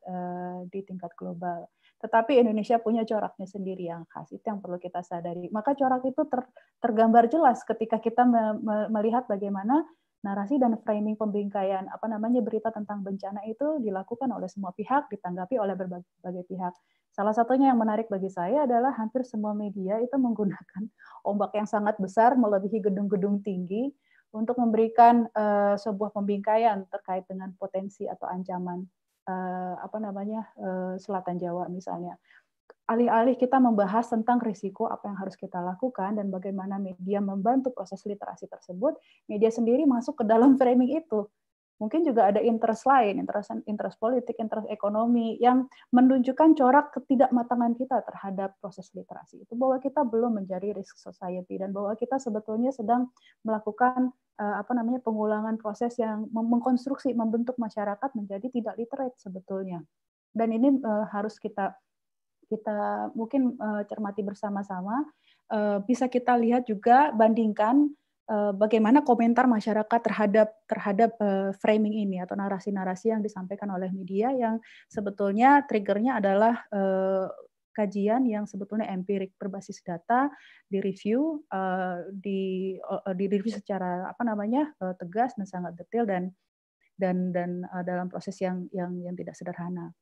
di tingkat global tetapi Indonesia punya coraknya sendiri yang khas itu yang perlu kita sadari maka corak itu tergambar jelas ketika kita melihat bagaimana narasi dan framing pembingkaian apa namanya berita tentang bencana itu dilakukan oleh semua pihak, ditanggapi oleh berbagai pihak. Salah satunya yang menarik bagi saya adalah hampir semua media itu menggunakan ombak yang sangat besar melebihi gedung-gedung tinggi untuk memberikan uh, sebuah pembingkaian terkait dengan potensi atau ancaman uh, apa namanya uh, Selatan Jawa misalnya alih-alih kita membahas tentang risiko apa yang harus kita lakukan dan bagaimana media membantu proses literasi tersebut, media sendiri masuk ke dalam framing itu. Mungkin juga ada interest lain, interest interest politik, interest ekonomi yang menunjukkan corak ketidakmatangan kita terhadap proses literasi itu bahwa kita belum menjadi risk society dan bahwa kita sebetulnya sedang melakukan eh, apa namanya pengulangan proses yang mengkonstruksi membentuk masyarakat menjadi tidak literate sebetulnya. Dan ini eh, harus kita kita mungkin uh, cermati bersama-sama, uh, bisa kita lihat juga bandingkan uh, bagaimana komentar masyarakat terhadap terhadap uh, framing ini atau narasi-narasi yang disampaikan oleh media yang sebetulnya triggernya adalah uh, kajian yang sebetulnya empirik berbasis data direview uh, di uh, direview secara apa namanya uh, tegas dan sangat detail dan dan dan uh, dalam proses yang yang yang tidak sederhana.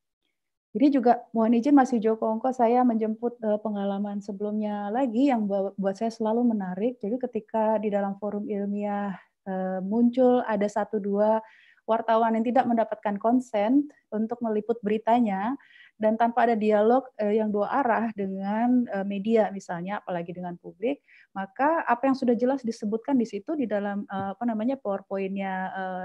Jadi juga mohon izin Mas Joko, Kongko, saya menjemput eh, pengalaman sebelumnya lagi yang buat saya selalu menarik. Jadi ketika di dalam forum ilmiah eh, muncul ada satu dua wartawan yang tidak mendapatkan konsen untuk meliput beritanya, dan tanpa ada dialog eh, yang dua arah dengan eh, media misalnya apalagi dengan publik maka apa yang sudah jelas disebutkan di situ di dalam eh, apa namanya PowerPointnya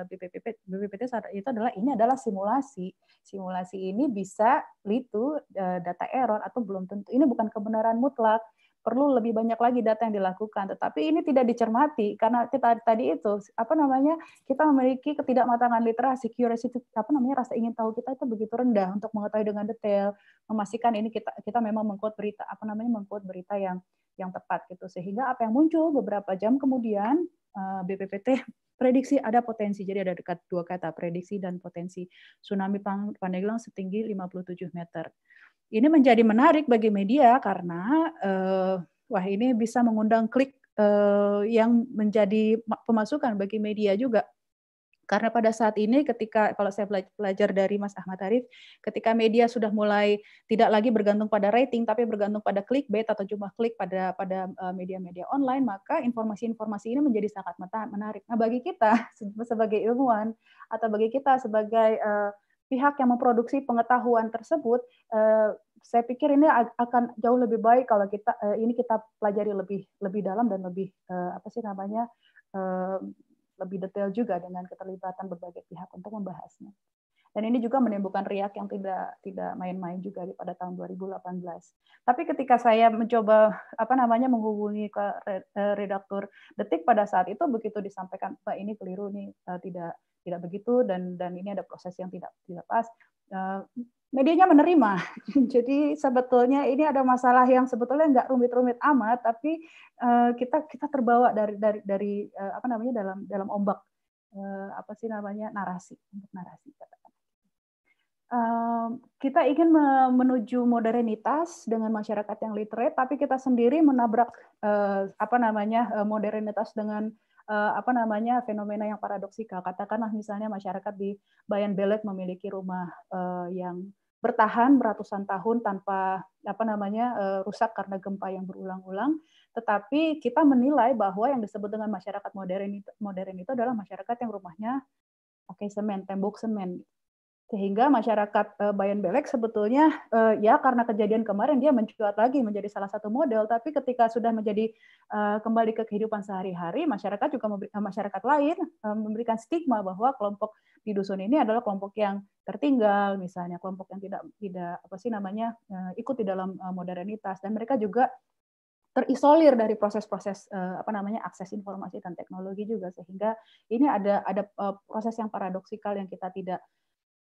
BPPT BPPT saat itu adalah ini adalah simulasi. Simulasi ini bisa to data error atau belum tentu ini bukan kebenaran mutlak perlu lebih banyak lagi data yang dilakukan. Tetapi ini tidak dicermati karena kita tadi itu apa namanya kita memiliki ketidakmatangan literasi, curiosity apa namanya rasa ingin tahu kita itu begitu rendah untuk mengetahui dengan detail, memastikan ini kita kita memang mengkut berita apa namanya mengkut berita yang yang tepat gitu sehingga apa yang muncul beberapa jam kemudian eh, BPPT prediksi ada potensi jadi ada dekat dua kata prediksi dan potensi tsunami Pandeglang setinggi 57 meter. Ini menjadi menarik bagi media karena uh, wah ini bisa mengundang klik uh, yang menjadi pemasukan bagi media juga. Karena pada saat ini ketika kalau saya belajar dari Mas Ahmad Arif, ketika media sudah mulai tidak lagi bergantung pada rating tapi bergantung pada klik clickbait atau jumlah klik pada pada eh, media-media online, maka informasi-informasi ini menjadi sangat menarik. Nah, bagi kita sebagai ilmuwan atau bagi kita sebagai uh, pihak yang memproduksi pengetahuan tersebut eh, saya pikir ini akan jauh lebih baik kalau kita eh, ini kita pelajari lebih lebih dalam dan lebih eh, apa sih namanya eh, lebih detail juga dengan keterlibatan berbagai pihak untuk membahasnya. Dan ini juga menimbulkan riak yang tidak tidak main-main juga pada tahun 2018. Tapi ketika saya mencoba apa namanya menghubungi ke eh, redaktur Detik pada saat itu begitu disampaikan, Pak ini keliru nih eh, tidak tidak begitu dan dan ini ada proses yang tidak tidak pas eh, medianya menerima. Jadi sebetulnya ini ada masalah yang sebetulnya nggak rumit-rumit amat, tapi kita kita terbawa dari dari dari apa namanya dalam dalam ombak apa sih namanya narasi narasi kata kita ingin menuju modernitas dengan masyarakat yang literate, tapi kita sendiri menabrak eh, apa namanya eh, modernitas dengan eh, apa namanya fenomena yang paradoksikal. Katakanlah misalnya masyarakat di Bayan Belek memiliki rumah yang bertahan beratusan tahun tanpa apa namanya rusak karena gempa yang berulang-ulang. Tetapi kita menilai bahwa yang disebut dengan masyarakat modern modern itu adalah masyarakat yang rumahnya pakai semen, tembok semen sehingga masyarakat uh, eh, Bayan Belek sebetulnya uh, ya karena kejadian kemarin dia mencuat lagi menjadi salah satu model tapi ketika sudah menjadi uh, kembali ke kehidupan sehari-hari masyarakat juga memberi, masyarakat lain uh, memberikan stigma bahwa kelompok di dusun ini adalah kelompok yang tertinggal misalnya kelompok yang tidak tidak apa sih namanya uh, ikut di dalam uh, modernitas dan mereka juga terisolir dari proses-proses apa namanya akses informasi dan teknologi juga sehingga ini ada ada proses yang paradoksikal yang kita tidak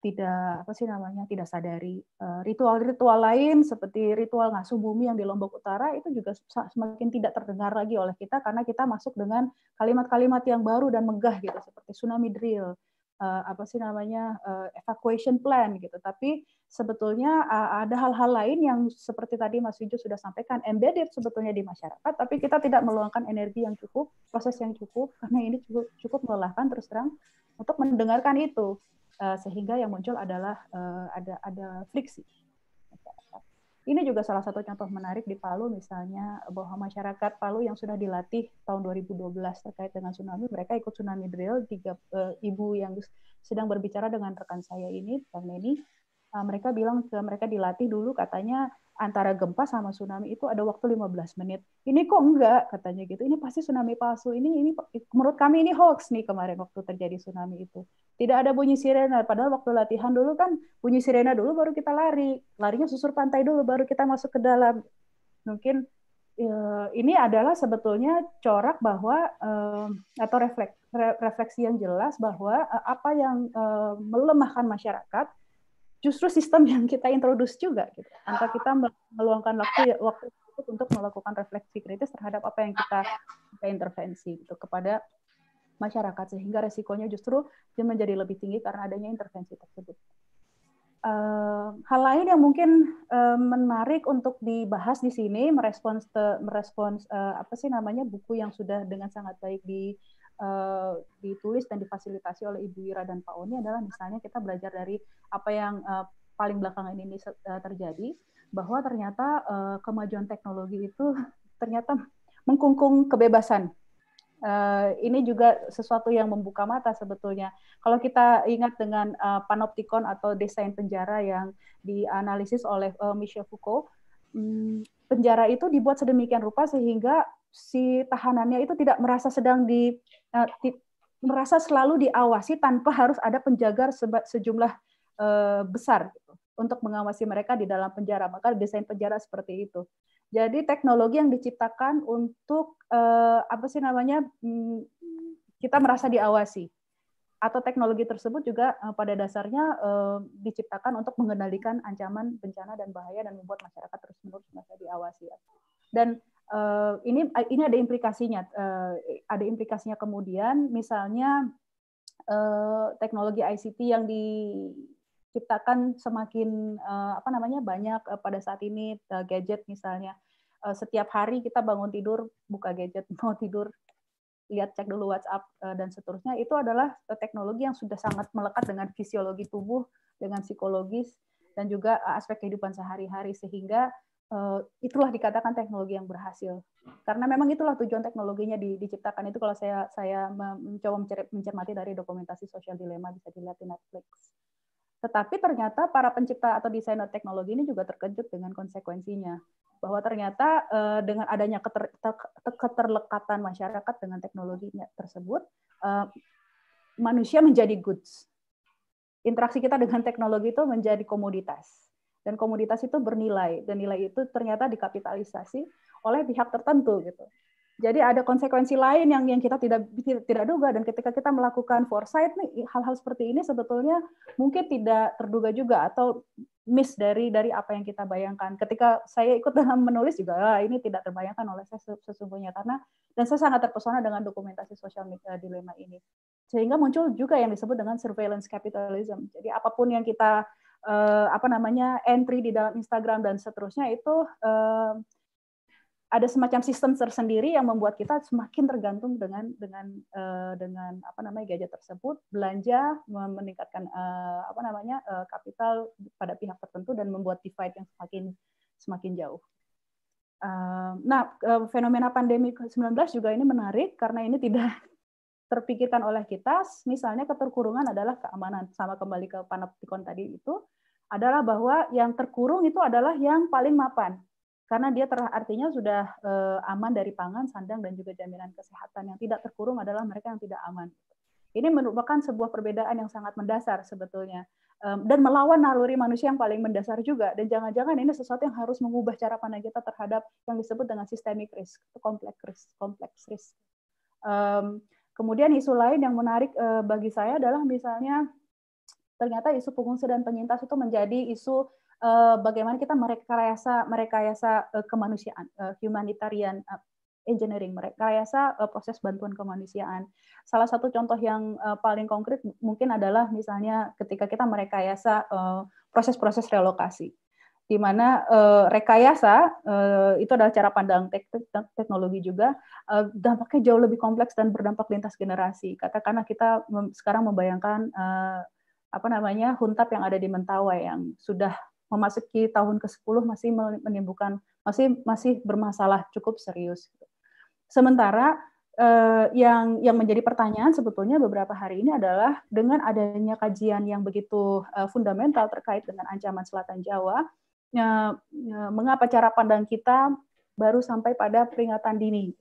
tidak apa sih namanya tidak sadari eh, ritual-ritual lain seperti ritual ngasuh bumi yang di Lombok Utara itu juga semakin tidak terdengar lagi oleh kita karena kita masuk dengan kalimat-kalimat yang baru dan megah gitu seperti tsunami drill eh, apa sih namanya eh, evacuation plan gitu tapi sebetulnya ada hal-hal lain yang seperti tadi Mas Wijo sudah sampaikan embedded sebetulnya di masyarakat tapi kita tidak meluangkan energi yang cukup proses yang cukup karena ini cukup cukup melelahkan terus terang untuk mendengarkan itu Eh, sehingga yang muncul adalah uh, ada ada friksi. Ini juga salah satu contoh menarik di Palu misalnya bahwa masyarakat Palu yang sudah dilatih tahun 2012 terkait dengan tsunami, mereka ikut tsunami drill. Tiga uh, ibu yang sedang berbicara dengan rekan saya ini, Bang Meni uh, mereka bilang ke mereka dilatih dulu katanya antara gempa sama tsunami itu ada waktu 15 menit. Ini kok enggak katanya gitu. Ini pasti tsunami palsu. Ini ini menurut kami ini hoax nih kemarin waktu terjadi tsunami itu. Tidak ada bunyi sirena padahal waktu latihan dulu kan bunyi sirena dulu baru kita lari. Larinya susur pantai dulu baru kita masuk ke dalam. Mungkin eh, ini adalah sebetulnya corak bahwa eh, atau refleks, refleksi yang jelas bahwa eh, apa yang melemahkan masyarakat justru sistem yang kita introduce juga gitu. Antara kita meluangkan waktu ya, waktu untuk melakukan refleksi kritis terhadap apa yang kita, kita intervensi gitu kepada masyarakat sehingga resikonya justru menjadi lebih tinggi karena adanya intervensi tersebut. Uh, hal lain yang mungkin uh, menarik untuk dibahas di sini merespons merespons uh, apa sih namanya buku yang sudah dengan sangat baik di Eh, ditulis dan difasilitasi oleh Ibu Ira dan Pak Oni adalah misalnya kita belajar dari apa yang eh, paling belakangan ini eh, terjadi bahwa ternyata kemajuan teknologi itu ternyata mengkungkung kebebasan. ini juga sesuatu yang membuka mata sebetulnya. Kalau kita ingat dengan uh, panoptikon atau desain penjara yang dianalisis oleh uh, Michel Foucault, hmm, penjara itu dibuat sedemikian rupa sehingga si tahanannya itu tidak merasa sedang di, uh, ti, merasa selalu diawasi tanpa harus ada penjaga sejumlah uh, besar gitu, untuk mengawasi mereka di dalam penjara. Maka desain penjara seperti itu. Jadi teknologi yang diciptakan untuk uh, apa sih namanya hmm, kita merasa diawasi atau teknologi tersebut juga uh, pada dasarnya uh, diciptakan untuk mengendalikan ancaman bencana dan bahaya dan membuat masyarakat terus-menerus merasa diawasi. Ya. Dan Eh, ini eh, ini ada implikasinya, uh, ada implikasinya kemudian misalnya uh, teknologi ICT yang diciptakan semakin apa namanya banyak pada saat ini gadget misalnya setiap hari kita bangun tidur buka gadget mau tidur lihat cek dulu WhatsApp dan seterusnya itu adalah teknologi yang sudah sangat melekat dengan fisiologi tubuh dengan psikologis dan juga aspek kehidupan sehari-hari sehingga Eh, itulah dikatakan teknologi yang berhasil karena memang itulah tujuan teknologinya di, diciptakan itu kalau saya saya mencoba mencermati dari dokumentasi sosial dilema bisa dilihat di Netflix tetapi ternyata para pencipta atau desainer teknologi ini juga terkejut dengan konsekuensinya bahwa ternyata eh, dengan adanya keter, keterlekatan masyarakat dengan teknologinya tersebut eh, manusia menjadi goods interaksi kita dengan teknologi itu menjadi komoditas dan komoditas itu bernilai dan nilai itu ternyata dikapitalisasi oleh pihak tertentu gitu. Jadi ada konsekuensi lain yang yang kita tidak tidak duga dan ketika kita melakukan foresight nih hal-hal seperti ini sebetulnya mungkin tidak terduga juga atau miss dari dari apa yang kita bayangkan. Ketika saya ikut dalam menulis juga ah, ini tidak terbayangkan oleh saya sesungguhnya karena dan saya sangat terpesona dengan dokumentasi sosial media eh, dilema ini. Sehingga muncul juga yang disebut dengan surveillance capitalism. Jadi apapun yang kita uh, apa namanya entry di dalam Instagram dan seterusnya itu uh, ada semacam sistem tersendiri yang membuat kita semakin tergantung dengan dengan uh, dengan apa namanya gadget tersebut belanja meningkatkan uh, apa namanya kapital pada pihak tertentu dan membuat divide yang semakin semakin jauh. Nah, fenomena pandemi 19 juga ini menarik karena ini tidak terpikirkan oleh kita, misalnya keterkurungan adalah keamanan, sama kembali ke panoptikon tadi itu, adalah bahwa yang terkurung itu adalah yang paling mapan, karena dia ter, artinya sudah eh, aman dari pangan, sandang, dan juga jaminan kesehatan. Yang tidak terkurung adalah mereka yang tidak aman. Ini merupakan sebuah perbedaan yang sangat mendasar sebetulnya dan melawan naluri manusia yang paling mendasar juga. Dan jangan-jangan ini sesuatu yang harus mengubah cara pandang kita terhadap yang disebut dengan systemic risk, kompleks risk, complex risk. Um, Kemudian isu lain yang menarik eh, bagi saya adalah misalnya ternyata isu pengungsi dan penyintas itu menjadi isu eh, bagaimana kita merekayasa merekayasa eh, kemanusiaan, humanitarian engineering, merekayasa proses bantuan kemanusiaan. Salah satu contoh yang paling konkret mungkin adalah misalnya ketika kita merekayasa proses-proses relokasi di mana uh, rekayasa uh, itu adalah cara pandang tek teknologi juga uh, dampaknya jauh lebih kompleks dan berdampak lintas generasi. Katakanlah kita mem sekarang membayangkan uh, apa namanya huntap yang ada di Mentawai yang sudah memasuki tahun ke-10 masih menimbulkan masih masih bermasalah cukup serius. Sementara uh, yang yang menjadi pertanyaan sebetulnya beberapa hari ini adalah dengan adanya kajian yang begitu uh, fundamental terkait dengan ancaman Selatan Jawa, ya, ya, mengapa cara pandang kita baru sampai pada peringatan dini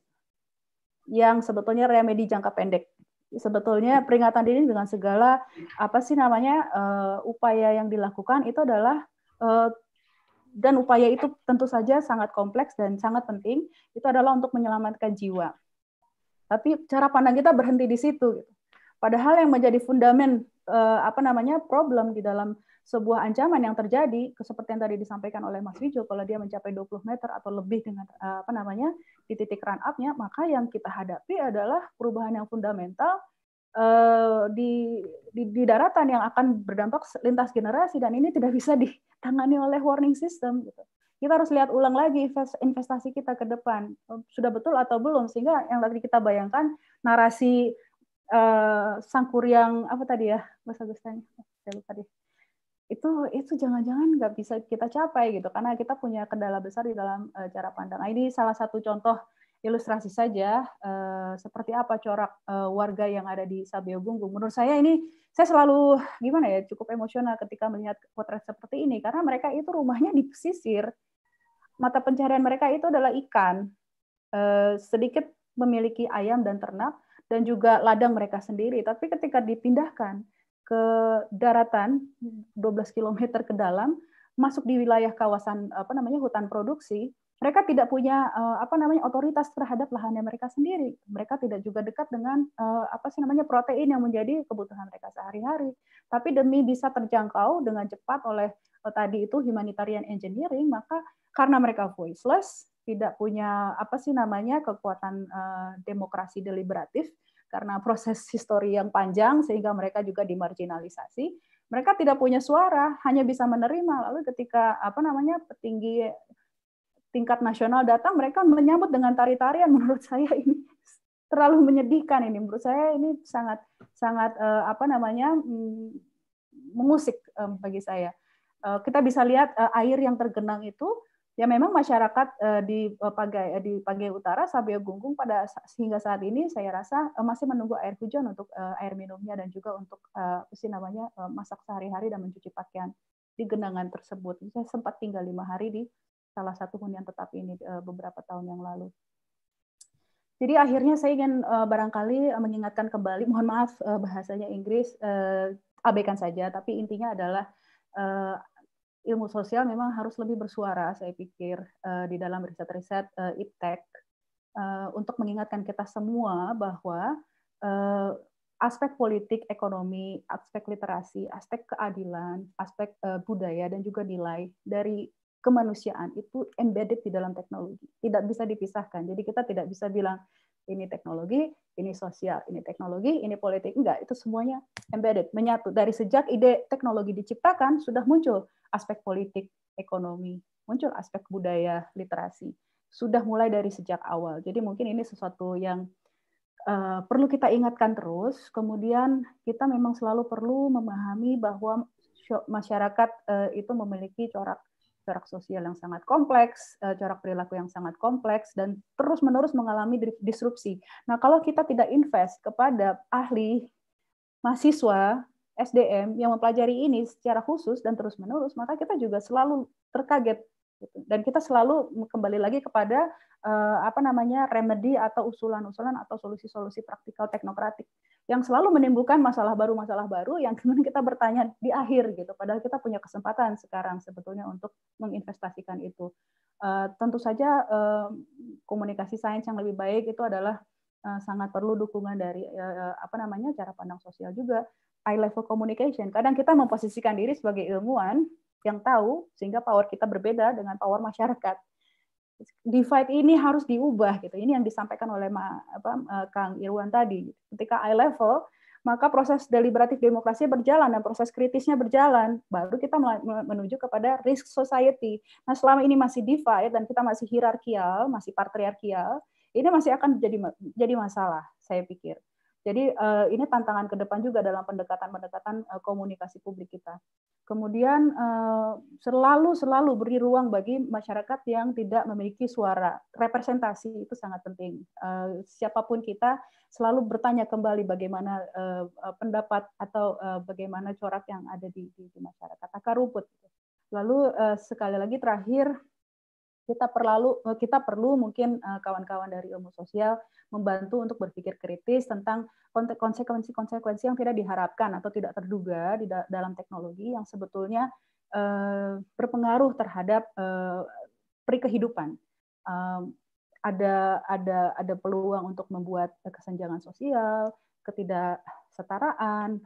yang sebetulnya remedi jangka pendek. Sebetulnya peringatan dini dengan segala apa sih namanya uh, upaya yang dilakukan itu adalah uh, dan upaya itu tentu saja sangat kompleks dan sangat penting itu adalah untuk menyelamatkan jiwa. Tapi cara pandang kita berhenti di situ. Gitu. Padahal yang menjadi fundamen eh, apa namanya problem di dalam sebuah ancaman yang terjadi seperti yang tadi disampaikan oleh Mas Wijo kalau dia mencapai 20 meter atau lebih dengan eh, apa namanya di titik run up-nya maka yang kita hadapi adalah perubahan yang fundamental eh, di, di di daratan yang akan berdampak lintas generasi dan ini tidak bisa ditangani oleh warning system gitu. Kita harus lihat ulang lagi investasi kita ke depan sudah betul atau belum sehingga yang tadi kita bayangkan narasi uh, sangkur yang apa tadi ya Mas Agustin saya lupa deh itu itu jangan-jangan nggak bisa kita capai gitu karena kita punya kendala besar di dalam uh, cara pandang. Nah, ini salah satu contoh ilustrasi saja uh, seperti apa corak uh, warga yang ada di Sabio Gunggung. Menurut saya ini saya selalu gimana ya cukup emosional ketika melihat potret seperti ini karena mereka itu rumahnya di pesisir. Mata pencarian mereka itu adalah ikan. Uh, sedikit memiliki ayam dan ternak dan juga ladang mereka sendiri. Tapi ketika dipindahkan ke daratan 12 km ke dalam, masuk di wilayah kawasan apa namanya hutan produksi, mereka tidak punya eh, apa namanya otoritas terhadap lahannya mereka sendiri. Mereka tidak juga dekat dengan eh, apa sih namanya protein yang menjadi kebutuhan mereka sehari-hari. Tapi demi bisa terjangkau dengan cepat oleh eh, tadi itu humanitarian engineering, maka karena mereka voiceless, tidak punya apa sih namanya kekuatan demokrasi deliberatif, karena proses histori yang panjang sehingga mereka juga dimarginalisasi mereka tidak punya suara hanya bisa menerima lalu ketika apa namanya petinggi tingkat nasional datang mereka menyambut dengan tari-tarian menurut saya ini terlalu menyedihkan ini menurut saya ini sangat sangat eh, apa namanya mm, mengusik eh, bagi saya eh, kita bisa lihat air yang tergenang itu Ya memang masyarakat eh, di eh, Pagai eh, di Pagai Utara sampai Gunggung pada sehingga saat ini saya rasa masih menunggu air hujan untuk air minumnya dan juga untuk uh, sih namanya masak sehari-hari dan mencuci pakaian di genangan tersebut. Saya sempat tinggal lima hari di salah satu hunian tetap ini beberapa tahun yang lalu. Jadi akhirnya saya ingin uh, barangkali uh, mengingatkan kembali, mohon maaf uh, bahasanya Inggris, uh, abaikan saja, tapi intinya adalah ilmu sosial memang harus lebih bersuara saya pikir eh, di dalam riset-riset uh, untuk mengingatkan kita semua bahwa aspek politik, ekonomi, aspek literasi, aspek keadilan, aspek budaya dan juga nilai dari kemanusiaan itu embedded di dalam teknologi, tidak bisa dipisahkan. Jadi kita tidak bisa bilang ini teknologi, ini sosial, ini teknologi, ini politik. Enggak, itu semuanya embedded, menyatu. Dari sejak ide teknologi diciptakan, sudah muncul aspek politik, ekonomi, muncul aspek budaya, literasi. Sudah mulai dari sejak awal. Jadi mungkin ini sesuatu yang uh, perlu kita ingatkan terus. Kemudian kita memang selalu perlu memahami bahwa masyarakat uh, itu memiliki corak corak sosial yang sangat kompleks, eh, corak perilaku yang sangat kompleks, dan terus-menerus mengalami disrupsi. Nah, kalau kita tidak invest kepada ahli, mahasiswa, SDM yang mempelajari ini secara khusus dan terus-menerus, maka kita juga selalu terkaget gitu. Dan kita selalu kembali lagi kepada uh, apa namanya remedi atau usulan-usulan atau solusi-solusi praktikal teknokratik yang selalu menimbulkan masalah baru masalah baru yang kemudian kita bertanya di akhir gitu. Padahal kita punya kesempatan sekarang sebetulnya untuk menginvestasikan itu. Uh, tentu saja uh, komunikasi sains yang lebih baik itu adalah uh, sangat perlu dukungan dari apa namanya cara pandang sosial juga high level communication. Kadang kita memposisikan diri sebagai ilmuwan yang tahu sehingga power kita berbeda dengan power masyarakat. Divide ini harus diubah gitu. Ini yang disampaikan oleh Ma, apa, Kang Irwan tadi. Ketika eye level, maka proses deliberatif demokrasi berjalan dan proses kritisnya berjalan. Baru kita menuju kepada risk society. Nah, selama ini masih divide dan kita masih hierarkial, masih patriarkial, ini masih akan jadi jadi masalah saya pikir. Jadi uh, ini tantangan ke depan juga dalam pendekatan-pendekatan uh, komunikasi publik kita. Kemudian uh, selalu selalu beri ruang bagi masyarakat yang tidak memiliki suara. Representasi itu sangat penting. Uh, siapapun kita selalu bertanya kembali bagaimana uh, pendapat atau uh, bagaimana corak yang ada di, di, di masyarakat akar rumput. Lalu uh, sekali lagi terakhir kita perlu eh, kita perlu mungkin eh, kawan-kawan dari ilmu sosial membantu untuk berpikir kritis tentang konsekuensi-konsekuensi yang tidak diharapkan atau tidak terduga di dalam teknologi yang sebetulnya eh, berpengaruh terhadap perikehidupan. Ada ada ada peluang untuk membuat kesenjangan sosial, ketidaksetaraan,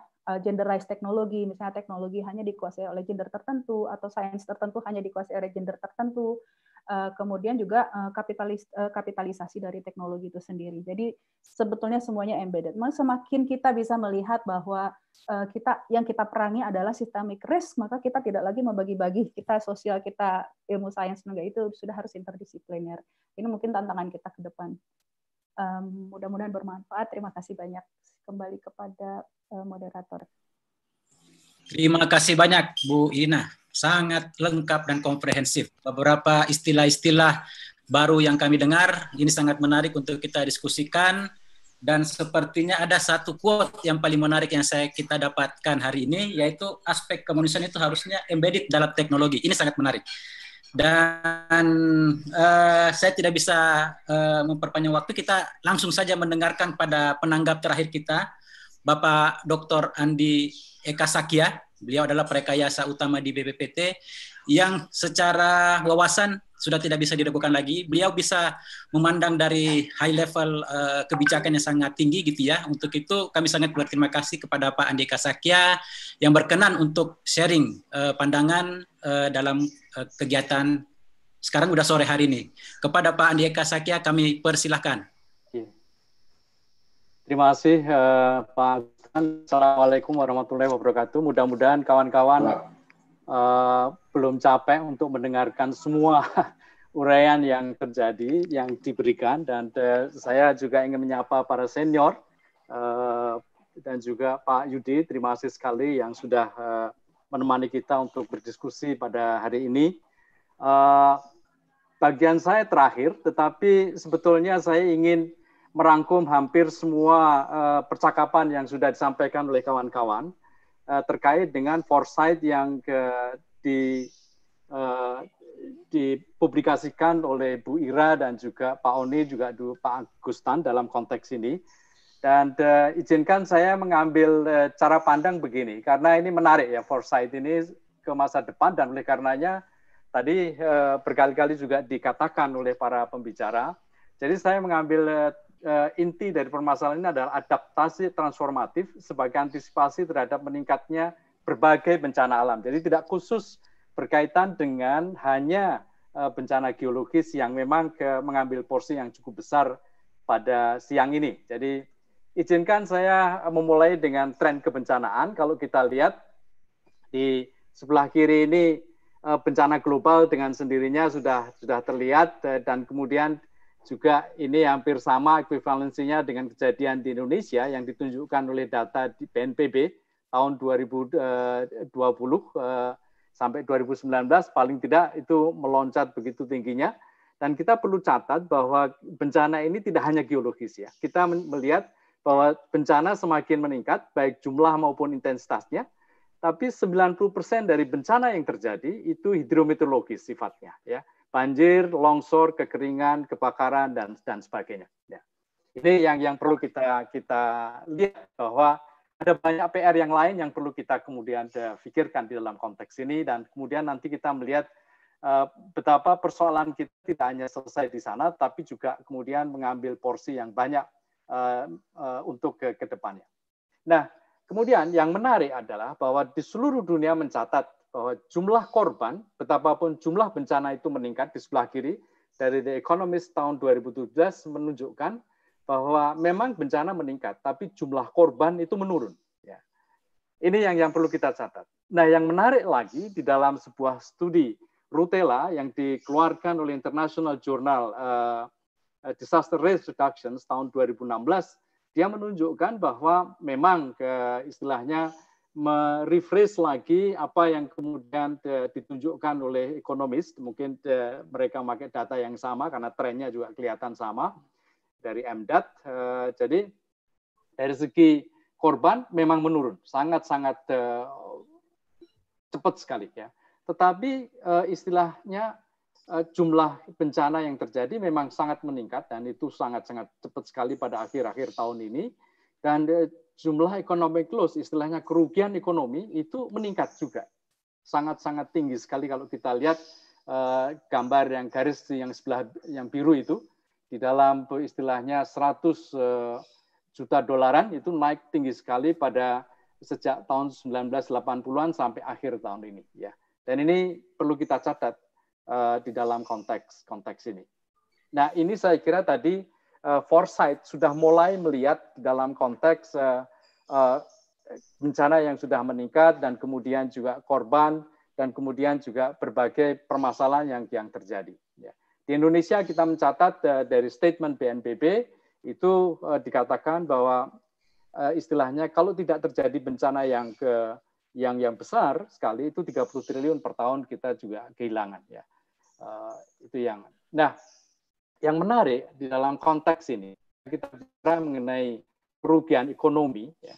genderized teknologi, misalnya teknologi hanya dikuasai oleh gender tertentu atau sains tertentu hanya dikuasai oleh gender tertentu Eh, kemudian juga eh, kapitalis, eh, kapitalisasi dari teknologi itu sendiri. Jadi sebetulnya semuanya embedded. Maka semakin kita bisa melihat bahwa kita yang kita perangi adalah systemic risk, maka kita tidak lagi membagi-bagi kita sosial kita ilmu sains enggak itu sudah harus interdisipliner. Ini mungkin tantangan kita ke depan. mudah-mudahan bermanfaat. Terima kasih banyak. Kembali kepada moderator. Terima kasih banyak Bu Ina, sangat lengkap dan komprehensif. Beberapa istilah-istilah baru yang kami dengar, ini sangat menarik untuk kita diskusikan dan sepertinya ada satu quote yang paling menarik yang saya kita dapatkan hari ini yaitu aspek kemanusiaan itu harusnya embedded dalam teknologi. Ini sangat menarik. Dan uh, saya tidak bisa uh, memperpanjang waktu, kita langsung saja mendengarkan pada penanggap terakhir kita Bapak Dr. Andi Eka Sakya. Beliau adalah perekayasa utama di BPPT yang secara wawasan sudah tidak bisa dilakukan lagi. Beliau bisa memandang dari high level uh, kebijakan yang sangat tinggi gitu ya. Untuk itu kami sangat berterima kasih kepada Pak Andi Eka Kasakya yang berkenan untuk sharing uh, pandangan uh, dalam uh, kegiatan sekarang udah sore hari ini. Kepada Pak Andi Eka Kasakya kami persilahkan. Terima kasih uh, Pak Agustan. Assalamualaikum warahmatullahi wabarakatuh. Mudah-mudahan kawan-kawan uh, belum capek untuk mendengarkan semua uraian yang terjadi, yang diberikan. Dan uh, saya juga ingin menyapa para senior uh, dan juga Pak Yudi. Terima kasih sekali yang sudah uh, menemani kita untuk berdiskusi pada hari ini. Uh, bagian saya terakhir, tetapi sebetulnya saya ingin merangkum hampir semua uh, percakapan yang sudah disampaikan oleh kawan-kawan uh, terkait dengan foresight yang uh, di uh, dipublikasikan oleh Bu Ira dan juga Pak Oni juga du, Pak Agustan dalam konteks ini. Dan uh, izinkan saya mengambil uh, cara pandang begini karena ini menarik ya foresight ini ke masa depan dan oleh karenanya tadi uh, berkali-kali juga dikatakan oleh para pembicara. Jadi saya mengambil Eh, inti dari permasalahan ini adalah adaptasi transformatif sebagai antisipasi terhadap meningkatnya berbagai bencana alam. Jadi tidak khusus berkaitan dengan hanya eh, bencana geologis yang memang ke, mengambil porsi yang cukup besar pada siang ini. Jadi izinkan saya memulai dengan tren kebencanaan. Kalau kita lihat di sebelah kiri ini eh, bencana global dengan sendirinya sudah sudah terlihat dan kemudian juga ini hampir sama equivalensinya dengan kejadian di Indonesia yang ditunjukkan oleh data di BNPB tahun 2020 eh, eh, sampai 2019 paling tidak itu meloncat begitu tingginya dan kita perlu catat bahwa bencana ini tidak hanya geologis ya. Kita melihat bahwa bencana semakin meningkat baik jumlah maupun intensitasnya tapi 90% dari bencana yang terjadi itu hidrometeorologis sifatnya ya banjir, longsor, kekeringan, kebakaran dan dan sebagainya. Ya. Ini yang yang perlu kita kita lihat bahwa ada banyak PR yang lain yang perlu kita kemudian eh, pikirkan di dalam konteks ini dan kemudian nanti kita melihat eh, betapa persoalan kita tidak hanya selesai di sana tapi juga kemudian mengambil porsi yang banyak uh, uh, untuk ke, ke depannya. Nah, kemudian yang menarik adalah bahwa di seluruh dunia mencatat bahwa jumlah korban, betapapun jumlah bencana itu meningkat di sebelah kiri, dari The Economist tahun 2017 menunjukkan bahwa memang bencana meningkat, tapi jumlah korban itu menurun. Ya. Ini yang yang perlu kita catat. Nah, yang menarik lagi di dalam sebuah studi Rutela yang dikeluarkan oleh International Journal uh, Disaster Risk Reduction tahun 2016, dia menunjukkan bahwa memang ke eh, istilahnya merefresh lagi apa yang kemudian eh, ditunjukkan oleh ekonomis. Mungkin eh, mereka pakai data yang sama karena trennya juga kelihatan sama dari MDAT. Eh, jadi dari segi korban memang menurun, sangat-sangat cepat sekali ya. Tetapi istilahnya jumlah bencana yang terjadi memang sangat meningkat dan itu sangat-sangat cepat sekali pada akhir-akhir tahun ini. Dan jumlah ekonomi close, istilahnya kerugian ekonomi itu meningkat juga. Sangat-sangat tinggi sekali kalau kita lihat eh, gambar yang garis yang sebelah yang biru itu di dalam istilahnya 100 eh, juta dolaran itu naik tinggi sekali pada sejak tahun 1980-an sampai akhir tahun ini ya. Dan ini perlu kita catat eh, di dalam konteks konteks ini. Nah, ini saya kira tadi uh, foresight sudah mulai melihat dalam konteks uh, uh, bencana yang sudah meningkat dan kemudian juga korban dan kemudian juga berbagai permasalahan yang yang terjadi. Ya. Di Indonesia kita mencatat uh, dari statement BNPB itu uh, dikatakan bahwa uh, istilahnya kalau tidak terjadi bencana yang ke yang yang besar sekali itu 30 triliun per tahun kita juga kehilangan ya. Uh, itu yang. Nah, yang menarik di dalam konteks ini kita bicara mengenai kerugian ekonomi, ya,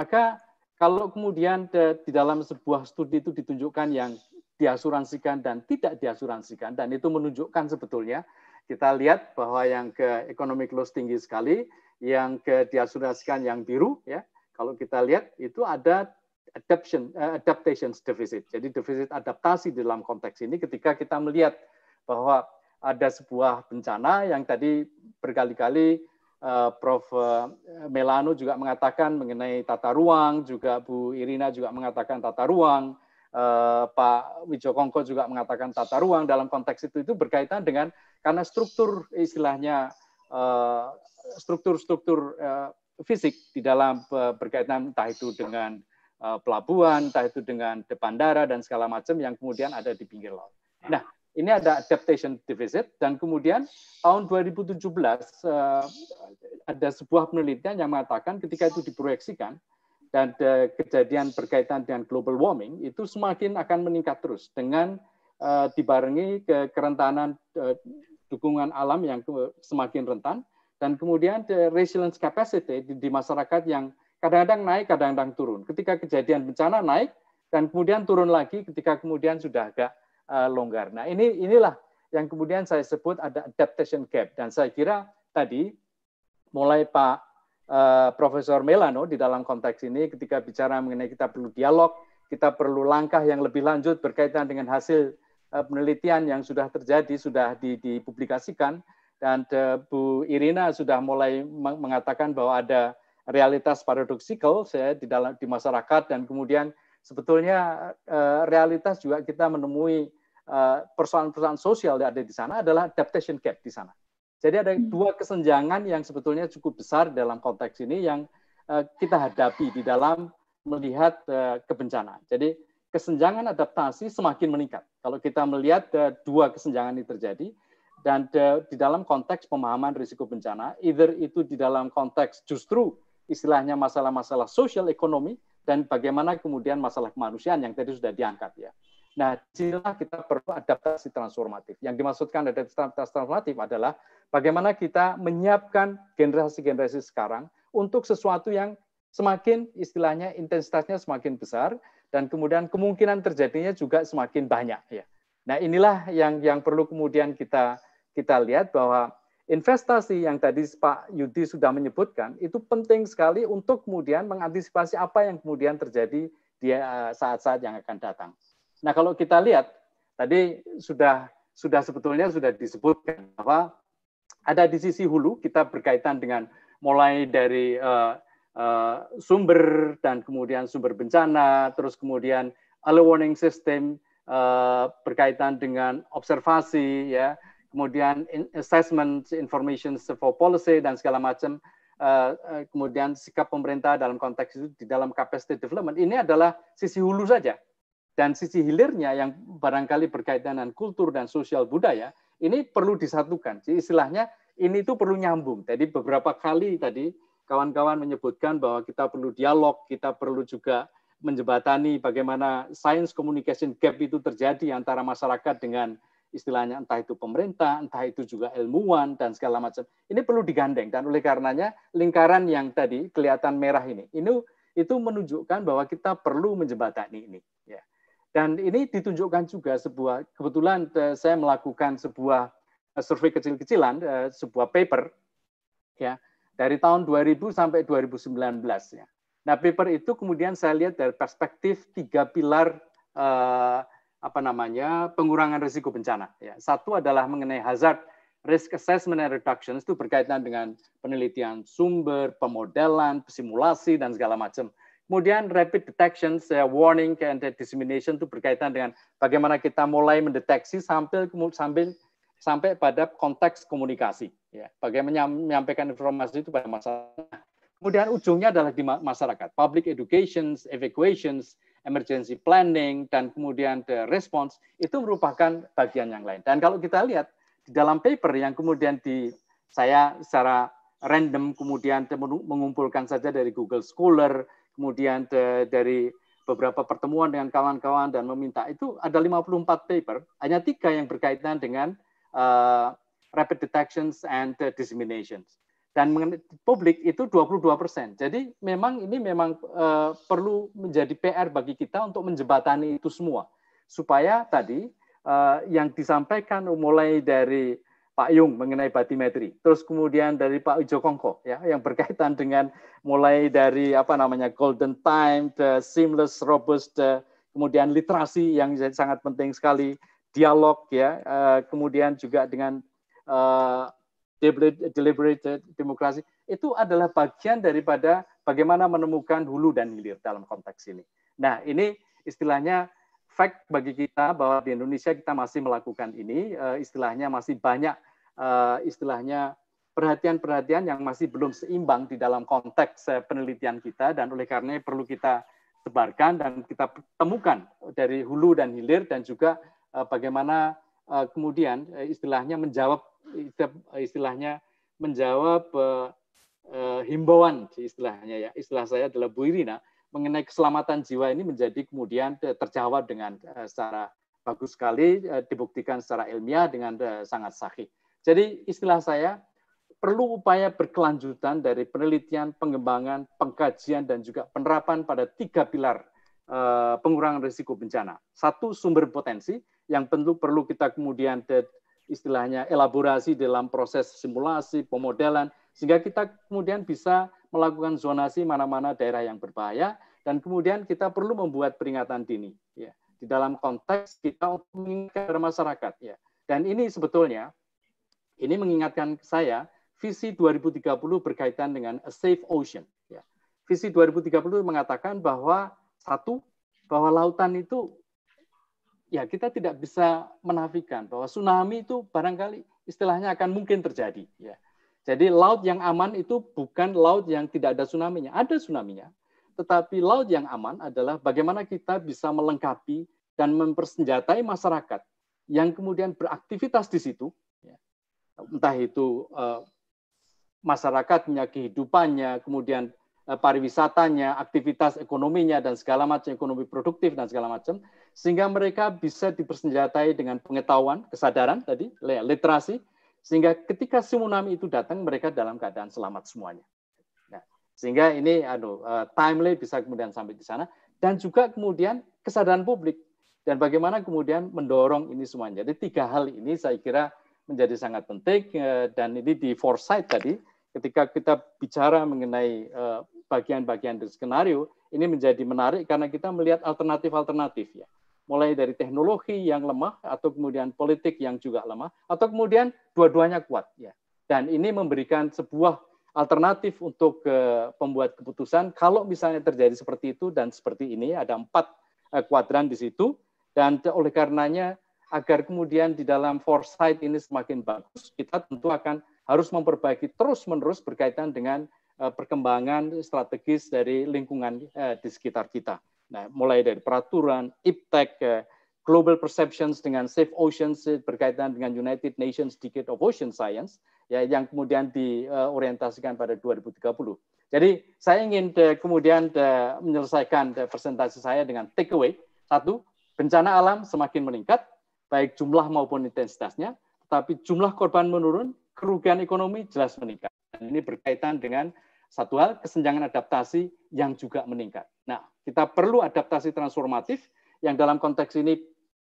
maka kalau kemudian de, di dalam sebuah studi itu ditunjukkan yang diasuransikan dan tidak diasuransikan, dan itu menunjukkan sebetulnya kita lihat bahwa yang ke ekonomi loss tinggi sekali, yang ke diasuransikan yang biru, ya kalau kita lihat itu ada adaptation uh, eh, adaptations deficit. Jadi defisit adaptasi di dalam konteks ini ketika kita melihat bahwa ada sebuah bencana yang tadi berkali-kali uh, Prof. Eh, Melano juga mengatakan mengenai tata ruang, juga Bu Irina juga mengatakan tata ruang, uh, Pak Wijokongko juga mengatakan tata ruang dalam konteks itu itu berkaitan dengan karena struktur istilahnya struktur-struktur uh, fisik di dalam uh, berkaitan entah itu dengan pelabuhan, entah itu dengan depan bandara dan segala macam yang kemudian ada di pinggir laut. Nah, ini ada adaptation deficit dan kemudian tahun 2017 uh, eh, ada sebuah penelitian yang mengatakan ketika itu diproyeksikan dan kejadian berkaitan dengan global warming itu semakin akan meningkat terus dengan eh, dibarengi ke kerentanan eh, dukungan alam yang semakin rentan dan kemudian the resilience capacity di masyarakat yang kadang-kadang naik kadang-kadang turun ketika kejadian bencana naik dan kemudian turun lagi ketika kemudian sudah agak Eh, longgar. Nah, ini inilah yang kemudian saya sebut ada adaptation gap dan saya kira tadi mulai Pak uh, Profesor Melano di dalam konteks ini ketika bicara mengenai kita perlu dialog, kita perlu langkah yang lebih lanjut berkaitan dengan hasil uh, penelitian yang sudah terjadi, sudah dipublikasikan dan uh, Bu Irina sudah mulai mengatakan bahwa ada realitas paradoksikal saya di dalam di masyarakat dan kemudian sebetulnya eh, realitas juga kita menemui eh, persoalan-persoalan sosial yang ada di sana adalah adaptation gap di sana. Jadi ada hmm. dua kesenjangan yang sebetulnya cukup besar dalam konteks ini yang eh, kita hadapi di dalam melihat kebencanaan. Jadi kesenjangan adaptasi semakin meningkat. Kalau kita melihat dua kesenjangan ini terjadi dan di dalam konteks pemahaman risiko bencana, either itu di dalam konteks justru istilahnya masalah-masalah sosial ekonomi dan bagaimana kemudian masalah kemanusiaan yang tadi sudah diangkat ya. Nah, disinilah kita perlu adaptasi transformatif. Yang dimaksudkan adaptasi transformatif adalah bagaimana kita menyiapkan generasi-generasi sekarang untuk sesuatu yang semakin istilahnya intensitasnya semakin besar dan kemudian kemungkinan terjadinya juga semakin banyak ya. Nah, inilah yang yang perlu kemudian kita kita lihat bahwa investasi yang tadi Pak Yudi sudah menyebutkan itu penting sekali untuk kemudian mengantisipasi apa yang kemudian terjadi di eh, saat-saat yang akan datang. Nah, kalau kita lihat tadi sudah sudah sebetulnya sudah disebutkan bahwa ada di sisi hulu kita berkaitan dengan mulai dari uh, uh, sumber dan kemudian sumber bencana, terus kemudian early warning system uh, berkaitan dengan observasi ya kemudian assessment information for policy dan segala macam, eh, eh, kemudian sikap pemerintah dalam konteks itu di dalam capacity development ini adalah sisi hulu saja. Dan sisi hilirnya yang barangkali berkaitan dengan kultur dan sosial budaya ini perlu disatukan. Jadi istilahnya ini itu perlu nyambung. Jadi beberapa kali tadi kawan-kawan menyebutkan bahwa kita perlu dialog, kita perlu juga menjembatani bagaimana science communication gap itu terjadi antara masyarakat dengan istilahnya entah itu pemerintah, entah itu juga ilmuwan dan segala macam. Ini perlu digandeng dan oleh karenanya lingkaran yang tadi kelihatan merah ini, ini itu menunjukkan bahwa kita perlu menjembatani ini. Ya. Dan ini ditunjukkan juga sebuah kebetulan eh, saya melakukan sebuah eh, survei kecil-kecilan, eh, sebuah paper ya dari tahun 2000 sampai 2019 ya. Nah, paper itu kemudian saya lihat dari perspektif tiga pilar apa namanya pengurangan risiko bencana. Ya. Satu adalah mengenai hazard risk assessment and reductions itu berkaitan dengan penelitian sumber, pemodelan, simulasi dan segala macam. Kemudian rapid detection, ya, warning and dissemination itu berkaitan dengan bagaimana kita mulai mendeteksi sambil sambil sampai pada konteks komunikasi, ya. Bagaimana menyampaikan informasi itu pada masyarakat. Kemudian ujungnya adalah di masyarakat, public educations, evacuations, emergency planning, dan kemudian the response, itu merupakan bagian yang lain. Dan kalau kita lihat di dalam paper yang kemudian di saya secara random kemudian mengumpulkan saja dari Google Scholar, kemudian de, dari beberapa pertemuan dengan kawan-kawan dan meminta itu ada 54 paper, hanya tiga yang berkaitan dengan uh, rapid detections and uh, disseminations dan publik itu 22 persen. Jadi memang ini memang uh, perlu menjadi PR bagi kita untuk menjembatani itu semua supaya tadi uh, yang disampaikan mulai dari Pak Yung mengenai batimetri, terus kemudian dari Pak Ujo Kongko ya yang berkaitan dengan mulai dari apa namanya golden time, the seamless, robust, the, kemudian literasi yang sangat penting sekali, dialog ya, uh, kemudian juga dengan deliberated demokrasi itu adalah bagian daripada bagaimana menemukan hulu dan hilir dalam konteks ini. Nah, ini istilahnya fact bagi kita bahwa di Indonesia kita masih melakukan ini, eh, istilahnya masih banyak eh, istilahnya perhatian-perhatian yang masih belum seimbang di dalam konteks eh, penelitian kita dan oleh karena perlu kita sebarkan dan kita temukan dari hulu dan hilir dan juga bagaimana kemudian istilahnya menjawab Eh, istilahnya menjawab uh, uh, himbauan istilahnya ya istilah saya adalah Bu Irina mengenai keselamatan jiwa ini menjadi kemudian terjawab dengan uh, secara bagus sekali uh, dibuktikan secara ilmiah dengan uh, sangat sahih. Jadi istilah saya perlu upaya berkelanjutan dari penelitian, pengembangan, pengkajian, dan juga penerapan pada tiga pilar pengurangan risiko bencana. Satu, sumber potensi yang perlu perlu kita kemudian istilahnya elaborasi dalam proses simulasi, pemodelan, sehingga kita kemudian bisa melakukan zonasi mana-mana daerah yang berbahaya, dan kemudian kita perlu membuat peringatan dini. Ya. Di dalam konteks kita untuk mengingatkan masyarakat. Ya. Dan ini sebetulnya, ini mengingatkan saya, visi 2030 berkaitan dengan a safe ocean. Ya. Visi 2030 mengatakan bahwa satu, bahwa lautan itu ya kita tidak bisa menafikan bahwa tsunami itu barangkali istilahnya akan mungkin terjadi. Ya. Jadi laut yang aman itu bukan laut yang tidak ada tsunami-nya. Ada tsunami-nya. tetapi laut yang aman adalah bagaimana kita bisa melengkapi dan mempersenjatai masyarakat yang kemudian beraktivitas di situ, ya. entah itu uh, masyarakatnya, kehidupannya, kemudian Eh, pariwisatanya, aktivitas ekonominya dan segala macam ekonomi produktif dan segala macam sehingga mereka bisa dipersenjatai dengan pengetahuan, kesadaran tadi, literasi sehingga ketika tsunami itu datang mereka dalam keadaan selamat semuanya. Nah, sehingga ini aduh eh, timely bisa kemudian sampai di sana dan juga kemudian kesadaran publik dan bagaimana kemudian mendorong ini semuanya. Jadi tiga hal ini saya kira menjadi sangat penting eh, dan ini di foresight tadi ketika kita bicara mengenai eh, bagian-bagian dari skenario, ini menjadi menarik karena kita melihat alternatif-alternatif ya. Mulai dari teknologi yang lemah atau kemudian politik yang juga lemah atau kemudian dua-duanya kuat ya. Dan ini memberikan sebuah alternatif untuk eh, pembuat keputusan kalau misalnya terjadi seperti itu dan seperti ini ada empat eh, kuadran di situ dan oleh karenanya agar kemudian di dalam foresight ini semakin bagus kita tentu akan harus memperbaiki terus-menerus berkaitan dengan eh, perkembangan strategis dari lingkungan eh, di sekitar kita. Nah, mulai dari peraturan, IPTEC, eh, global perceptions dengan Safe Oceans berkaitan dengan United Nations Decade of Ocean Science ya yang kemudian diorientasikan pada 2030. Jadi saya ingin kemudian menyelesaikan de, presentasi saya dengan takeaway satu bencana alam semakin meningkat baik jumlah maupun intensitasnya, tetapi jumlah korban menurun, kerugian ekonomi jelas meningkat. Dan ini berkaitan dengan satu hal kesenjangan adaptasi yang juga meningkat. Nah, kita perlu adaptasi transformatif yang dalam konteks ini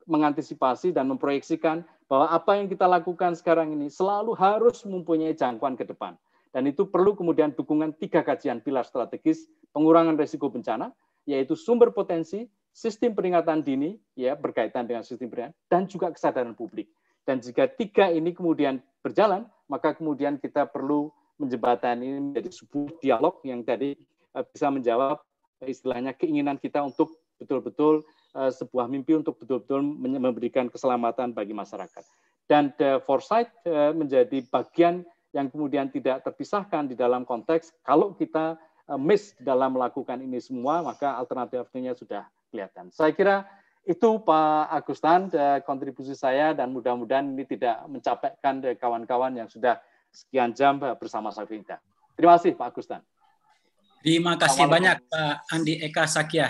mengantisipasi dan memproyeksikan bahwa apa yang kita lakukan sekarang ini selalu harus mempunyai jangkauan ke depan. Dan itu perlu kemudian dukungan tiga kajian pilar strategis pengurangan risiko bencana, yaitu sumber potensi, sistem peringatan dini, ya berkaitan dengan sistem peringatan, dan juga kesadaran publik. Dan jika tiga ini kemudian berjalan, maka kemudian kita perlu menjembatani menjadi sebuah dialog yang tadi eh, bisa menjawab eh, istilahnya keinginan kita untuk betul-betul eh, sebuah mimpi untuk betul-betul memberikan keselamatan bagi masyarakat. Dan the foresight menjadi bagian yang kemudian tidak terpisahkan di dalam konteks kalau kita miss dalam melakukan ini semua, maka alternatifnya sudah kelihatan. Saya kira itu Pak Agustan eh, kontribusi saya dan mudah-mudahan ini tidak mencapaikan eh, kawan-kawan yang sudah sekian jam eh, bersama saya Terima kasih Pak Agustan. Terima kasih banyak Pak Andi Eka Sakya.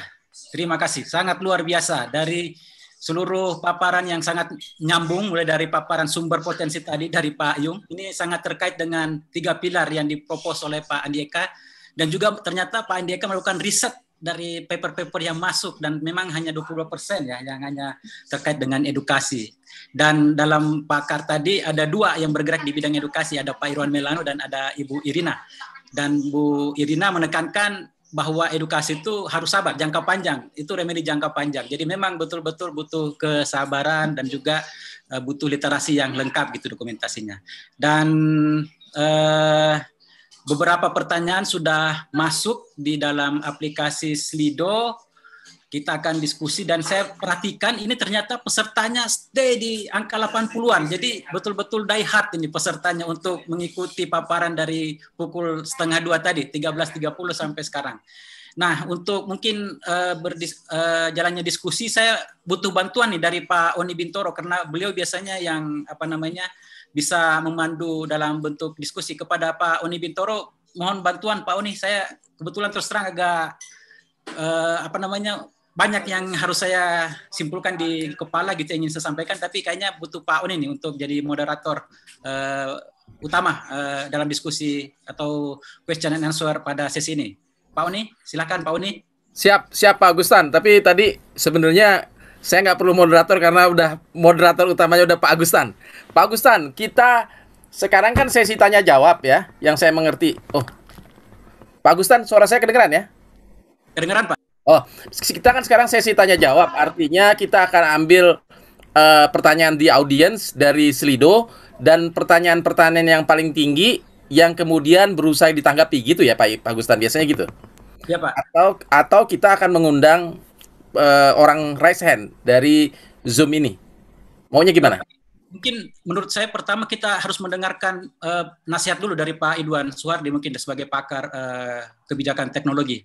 Terima kasih, sangat luar biasa dari seluruh paparan yang sangat nyambung mulai dari paparan sumber potensi tadi dari Pak Yung ini sangat terkait dengan tiga pilar yang dipropos oleh Pak Andi Eka dan juga ternyata Pak Andi Eka melakukan riset dari paper-paper yang masuk dan memang hanya 20% ya yang hanya terkait dengan edukasi. Dan dalam pakar tadi ada dua yang bergerak di bidang edukasi, ada Pak Irwan Melano dan ada Ibu Irina. Dan Bu Irina menekankan bahwa edukasi itu harus sabar, jangka panjang. Itu remedi jangka panjang. Jadi memang betul-betul butuh kesabaran dan juga eh, butuh literasi yang lengkap gitu dokumentasinya. Dan eh, Beberapa pertanyaan sudah masuk di dalam aplikasi Slido. Kita akan diskusi dan saya perhatikan ini ternyata pesertanya stay di angka 80-an. Jadi betul-betul die hard ini pesertanya untuk mengikuti paparan dari pukul setengah dua tadi, 13.30 sampai sekarang. Nah, untuk mungkin uh, berdis, uh, jalannya diskusi, saya butuh bantuan nih dari Pak Oni Bintoro karena beliau biasanya yang apa namanya bisa memandu dalam bentuk diskusi kepada Pak Oni Bintoro. Mohon bantuan Pak Uni, saya kebetulan terus terang agak eh, apa namanya banyak yang harus saya simpulkan di kepala gitu ingin saya sampaikan, tapi kayaknya butuh Pak Uni nih untuk jadi moderator eh, utama eh, dalam diskusi atau question and answer pada sesi ini. Pak Uni, silakan Pak Uni. Siap, siap Pak Agustan. Tapi tadi sebenarnya saya nggak perlu moderator karena udah moderator utamanya udah Pak Agustan. Pak Agustan, kita sekarang kan sesi tanya jawab ya, yang saya mengerti. Oh, Pak Agustan, suara saya kedengeran ya? Kedengeran Pak. Oh, kita kan sekarang sesi tanya jawab. Artinya kita akan ambil uh, pertanyaan di audiens dari Slido dan pertanyaan-pertanyaan yang paling tinggi yang kemudian berusaha ditanggapi gitu ya Pak Agustan biasanya gitu. Ya Pak. Atau atau kita akan mengundang uh, orang raise hand dari Zoom ini? Maunya gimana? Nah, mungkin menurut saya pertama kita harus mendengarkan uh, nasihat dulu dari Pak Idwan Suwardi mungkin sebagai pakar uh, kebijakan teknologi.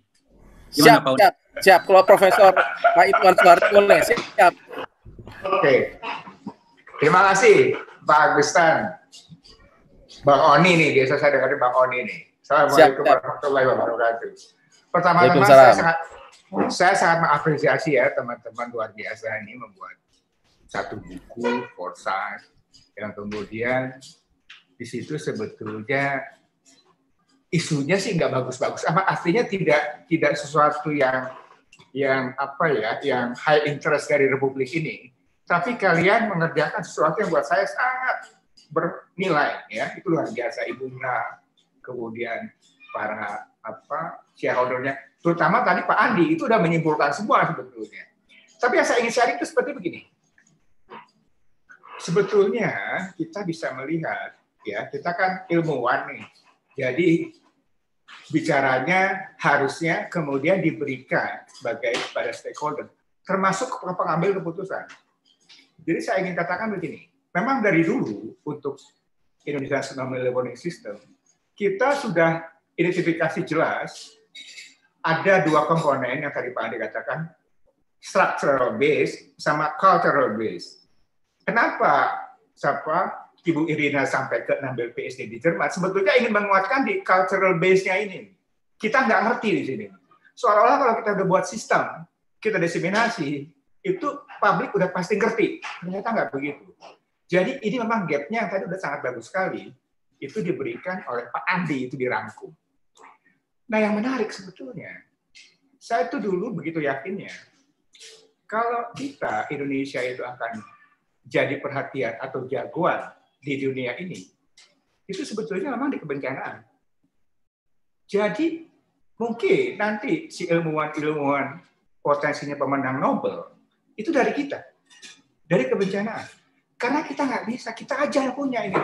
Gimana, siap, Pak siap, siap. Kalau Profesor Pak Idwan Suwardi boleh, siap. Oke. Okay. Terima kasih Pak Agustan. Bang Oni nih, biasa saya dengar Bang Oni nih. Assalamualaikum warahmatullahi wabarakatuh. Pertama-tama saya sangat saya sangat mengapresiasi ya teman-teman luar biasa ini membuat satu buku korsas yang kemudian di situ sebetulnya isunya sih nggak bagus-bagus apa artinya tidak tidak sesuatu yang yang apa ya yang high interest dari republik ini tapi kalian mengerjakan sesuatu yang buat saya sangat bernilai ya itu luar biasa ibu nah kemudian para apa shareholdernya. Terutama tadi Pak Andi itu sudah menyimpulkan semua sebetulnya. Tapi yang saya ingin sharing itu seperti begini. Sebetulnya kita bisa melihat ya kita kan ilmuwan nih. Jadi bicaranya harusnya kemudian diberikan sebagai pada stakeholder, termasuk pengambil keputusan. Jadi saya ingin katakan begini, memang dari dulu untuk Indonesia tsunami Learning System, kita sudah identifikasi jelas ada dua komponen yang tadi Pak Andi katakan, structural base sama cultural base. Kenapa siapa Ibu Irina sampai ke ngambil PSD di Jerman? Sebetulnya ingin menguatkan di cultural base-nya ini. Kita nggak ngerti di sini. Seolah-olah kalau kita udah buat sistem, kita diseminasi, itu publik udah pasti ngerti. Ternyata nggak begitu. Jadi ini memang gap-nya yang tadi udah sangat bagus sekali. Itu diberikan oleh Pak Andi, itu dirangkum Nah, yang menarik sebetulnya, saya itu dulu begitu yakinnya, kalau kita Indonesia itu akan jadi perhatian atau jagoan di dunia ini, itu sebetulnya memang di kebencanaan. Jadi mungkin nanti si ilmuwan-ilmuwan potensinya pemenang Nobel itu dari kita, dari kebencanaan. Karena kita nggak bisa, kita aja yang punya ini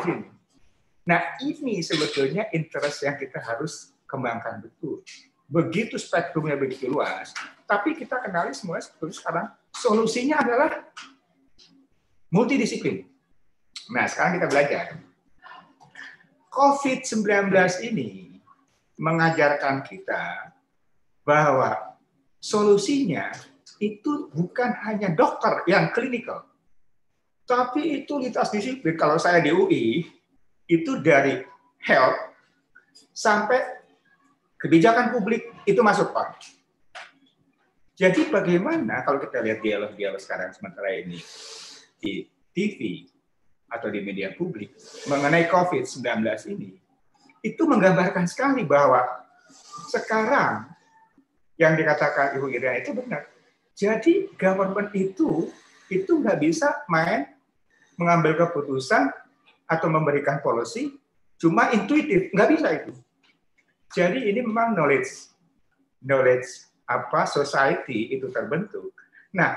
Nah ini sebetulnya interest yang kita harus kembangkan betul. Begitu spektrumnya begitu luas, tapi kita kenali semuanya sebetulnya sekarang solusinya adalah multidisiplin. Nah, sekarang kita belajar. COVID-19 ini mengajarkan kita bahwa solusinya itu bukan hanya dokter yang klinikal, tapi itu lintas disiplin. Kalau saya di UI, itu dari health sampai kebijakan publik itu masuk Pak. Jadi bagaimana kalau kita lihat dialog-dialog sekarang sementara ini di TV atau di media publik mengenai COVID-19 ini, itu menggambarkan sekali bahwa sekarang yang dikatakan Ibu Irian itu benar. Jadi government itu itu nggak bisa main mengambil keputusan atau memberikan policy cuma intuitif, nggak bisa itu. Jadi ini memang knowledge knowledge apa society itu terbentuk. Nah,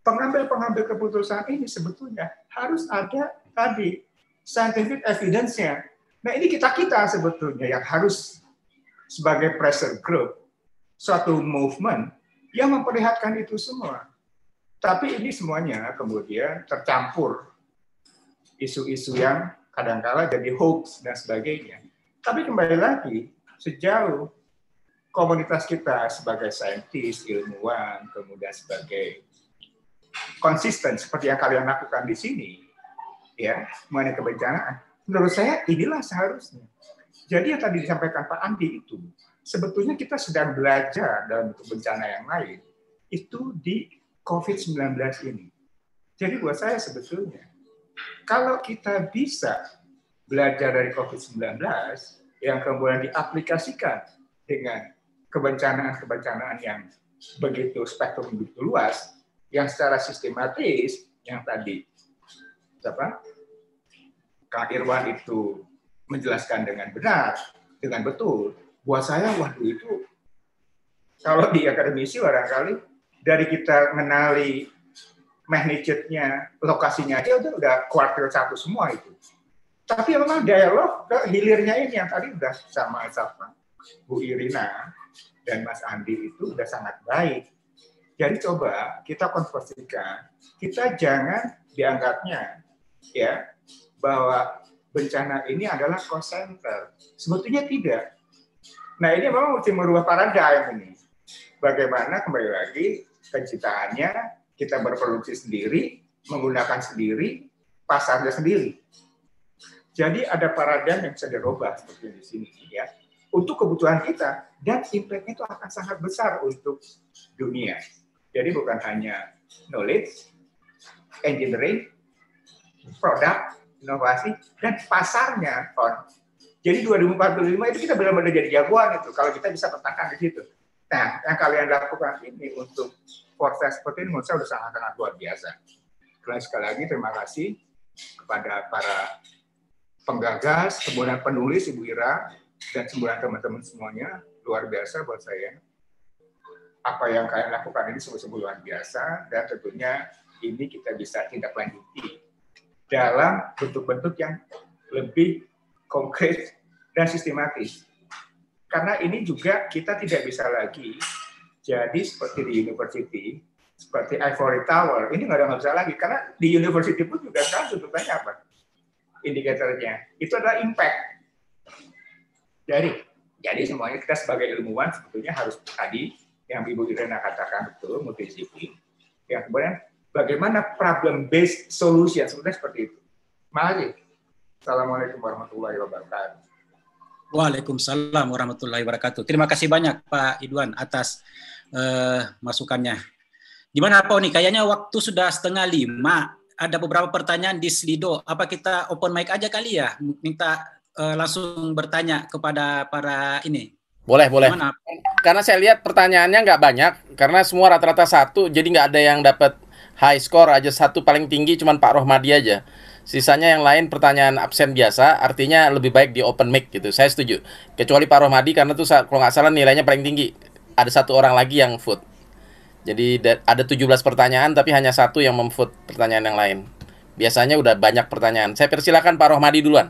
pengambil-pengambil keputusan ini sebetulnya harus ada tadi scientific evidence-nya. Nah, ini kita-kita sebetulnya yang harus sebagai pressure group suatu movement yang memperlihatkan itu semua. Tapi ini semuanya kemudian tercampur isu-isu yang kadang-kala jadi hoax dan sebagainya. Tapi kembali lagi, sejauh komunitas kita sebagai saintis, ilmuwan, kemudian sebagai konsisten seperti yang kalian lakukan di sini, ya mengenai kebencanaan, menurut saya inilah seharusnya. Jadi yang tadi disampaikan Pak Andi itu, sebetulnya kita sedang belajar dalam bentuk bencana yang lain, itu di COVID-19 ini. Jadi buat saya sebetulnya, kalau kita bisa belajar dari COVID-19, yang kemudian diaplikasikan dengan kebencanaan-kebencanaan yang begitu spektrum begitu luas yang secara sistematis yang tadi siapa Kak Irwan itu menjelaskan dengan benar dengan betul buat saya waktu itu kalau di akademisi barangkali dari kita mengenali magnitude-nya lokasinya aja udah udah kuartil satu semua itu tapi memang dialog ke hilirnya ini yang tadi sudah sama sama Bu Irina dan Mas Andi itu sudah sangat baik. Jadi coba kita konversikan, kita jangan dianggapnya ya bahwa bencana ini adalah cost Sebetulnya tidak. Nah ini memang mesti merubah paradigm ini. Bagaimana kembali lagi kencitaannya kita berproduksi sendiri, menggunakan sendiri, pasarnya sendiri. Jadi ada paradigm yang bisa dirubah seperti di sini ya. Untuk kebutuhan kita dan impact itu akan sangat besar untuk dunia. Jadi bukan hanya knowledge, engineering, produk, inovasi dan pasarnya kon. Jadi 2045 itu kita benar-benar jadi jagoan itu kalau kita bisa petakan di situ. Nah, yang kalian lakukan ini untuk proses seperti ini menurut saya sudah sangat-sangat luar biasa. sekali lagi terima kasih kepada para penggagas, kemudian penulis Ibu Ira, dan kemudian teman-teman semuanya. Luar biasa buat saya. Apa yang kalian lakukan ini sungguh-sungguh luar biasa, dan tentunya ini kita bisa tindak lanjuti dalam bentuk-bentuk yang lebih konkret dan sistematis. Karena ini juga kita tidak bisa lagi jadi seperti di university, seperti Ivory Tower, ini nggak ada nggak bisa lagi. Karena di university pun juga sekarang tuntutannya apa? indikatornya. Itu adalah impact. Dari jadi semuanya kita sebagai ilmuwan sebetulnya harus tadi yang Ibu Irena katakan betul multidisiplin. Ya, kemudian bagaimana problem based solution sebetulnya seperti itu. Mari. Assalamualaikum warahmatullahi wabarakatuh. Waalaikumsalam warahmatullahi wabarakatuh. Terima kasih banyak Pak Idwan atas uh, masukannya. Gimana Pak Oni? Kayaknya waktu sudah setengah lima ada beberapa pertanyaan di Slido. Apa kita open mic aja kali ya? Minta uh, langsung bertanya kepada para ini. Boleh, boleh. Gimana? Karena saya lihat pertanyaannya nggak banyak, karena semua rata-rata satu, jadi nggak ada yang dapat high score aja satu paling tinggi cuma Pak Rohmadi aja. Sisanya yang lain pertanyaan absen biasa, artinya lebih baik di open mic gitu. Saya setuju. Kecuali Pak Rohmadi karena tuh kalau nggak salah nilainya paling tinggi. Ada satu orang lagi yang vote. Jadi ada 17 pertanyaan tapi hanya satu yang memfood pertanyaan yang lain. Biasanya udah banyak pertanyaan. Saya persilakan Pak Rohmadi duluan.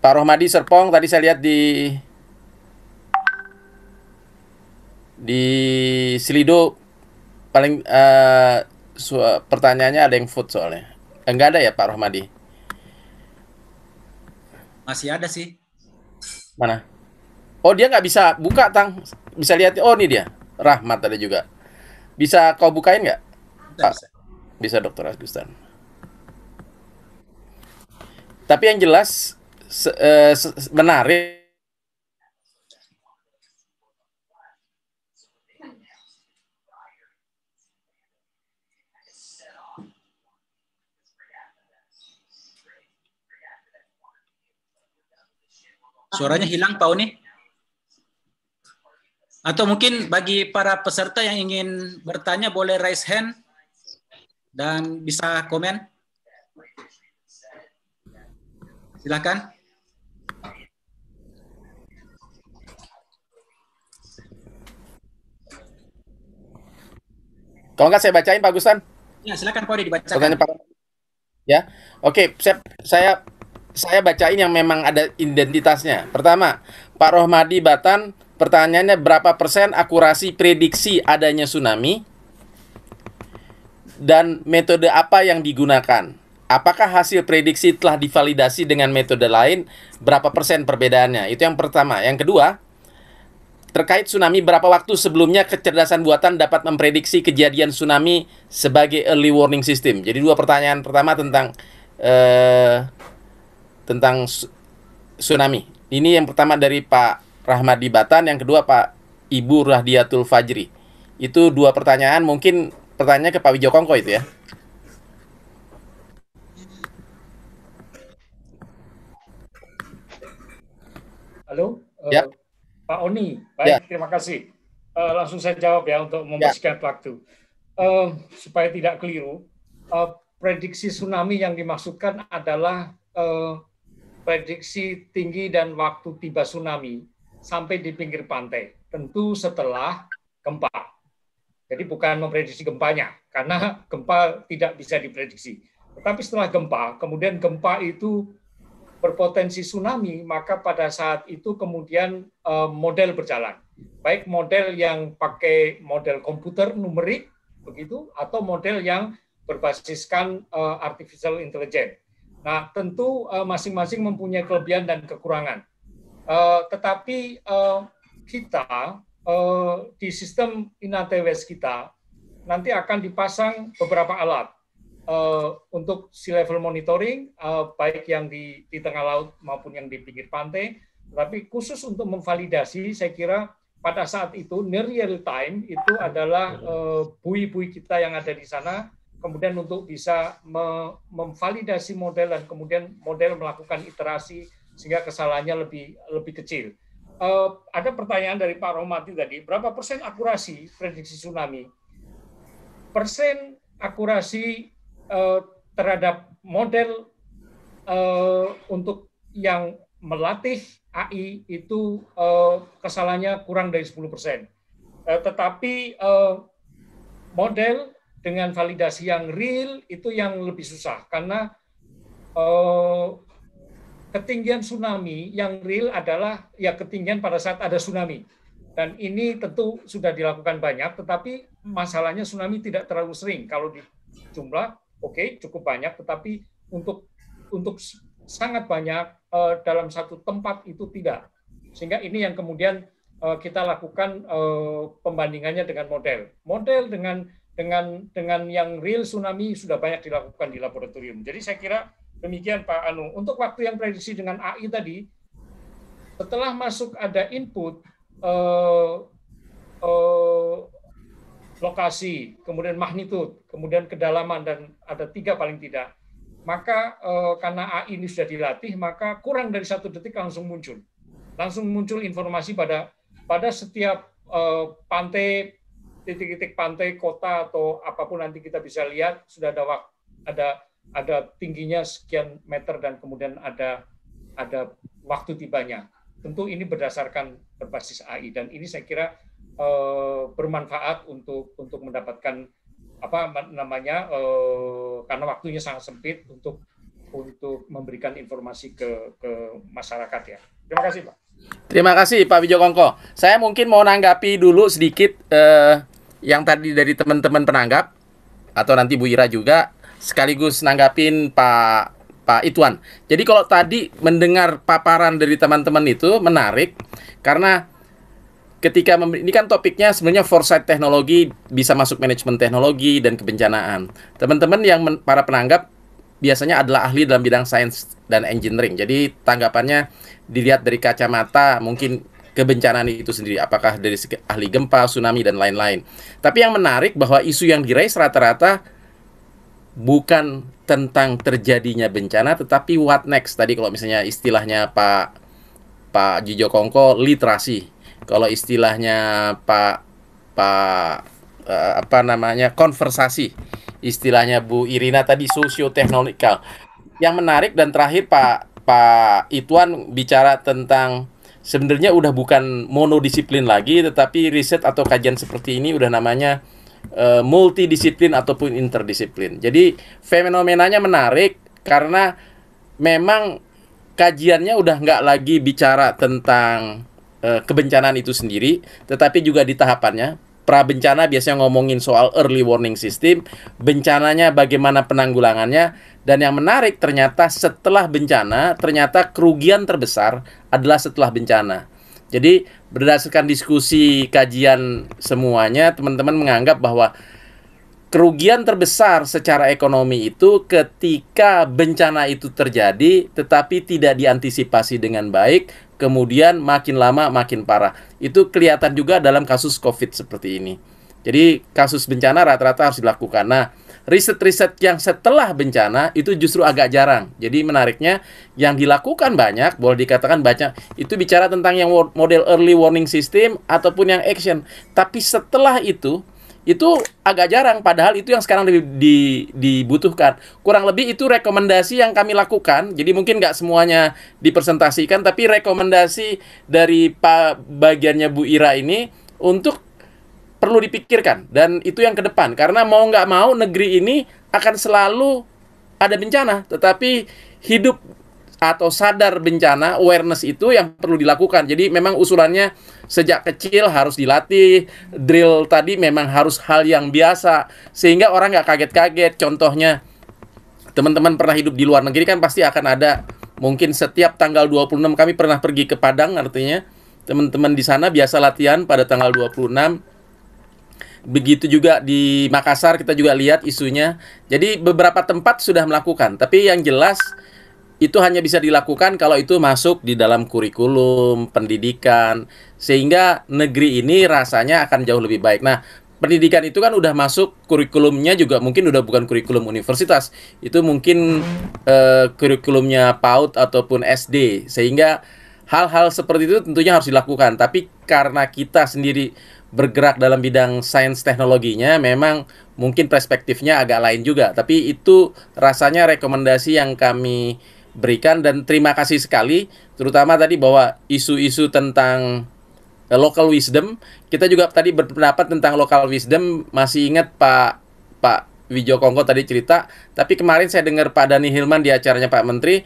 Pak Rohmadi Serpong tadi saya lihat di di Slido paling uh, pertanyaannya ada yang food soalnya. Enggak eh, ada ya Pak Rohmadi? Masih ada sih. Mana? Oh dia nggak bisa buka tang, bisa lihat. Oh ini dia, Rahmat ada juga. Bisa kau bukain nggak? Bisa. Ah. bisa Dokter Agustan. Tapi yang jelas se -e se menarik. Suaranya hilang, Pak nih atau mungkin bagi para peserta yang ingin bertanya boleh raise hand dan bisa komen. Silakan. Kalau nggak saya bacain Pak Gusan Ya, silakan Pak dibacakan. Pak. Ya. Oke, saya saya saya bacain yang memang ada identitasnya. Pertama, Pak Rohmadi Batan Pertanyaannya berapa persen akurasi prediksi adanya tsunami? Dan metode apa yang digunakan? Apakah hasil prediksi telah divalidasi dengan metode lain? Berapa persen perbedaannya? Itu yang pertama. Yang kedua, terkait tsunami berapa waktu sebelumnya kecerdasan buatan dapat memprediksi kejadian tsunami sebagai early warning system. Jadi dua pertanyaan pertama tentang eh, tentang tsunami. Ini yang pertama dari Pak Rahmadi Batan, yang kedua Pak Ibu Rahdiatul Fajri. Itu dua pertanyaan, mungkin pertanyaan ke Pak Wijokongko itu ya. Halo, eh, ya. uh, Pak Oni. Baik, ya. terima kasih. Uh, langsung saya jawab ya untuk membersihkan ya. waktu. Uh, supaya tidak keliru, uh, prediksi tsunami yang dimaksudkan adalah uh, prediksi tinggi dan waktu tiba tsunami sampai di pinggir pantai. Tentu setelah gempa. Jadi bukan memprediksi gempanya, karena gempa tidak bisa diprediksi. Tetapi setelah gempa, kemudian gempa itu berpotensi tsunami, maka pada saat itu kemudian eh, model berjalan. Baik model yang pakai model komputer numerik, begitu, atau model yang berbasiskan eh, artificial intelligence. Nah, tentu eh, masing-masing mempunyai kelebihan dan kekurangan Eh, tetapi uh, kita uh, di sistem INATWS kita nanti akan dipasang beberapa alat uh, untuk sea level monitoring, uh, baik yang di, di tengah laut maupun yang di pinggir pantai. Tapi khusus untuk memvalidasi, saya kira pada saat itu near real time itu adalah bui-bui uh, kita yang ada di sana. Kemudian untuk bisa memvalidasi model dan kemudian model melakukan iterasi sehingga kesalahannya lebih lebih kecil. Uh, ada pertanyaan dari Pak Romati tadi, berapa persen akurasi prediksi tsunami? Persen akurasi uh, terhadap model uh, untuk yang melatih AI itu uh, kesalahannya kurang dari 10 persen. Uh, tetapi uh, model dengan validasi yang real itu yang lebih susah karena uh, ketinggian tsunami yang real adalah ya ketinggian pada saat ada tsunami. Dan ini tentu sudah dilakukan banyak, tetapi hmm. masalahnya tsunami tidak terlalu sering. Kalau di jumlah, oke okay, cukup banyak, tetapi untuk untuk sangat banyak uh, dalam satu tempat itu tidak. Sehingga ini yang kemudian uh, kita lakukan uh, pembandingannya dengan model. Model dengan dengan dengan yang real tsunami sudah banyak dilakukan di laboratorium. Jadi saya kira Demikian Pak Anu. Untuk waktu yang prediksi dengan AI tadi, setelah masuk ada input eh, eh, lokasi, kemudian magnitud, kemudian kedalaman dan ada tiga paling tidak, maka eh, karena AI ini sudah dilatih, maka kurang dari satu detik langsung muncul, langsung muncul informasi pada pada setiap eh, pantai titik-titik pantai kota atau apapun nanti kita bisa lihat sudah ada waktu, ada ada tingginya sekian meter dan kemudian ada ada waktu tibanya. Tentu ini berdasarkan berbasis AI dan ini saya kira e, bermanfaat untuk untuk mendapatkan apa namanya e, karena waktunya sangat sempit untuk untuk memberikan informasi ke ke masyarakat ya. Terima kasih Pak. Terima kasih Pak Wijokongko. Saya mungkin mau nanggapi dulu sedikit eh, yang tadi dari teman-teman penanggap atau nanti Bu Ira juga sekaligus nanggapin Pak Pak Ituan. Jadi kalau tadi mendengar paparan dari teman-teman itu menarik karena ketika ini kan topiknya sebenarnya foresight teknologi bisa masuk manajemen teknologi dan kebencanaan. Teman-teman yang men, para penanggap biasanya adalah ahli dalam bidang sains dan engineering. Jadi tanggapannya dilihat dari kacamata mungkin kebencanaan itu sendiri apakah dari ahli gempa, tsunami dan lain-lain. Tapi yang menarik bahwa isu yang diraih rata-rata bukan tentang terjadinya bencana tetapi what next tadi kalau misalnya istilahnya Pak Pak Jijo Kongko literasi kalau istilahnya Pak Pak uh, apa namanya konversasi istilahnya Bu Irina tadi sosioteknologikal yang menarik dan terakhir Pak Pak Ituan bicara tentang sebenarnya udah bukan monodisiplin lagi tetapi riset atau kajian seperti ini udah namanya Eh, multidisiplin ataupun interdisiplin. Jadi fenomenanya menarik karena memang kajiannya udah nggak lagi bicara tentang uh, kebencanaan itu sendiri, tetapi juga di tahapannya. pra bencana biasanya ngomongin soal early warning system, bencananya bagaimana penanggulangannya, dan yang menarik ternyata setelah bencana, ternyata kerugian terbesar adalah setelah bencana. Jadi berdasarkan diskusi kajian semuanya, teman-teman menganggap bahwa kerugian terbesar secara ekonomi itu ketika bencana itu terjadi tetapi tidak diantisipasi dengan baik, kemudian makin lama makin parah. Itu kelihatan juga dalam kasus Covid seperti ini. Jadi kasus bencana rata-rata harus dilakukan. Nah, riset-riset yang setelah bencana itu justru agak jarang. Jadi menariknya yang dilakukan banyak, boleh dikatakan banyak, itu bicara tentang yang model early warning system ataupun yang action. Tapi setelah itu, itu agak jarang padahal itu yang sekarang di, di, dibutuhkan kurang lebih itu rekomendasi yang kami lakukan jadi mungkin nggak semuanya dipresentasikan tapi rekomendasi dari pak bagiannya Bu Ira ini untuk perlu dipikirkan dan itu yang ke depan karena mau nggak mau negeri ini akan selalu ada bencana tetapi hidup atau sadar bencana awareness itu yang perlu dilakukan jadi memang usulannya sejak kecil harus dilatih drill tadi memang harus hal yang biasa sehingga orang nggak kaget-kaget contohnya teman-teman pernah hidup di luar negeri kan pasti akan ada mungkin setiap tanggal 26 kami pernah pergi ke Padang artinya teman-teman di sana biasa latihan pada tanggal 26 Begitu juga di Makassar kita juga lihat isunya. Jadi beberapa tempat sudah melakukan, tapi yang jelas itu hanya bisa dilakukan kalau itu masuk di dalam kurikulum pendidikan sehingga negeri ini rasanya akan jauh lebih baik. Nah, pendidikan itu kan udah masuk kurikulumnya juga mungkin udah bukan kurikulum universitas itu mungkin eh, kurikulumnya PAUD ataupun SD sehingga hal-hal seperti itu tentunya harus dilakukan tapi karena kita sendiri bergerak dalam bidang sains teknologinya memang mungkin perspektifnya agak lain juga tapi itu rasanya rekomendasi yang kami berikan dan terima kasih sekali terutama tadi bahwa isu-isu tentang eh, local wisdom kita juga tadi berpendapat tentang local wisdom masih ingat Pak Pak Wijo Kongko tadi cerita tapi kemarin saya dengar Pak Dani Hilman di acaranya Pak Menteri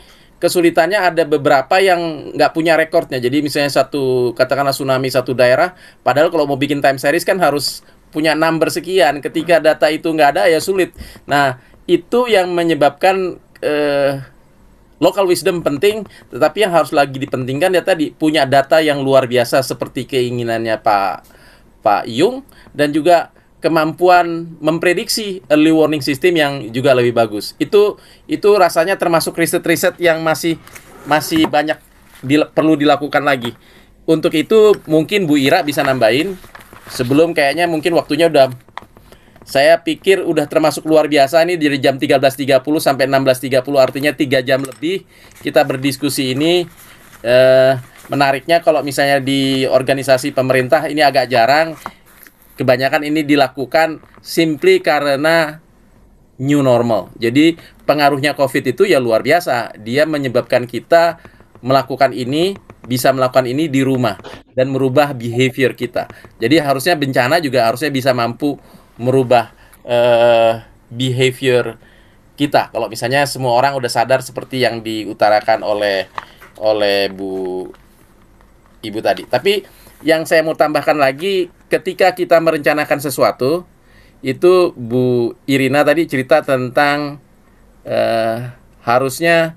kesulitannya ada beberapa yang nggak punya rekornya. Jadi misalnya satu katakanlah tsunami satu daerah, padahal kalau mau bikin time series kan harus punya number sekian. Ketika data itu nggak ada ya sulit. Nah itu yang menyebabkan eh, local wisdom penting, tetapi yang harus lagi dipentingkan ya tadi punya data yang luar biasa seperti keinginannya Pak Pak Yung dan juga kemampuan memprediksi early warning system yang juga lebih bagus. Itu itu rasanya termasuk riset-riset yang masih masih banyak di, perlu dilakukan lagi. Untuk itu mungkin Bu Ira bisa nambahin sebelum kayaknya mungkin waktunya udah saya pikir udah termasuk luar biasa ini dari jam 13.30 sampai 16.30 artinya tiga jam lebih kita berdiskusi ini eh menariknya kalau misalnya di organisasi pemerintah ini agak jarang kebanyakan ini dilakukan simply karena new normal. Jadi pengaruhnya COVID itu ya luar biasa. Dia menyebabkan kita melakukan ini bisa melakukan ini di rumah dan merubah behavior kita. Jadi harusnya bencana juga harusnya bisa mampu merubah uh, behavior kita. Kalau misalnya semua orang udah sadar seperti yang diutarakan oleh oleh Bu Ibu tadi. Tapi yang saya mau tambahkan lagi ketika kita merencanakan sesuatu itu Bu Irina tadi cerita tentang eh, harusnya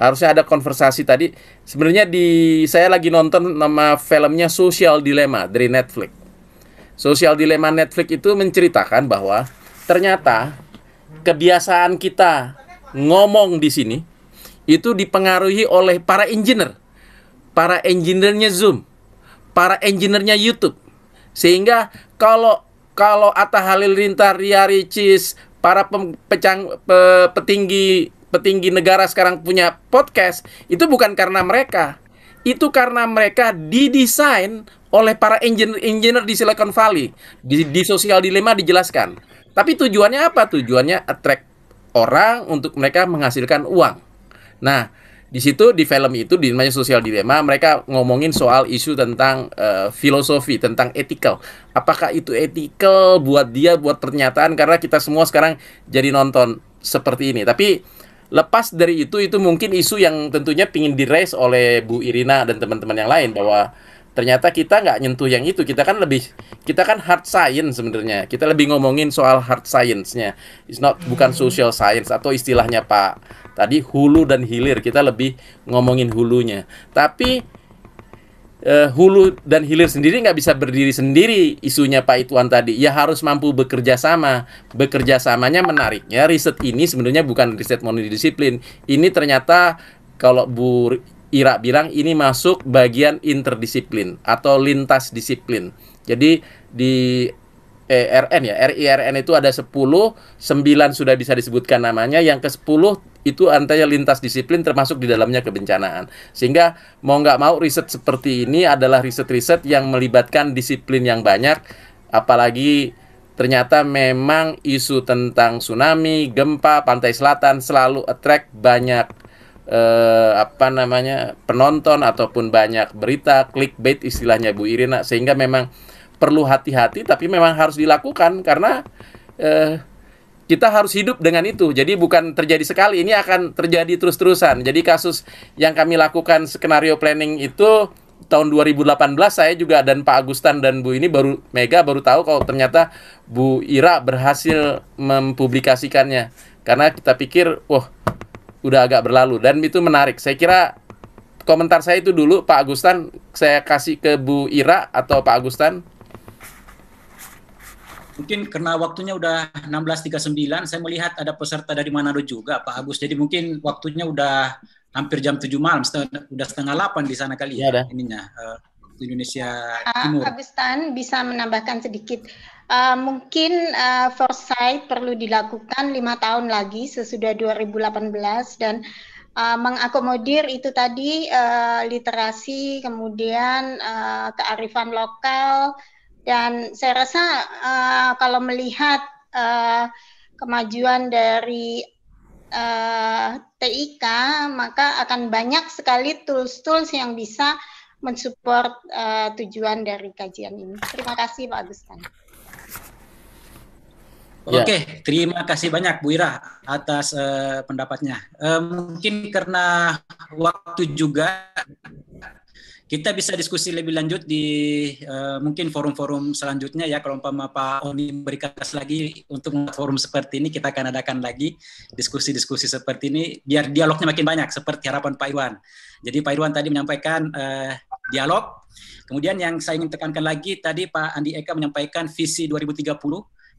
harusnya ada konversasi tadi sebenarnya di saya lagi nonton nama filmnya Social Dilemma dari Netflix Social Dilemma Netflix itu menceritakan bahwa ternyata kebiasaan kita ngomong di sini itu dipengaruhi oleh para engineer para engineernya Zoom para engineernya YouTube sehingga kalau kalau Atta Halilintar, Ria Ricis, para pecang, pe, petinggi petinggi negara sekarang punya podcast, itu bukan karena mereka. Itu karena mereka didesain oleh para engineer-engineer di Silicon Valley. Di, di sosial dilema dijelaskan. Tapi tujuannya apa? Tujuannya attract orang untuk mereka menghasilkan uang. Nah, di situ di film itu di namanya sosial dilema mereka ngomongin soal isu tentang uh, filosofi tentang etikal apakah itu etikal buat dia buat pernyataan karena kita semua sekarang jadi nonton seperti ini tapi lepas dari itu itu mungkin isu yang tentunya pingin diraise oleh Bu Irina dan teman-teman yang lain bahwa ternyata kita nggak nyentuh yang itu kita kan lebih kita kan hard science sebenarnya kita lebih ngomongin soal hard science-nya it's not bukan hmm. social science atau istilahnya pak tadi hulu dan hilir kita lebih ngomongin hulunya tapi eh, hulu dan hilir sendiri nggak bisa berdiri sendiri isunya pak Ituan tadi ya harus mampu bekerja sama bekerja samanya menariknya riset ini sebenarnya bukan riset monodisiplin ini ternyata kalau Bu Irak bilang ini masuk bagian interdisiplin atau lintas disiplin. Jadi di ERN ya, RIRN itu ada 10, 9 sudah bisa disebutkan namanya, yang ke-10 itu antara lintas disiplin termasuk di dalamnya kebencanaan. Sehingga mau nggak mau riset seperti ini adalah riset-riset yang melibatkan disiplin yang banyak, apalagi ternyata memang isu tentang tsunami, gempa, pantai selatan selalu attract banyak eh, apa namanya penonton ataupun banyak berita clickbait istilahnya Bu Irina sehingga memang perlu hati-hati tapi memang harus dilakukan karena eh, kita harus hidup dengan itu. Jadi bukan terjadi sekali, ini akan terjadi terus-terusan. Jadi kasus yang kami lakukan skenario planning itu tahun 2018 saya juga dan Pak Agustan dan Bu ini baru Mega baru tahu kalau ternyata Bu Ira berhasil mempublikasikannya. Karena kita pikir, wah, udah agak berlalu dan itu menarik. Saya kira komentar saya itu dulu Pak Agustan saya kasih ke Bu Ira atau Pak Agustan. Mungkin karena waktunya udah 16.39 saya melihat ada peserta dari Manado juga Pak Agus. Jadi mungkin waktunya udah hampir jam 7 malam, setengah, udah setengah 8 di sana kali ya, ya ininya. Uh, Indonesia Timur. Agustan bisa menambahkan sedikit Eh, mungkin uh, foresight perlu dilakukan lima tahun lagi sesudah 2018 dan uh, mengakomodir itu tadi uh, literasi kemudian uh, kearifan lokal dan saya rasa uh, kalau melihat uh, kemajuan dari uh, TIK maka akan banyak sekali tools-tools yang bisa mensupport uh, tujuan dari kajian ini. Terima kasih Pak Agustan. Ya. Oke, okay, terima kasih banyak Bu Ira atas uh, pendapatnya. Uh, mungkin karena waktu juga kita bisa diskusi lebih lanjut di uh, mungkin forum-forum selanjutnya ya kalau umpama Pak Oni berikan lagi untuk forum seperti ini kita akan adakan lagi diskusi-diskusi seperti ini biar dialognya makin banyak seperti harapan Pak Irwan. Jadi Pak Irwan tadi menyampaikan uh, dialog. Kemudian yang saya ingin tekankan lagi tadi Pak Andi Eka menyampaikan visi 2030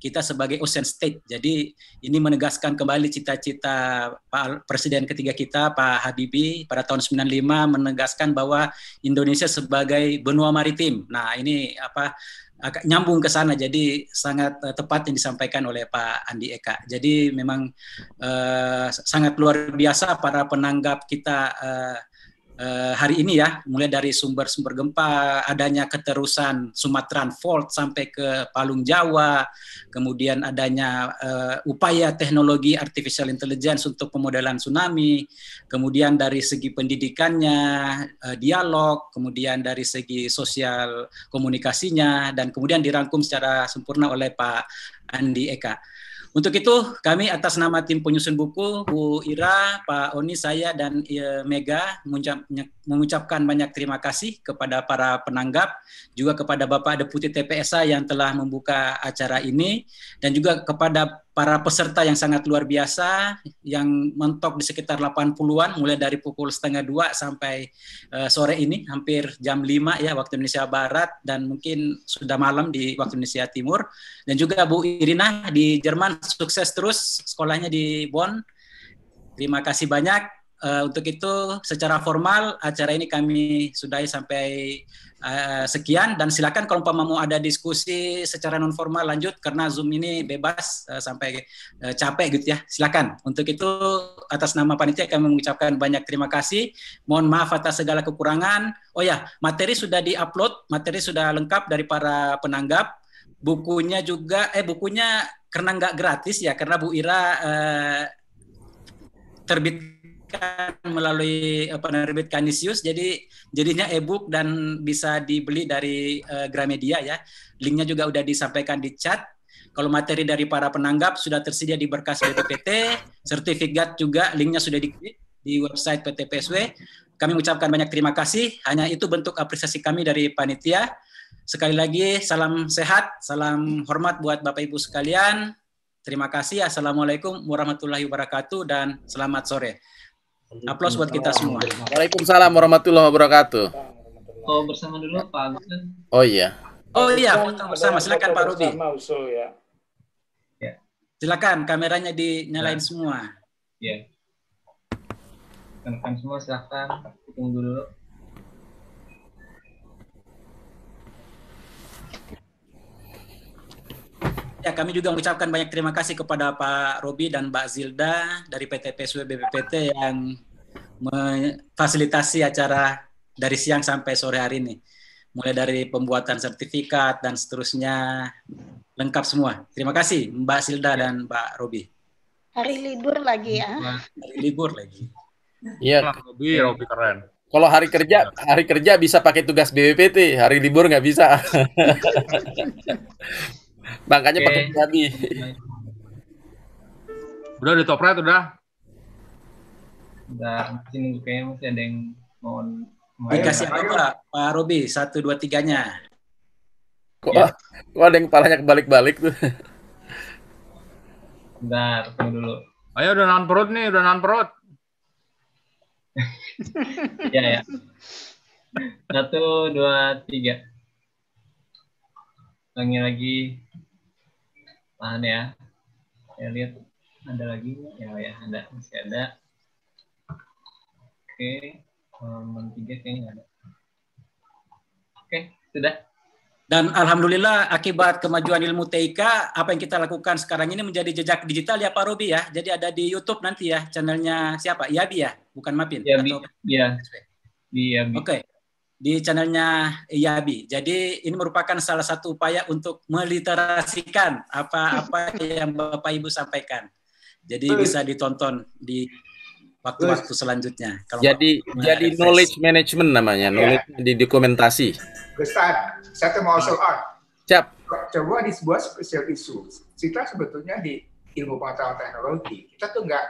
kita sebagai ocean state. Jadi ini menegaskan kembali cita-cita Pak Presiden ketiga kita Pak Habibie pada tahun 95 menegaskan bahwa Indonesia sebagai benua maritim. Nah, ini apa agak nyambung ke sana jadi sangat eh, tepat yang disampaikan oleh Pak Andi Eka. Jadi memang uh, sangat luar biasa para penanggap kita uh, Eh, hari ini ya, mulai dari sumber-sumber gempa, adanya keterusan Sumatera Fault sampai ke Palung Jawa, kemudian adanya uh, upaya teknologi artificial intelligence untuk pemodelan tsunami, kemudian dari segi pendidikannya, uh, dialog, kemudian dari segi sosial komunikasinya, dan kemudian dirangkum secara sempurna oleh Pak Andi Eka. Untuk itu kami atas nama tim penyusun buku Bu Ira, Pak Oni, saya dan iya, Mega mengucap mengucapkan banyak terima kasih kepada para penanggap, juga kepada Bapak Deputi TPSA yang telah membuka acara ini, dan juga kepada para peserta yang sangat luar biasa yang mentok di sekitar 80-an mulai dari pukul setengah dua sampai uh, sore ini hampir jam 5 ya waktu Indonesia Barat dan mungkin sudah malam di waktu Indonesia Timur dan juga Bu Irina di Jerman sukses terus sekolahnya di Bonn terima kasih banyak Uh, untuk itu secara formal acara ini kami sudahi sampai uh, sekian dan silakan kalau umpama mau ada diskusi secara non formal lanjut karena Zoom ini bebas uh, sampai uh, capek gitu ya. Silakan. Untuk itu atas nama panitia kami mengucapkan banyak terima kasih. Mohon maaf atas segala kekurangan. Oh ya, materi sudah di-upload, materi sudah lengkap dari para penanggap. Bukunya juga eh bukunya karena nggak gratis ya karena Bu Ira uh, terbit diterbitkan melalui eh, penerbit Kanisius jadi jadinya e-book dan bisa dibeli dari uh, Gramedia ya. Linknya juga sudah disampaikan di chat. Kalau materi dari para penanggap sudah tersedia di berkas BPPT, sertifikat juga linknya sudah diklik di website PT PSW. Kami mengucapkan banyak terima kasih. Hanya itu bentuk apresiasi kami dari panitia. Sekali lagi salam sehat, salam hormat buat Bapak Ibu sekalian. Terima kasih. Assalamualaikum warahmatullahi wabarakatuh dan selamat sore. Aplaus buat kita semua. Waalaikumsalam warahmatullahi wabarakatuh. Oh, bersama dulu Pak Oh iya. Oh iya, bersama. Silakan Pak Rudi. Ya. Ya. Silakan kameranya dinyalain ya. semua. Iya. teman semua silakan tunggu dulu. Ya, kami juga mengucapkan banyak terima kasih kepada Pak Robi dan Mbak Zilda dari PT PSW BPPT yang memfasilitasi acara dari siang sampai sore hari ini. Mulai dari pembuatan sertifikat dan seterusnya lengkap semua. Terima kasih Mbak Zilda dan Mbak Robi. Hari libur lagi ya. Hari libur lagi. Iya. Robi, Robi keren. Kalau hari kerja, hari kerja bisa pakai tugas BPPT, hari libur nggak bisa. Bangkanya okay. pakai babi. Udah udah top right udah. Udah sini kayaknya masih ada yang mau dikasih apa Pak, Pak Robi satu dua tiganya. Kok, ya. kok ada yang kepalanya kebalik-balik tuh. Bentar, tunggu dulu. Ayo udah nahan perut nih, udah nahan perut. Iya ya. Satu, dua, tiga lagi lagi. Tahan ya. Saya lihat ada lagi. Ya, ya ada. Masih ada. Oke. Halaman tiga kayaknya ada. Oke, sudah. Dan alhamdulillah akibat kemajuan ilmu TIK, apa yang kita lakukan sekarang ini menjadi jejak digital ya Pak Robi ya. Jadi ada di YouTube nanti ya channelnya siapa? Yabi ya, bukan Mapin. Yabi, atau... ya. Di Yabi. Oke. Okay di channelnya Yabi. Jadi ini merupakan salah satu upaya untuk meliterasikan apa-apa yang Bapak Ibu sampaikan. Jadi Terus. bisa ditonton di waktu-waktu selanjutnya. Kalau jadi jadi refresh. knowledge management namanya, ya. di dokumentasi. Ustaz, saya mau soal. Siap. Coba di sebuah special issue. Kita sebetulnya di ilmu pengetahuan teknologi, kita tuh nggak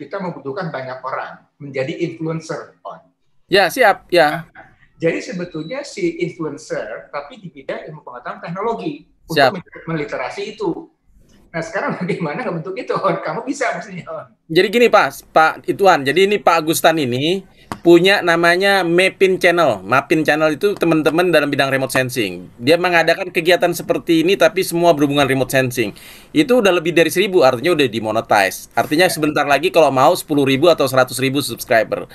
kita membutuhkan banyak orang menjadi influencer on Ya, siap. Ya. Jadi sebetulnya si influencer, tapi di bidang ilmu pengetahuan teknologi siap. untuk meliterasi itu. Nah sekarang bagaimana bentuk itu? Kamu bisa maksudnya. Jadi gini Pak, Pak Ituan. Jadi ini Pak Agustan ini punya namanya Mapin Channel. Mapin Channel itu teman-teman dalam bidang remote sensing. Dia mengadakan kegiatan seperti ini tapi semua berhubungan remote sensing. Itu udah lebih dari seribu, artinya udah dimonetize. Artinya sebentar lagi kalau mau sepuluh ribu atau seratus ribu subscriber.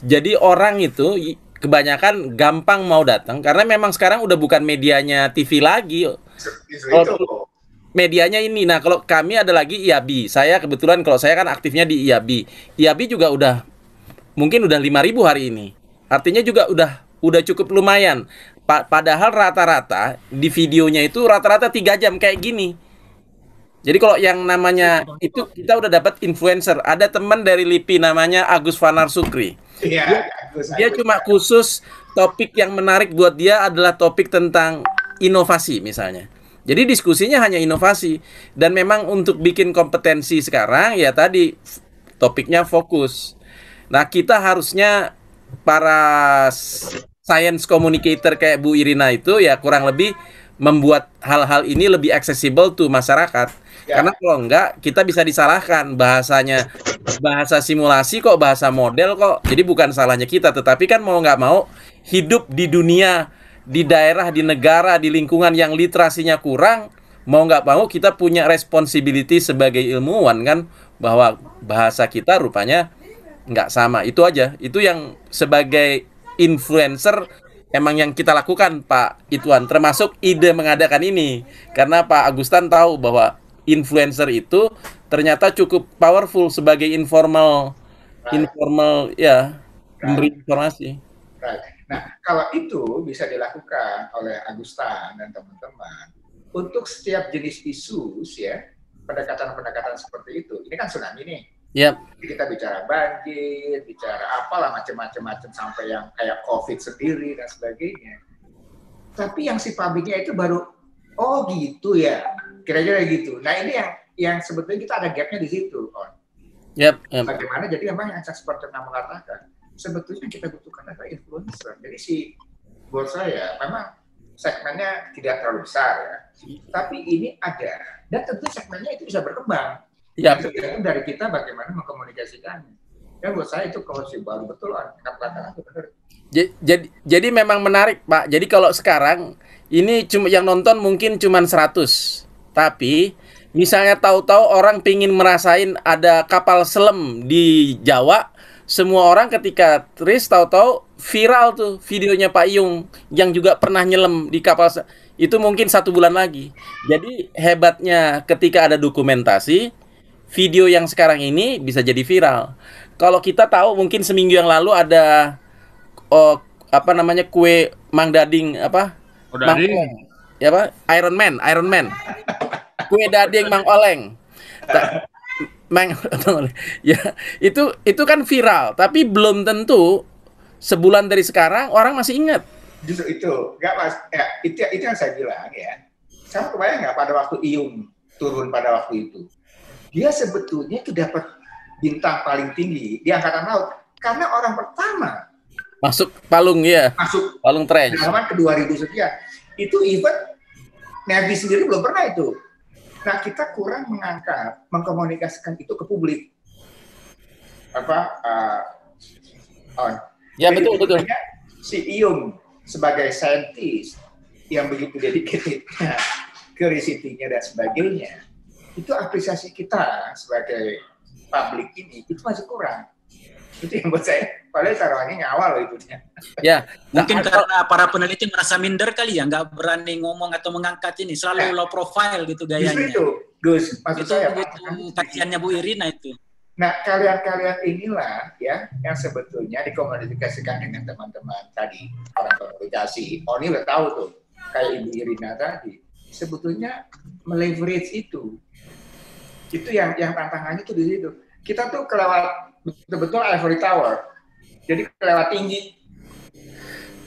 Jadi orang itu kebanyakan gampang mau datang karena memang sekarang udah bukan medianya TV lagi. Kalau oh, medianya ini. Nah, kalau kami ada lagi IAB. Saya kebetulan kalau saya kan aktifnya di IAB. IAB juga udah mungkin udah 5000 hari ini. Artinya juga udah udah cukup lumayan. Pa padahal rata-rata di videonya itu rata-rata tiga jam kayak gini. Jadi kalau yang namanya itu kita udah dapat influencer. Ada teman dari LIPI namanya Agus Fanar Sukri Iya. Dia, dia cuma khusus topik yang menarik buat dia adalah topik tentang inovasi misalnya. Jadi diskusinya hanya inovasi dan memang untuk bikin kompetensi sekarang ya tadi topiknya fokus. Nah, kita harusnya para science communicator kayak Bu Irina itu ya kurang lebih membuat hal-hal ini lebih accessible tuh masyarakat Ya. Karena kalau enggak kita bisa disalahkan bahasanya bahasa simulasi kok bahasa model kok. Jadi bukan salahnya kita, tetapi kan mau nggak mau hidup di dunia, di daerah, di negara, di lingkungan yang literasinya kurang, mau nggak mau kita punya responsibility sebagai ilmuwan kan bahwa bahasa kita rupanya nggak sama. Itu aja. Itu yang sebagai influencer emang yang kita lakukan Pak Ituan termasuk ide mengadakan ini karena Pak Agustan tahu bahwa influencer itu ternyata cukup powerful sebagai informal right. informal ya memberi informasi. Right. Nah, kalau itu bisa dilakukan oleh Agusta dan teman-teman untuk setiap jenis isu ya, pendekatan-pendekatan seperti itu. Ini kan tsunami nih. Yep. kita bicara banjir, bicara apalah macam-macam-macam sampai yang kayak COVID sendiri dan sebagainya. Tapi yang si publiknya itu baru, oh gitu ya, kira-kira gitu nah ini yang yang sebetulnya kita ada gapnya di situ on yep, yep. bagaimana jadi memang yang saya seperti yang mengatakan sebetulnya kita butuhkan adalah influencer jadi si buat saya memang segmennya tidak terlalu besar ya tapi ini ada dan tentu segmennya itu bisa berkembang yep. tergantung dari kita bagaimana mengkomunikasikannya ya buat saya itu konsep baru betul lah katakan itu benar jadi, jadi memang menarik Pak. Jadi kalau sekarang ini cuma yang nonton mungkin cuma 100. Tapi misalnya tahu-tahu orang pingin merasain ada kapal selam di Jawa, semua orang ketika Tris tahu-tahu viral tuh videonya Pak Iung yang juga pernah nyelam di kapal itu mungkin satu bulan lagi. Jadi hebatnya ketika ada dokumentasi, video yang sekarang ini bisa jadi viral. Kalau kita tahu mungkin seminggu yang lalu ada oh, apa namanya kue mangdading apa? Oh, Dading ya apa Iron Man Iron Man kue dading Mang Oleng Ta Mang ya itu itu kan viral tapi belum tentu sebulan dari sekarang orang masih ingat justru itu nggak mas ya, itu itu yang saya bilang ya saya kebayang nggak pada waktu Iung turun pada waktu itu dia sebetulnya itu dapat bintang paling tinggi di angkatan laut karena orang pertama masuk palung ya masuk palung trench zaman ke 2000 sekian itu event Navy sendiri belum pernah itu. Nah, kita kurang mengangkat, mengkomunikasikan itu ke publik. Apa? Uh, on. Ya, Jadi, betul, betul. Si Ium sebagai saintis yang begitu jadi curiosity-nya dan sebagainya, itu apresiasi kita sebagai publik ini itu masih kurang itu yang buat saya padahal taruhannya nyawa loh itu ya mungkin nah, karena para peneliti merasa minder kali ya nggak berani ngomong atau mengangkat ini selalu yeah. low profile gitu gayanya Justru itu Gus maksud itu, saya itu kajiannya Bu Irina itu nah kalian-kalian inilah ya yang sebetulnya dikomunikasikan dengan teman-teman tadi orang komunikasi Oni oh, udah tahu tuh kayak Ibu Irina tadi sebetulnya meleverage itu itu yang yang tantangannya itu di situ kita tuh kelewat betul-betul ivory tower. Jadi kelewat tinggi.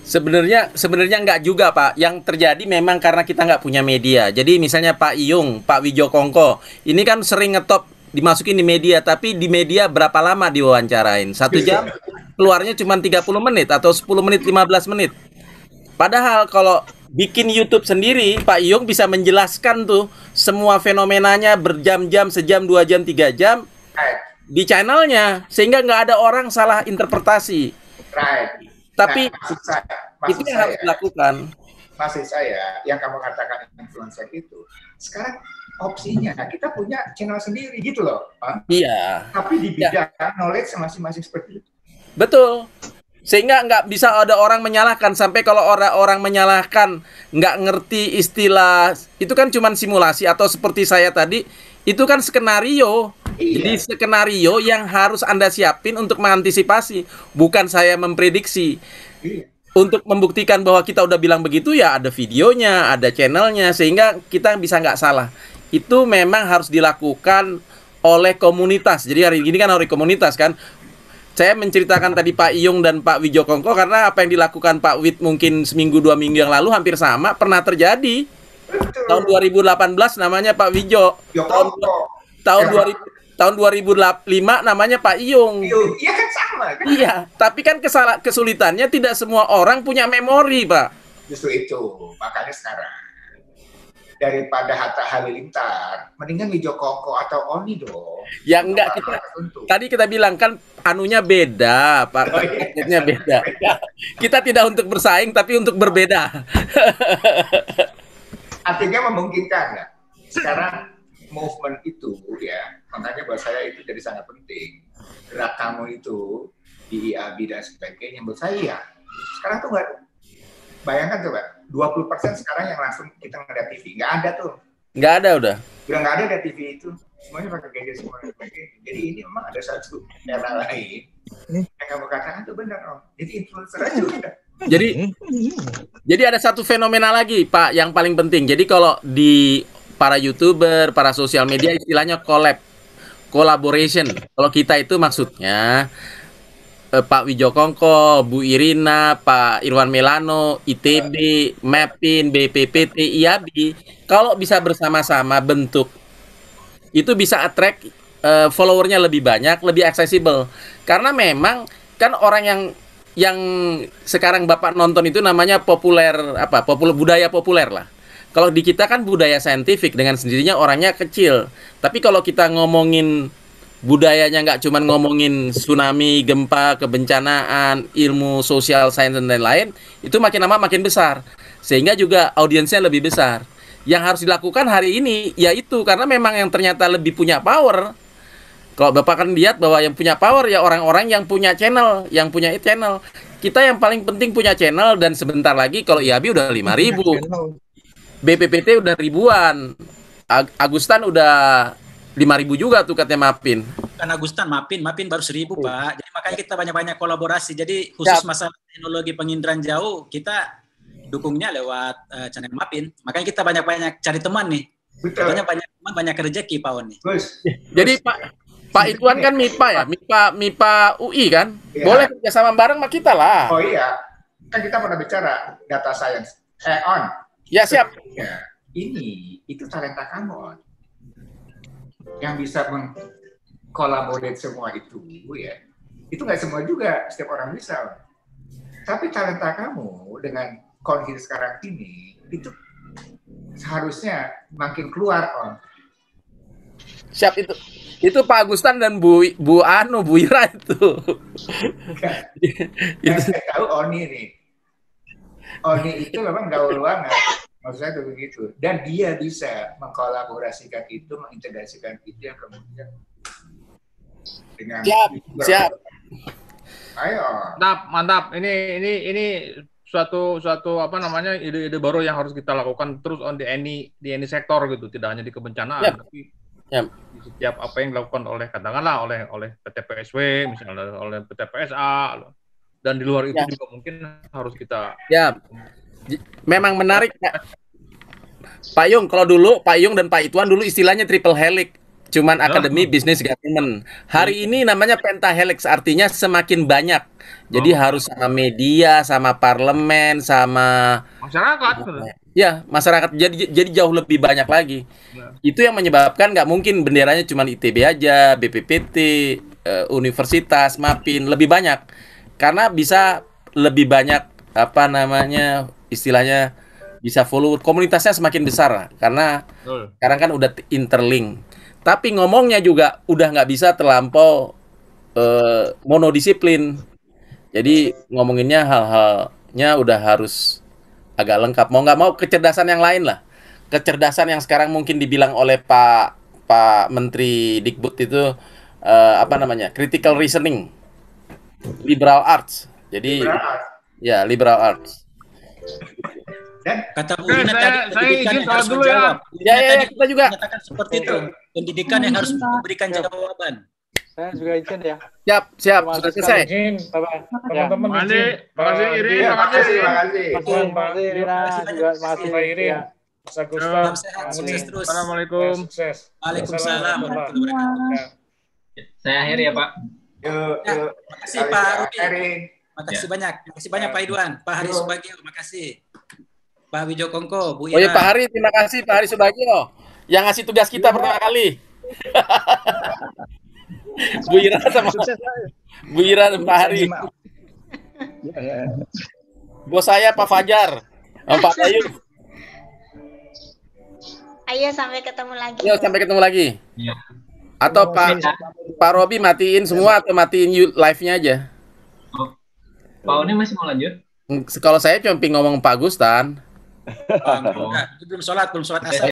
Sebenarnya sebenarnya nggak juga Pak. Yang terjadi memang karena kita nggak punya media. Jadi misalnya Pak Iyung, Pak Wijo Kongko, ini kan sering ngetop dimasukin di media, tapi di media berapa lama diwawancarain? Satu jam? Keluarnya cuma 30 menit atau 10 menit, 15 menit. Padahal kalau bikin YouTube sendiri, Pak Iyung bisa menjelaskan tuh semua fenomenanya berjam-jam, sejam, dua jam, tiga jam. Eh, di channelnya sehingga nggak ada orang salah interpretasi. Right. Tapi nah, maksud saya, itu yang harus dilakukan. Masih saya yang kamu katakan influencer itu sekarang opsinya kita punya channel sendiri gitu loh. Pak. Iya. Tapi di iya. bidang ya. knowledge masing-masing seperti itu. Betul. Sehingga nggak bisa ada orang menyalahkan sampai kalau orang-orang menyalahkan nggak ngerti istilah itu kan cuma simulasi atau seperti saya tadi itu kan skenario Iya. Jadi skenario yang harus Anda siapin untuk mengantisipasi, bukan saya memprediksi. Iya. Untuk membuktikan bahwa kita udah bilang begitu ya ada videonya, ada channelnya sehingga kita bisa nggak salah. Itu memang harus dilakukan oleh komunitas. Jadi hari ini kan hari komunitas kan saya menceritakan tadi Pak Iyung dan Pak Wijokongko karena apa yang dilakukan Pak Wit mungkin seminggu dua minggu yang lalu hampir sama pernah terjadi Betul. tahun 2018 namanya Pak Wijo tahun tahun iya. 2000 tahun 2005 namanya Pak Iyung. Iya, iya kan sama kan? Iya, tapi kan kesalah kesulitannya tidak semua orang punya memori, Pak. Justru itu, makanya sekarang daripada Hatta Halilintar, mendingan Wijo Koko atau Oni dong. Ya enggak kita tadi kita bilang kan anunya beda, Pak. Oh, iya. beda. kita tidak untuk bersaing tapi untuk berbeda. Artinya memungkinkan ya. Sekarang movement itu ya makanya buat saya itu jadi sangat penting gerak kamu itu di IAB dan sebagainya menurut saya ya sekarang tuh nggak bayangkan coba 20% sekarang yang langsung kita ngeliat TV nggak ada tuh nggak ada udah udah nggak ada ada TV itu semuanya pakai gadget semuanya jadi ini memang ada satu era lain yang kamu katakan tuh benar om jadi influencer aja udah jadi jadi ada satu fenomena lagi Pak yang paling penting. Jadi kalau di para youtuber, para sosial media istilahnya collab, collaboration. Kalau kita itu maksudnya eh, Pak Wijokongko, Bu Irina, Pak Irwan Melano, ITB, Mapin, BPPT, IAB, kalau bisa bersama-sama bentuk itu bisa attract eh, followernya lebih banyak, lebih accessible. Karena memang kan orang yang yang sekarang bapak nonton itu namanya populer apa? Populer budaya populer lah kalau di kita kan budaya saintifik dengan sendirinya orangnya kecil. Tapi kalau kita ngomongin budayanya nggak cuma ngomongin tsunami, gempa, kebencanaan, ilmu sosial sains dan lain-lain, itu makin lama makin besar. Sehingga juga audiensnya lebih besar. Yang harus dilakukan hari ini yaitu karena memang yang ternyata lebih punya power. Kalau Bapak kan lihat bahwa yang punya power ya orang-orang yang punya channel, yang punya channel. Kita yang paling penting punya channel dan sebentar lagi kalau IAB udah 5000. BPPT udah ribuan. Ag Agustan udah 5000 juga tuh katanya Mapin. Kan Agustan Mapin, Mapin baru 1000, iya. Pak. Jadi makanya kita banyak-banyak kolaborasi. Jadi ya. khusus ya. masalah teknologi penginderaan jauh, kita dukungnya lewat uh, channel Mapin. Makanya kita banyak-banyak cari teman nih. Banyak banyak teman, banyak kerja Pak On nih. Jadi Pak Pak Ituan kan MIPA ya, MIPA MIPA UI kan? Ya. Boleh kerjasama bareng sama kita lah. Oh iya, kan kita pernah bicara data science. Eh on, Ya siap. Ketiga, ya, ini itu talenta kamu yang bisa mengkolaborasi semua itu ya. Itu nggak semua juga setiap orang bisa. Tapi talenta kamu dengan kondisi sekarang ini itu seharusnya makin keluar on. Siap itu. Itu Pak Agustan dan Bu Bu Anu Bu Ira itu. Enggak. itu. saya tahu Oni nih Oni itu memang gaul banget. Maksudnya itu begitu. Dan dia bisa mengkolaborasikan itu, mengintegrasikan itu yang kemudian dengan siap, siap. Ayo. Mantap, mantap. Ini ini ini suatu suatu apa namanya ide-ide baru yang harus kita lakukan terus on di any di any sektor gitu, tidak hanya di kebencanaan yep. tapi yep. di setiap apa yang dilakukan oleh katakanlah oleh oleh PT misalnya oleh PTPSA dan di luar itu ya. juga mungkin harus kita ya memang menarik Pak. Pak Yung kalau dulu Pak Yung dan Pak Ituan dulu istilahnya triple helix cuman ya. akademi bisnis government. Hari ya. ini namanya pentahelix artinya semakin banyak. Jadi oh. harus sama media, sama parlemen, sama masyarakat. Ya, masyarakat jadi jadi jauh lebih banyak lagi. ya. Itu yang menyebabkan nggak mungkin benderanya cuman ITB aja, BPPT, eh, universitas, MAPIN lebih banyak karena bisa lebih banyak apa namanya istilahnya bisa follow komunitasnya semakin besar karena Betul. sekarang kan udah interlink tapi ngomongnya juga udah nggak bisa terlampau eh, monodisiplin jadi ngomonginnya hal-halnya udah harus agak lengkap mau nggak mau kecerdasan yang lain lah kecerdasan yang sekarang mungkin dibilang oleh Pak Pak Menteri Dikbud itu eh, apa namanya critical reasoning liberal arts. Jadi liberal ya liberal arts. Dan kata Bu Ina saya, tadi saya izin harus dulu menjawab. ya. Ya, ya, kita juga katakan seperti itu. Pendidikan yang harus memberikan jawaban. Saya juga izin ya. Siap, siap. Sudah selesai. Teman-teman izin. Terima kasih Iri, terima kasih. Terima kasih. Terima kasih Rina, juga masih Pak Iri. Mas Agus, salam sehat, sukses terus. Assalamualaikum. Sukses. Waalaikumsalam. Saya akhir ya Pak terima ya, Pak Rudi. terima kasih ya. banyak. terima kasih banyak Pak ya. Idwan, Pak Hari subagio, terima kasih Pak Wijo Kongko, Bu Ira. Oh iya Pak Hari, terima kasih Pak Hari Subagio yang ngasih tugas kita pertama kali. Bu Ira sama Bu Ira dan Pak Hari. bu ya, Bos saya Pak Fajar, Pak Bayu. Ayo sampai ketemu lagi. Ayo sampai ketemu lagi. Iya. Atau oh, Pak Pak Robi matiin semua atau matiin live-nya aja? Oh. Pak Oni masih mau lanjut? Kalau saya cuma ngomong Pak Gustan. Oh, belum sholat, belum sholat asal.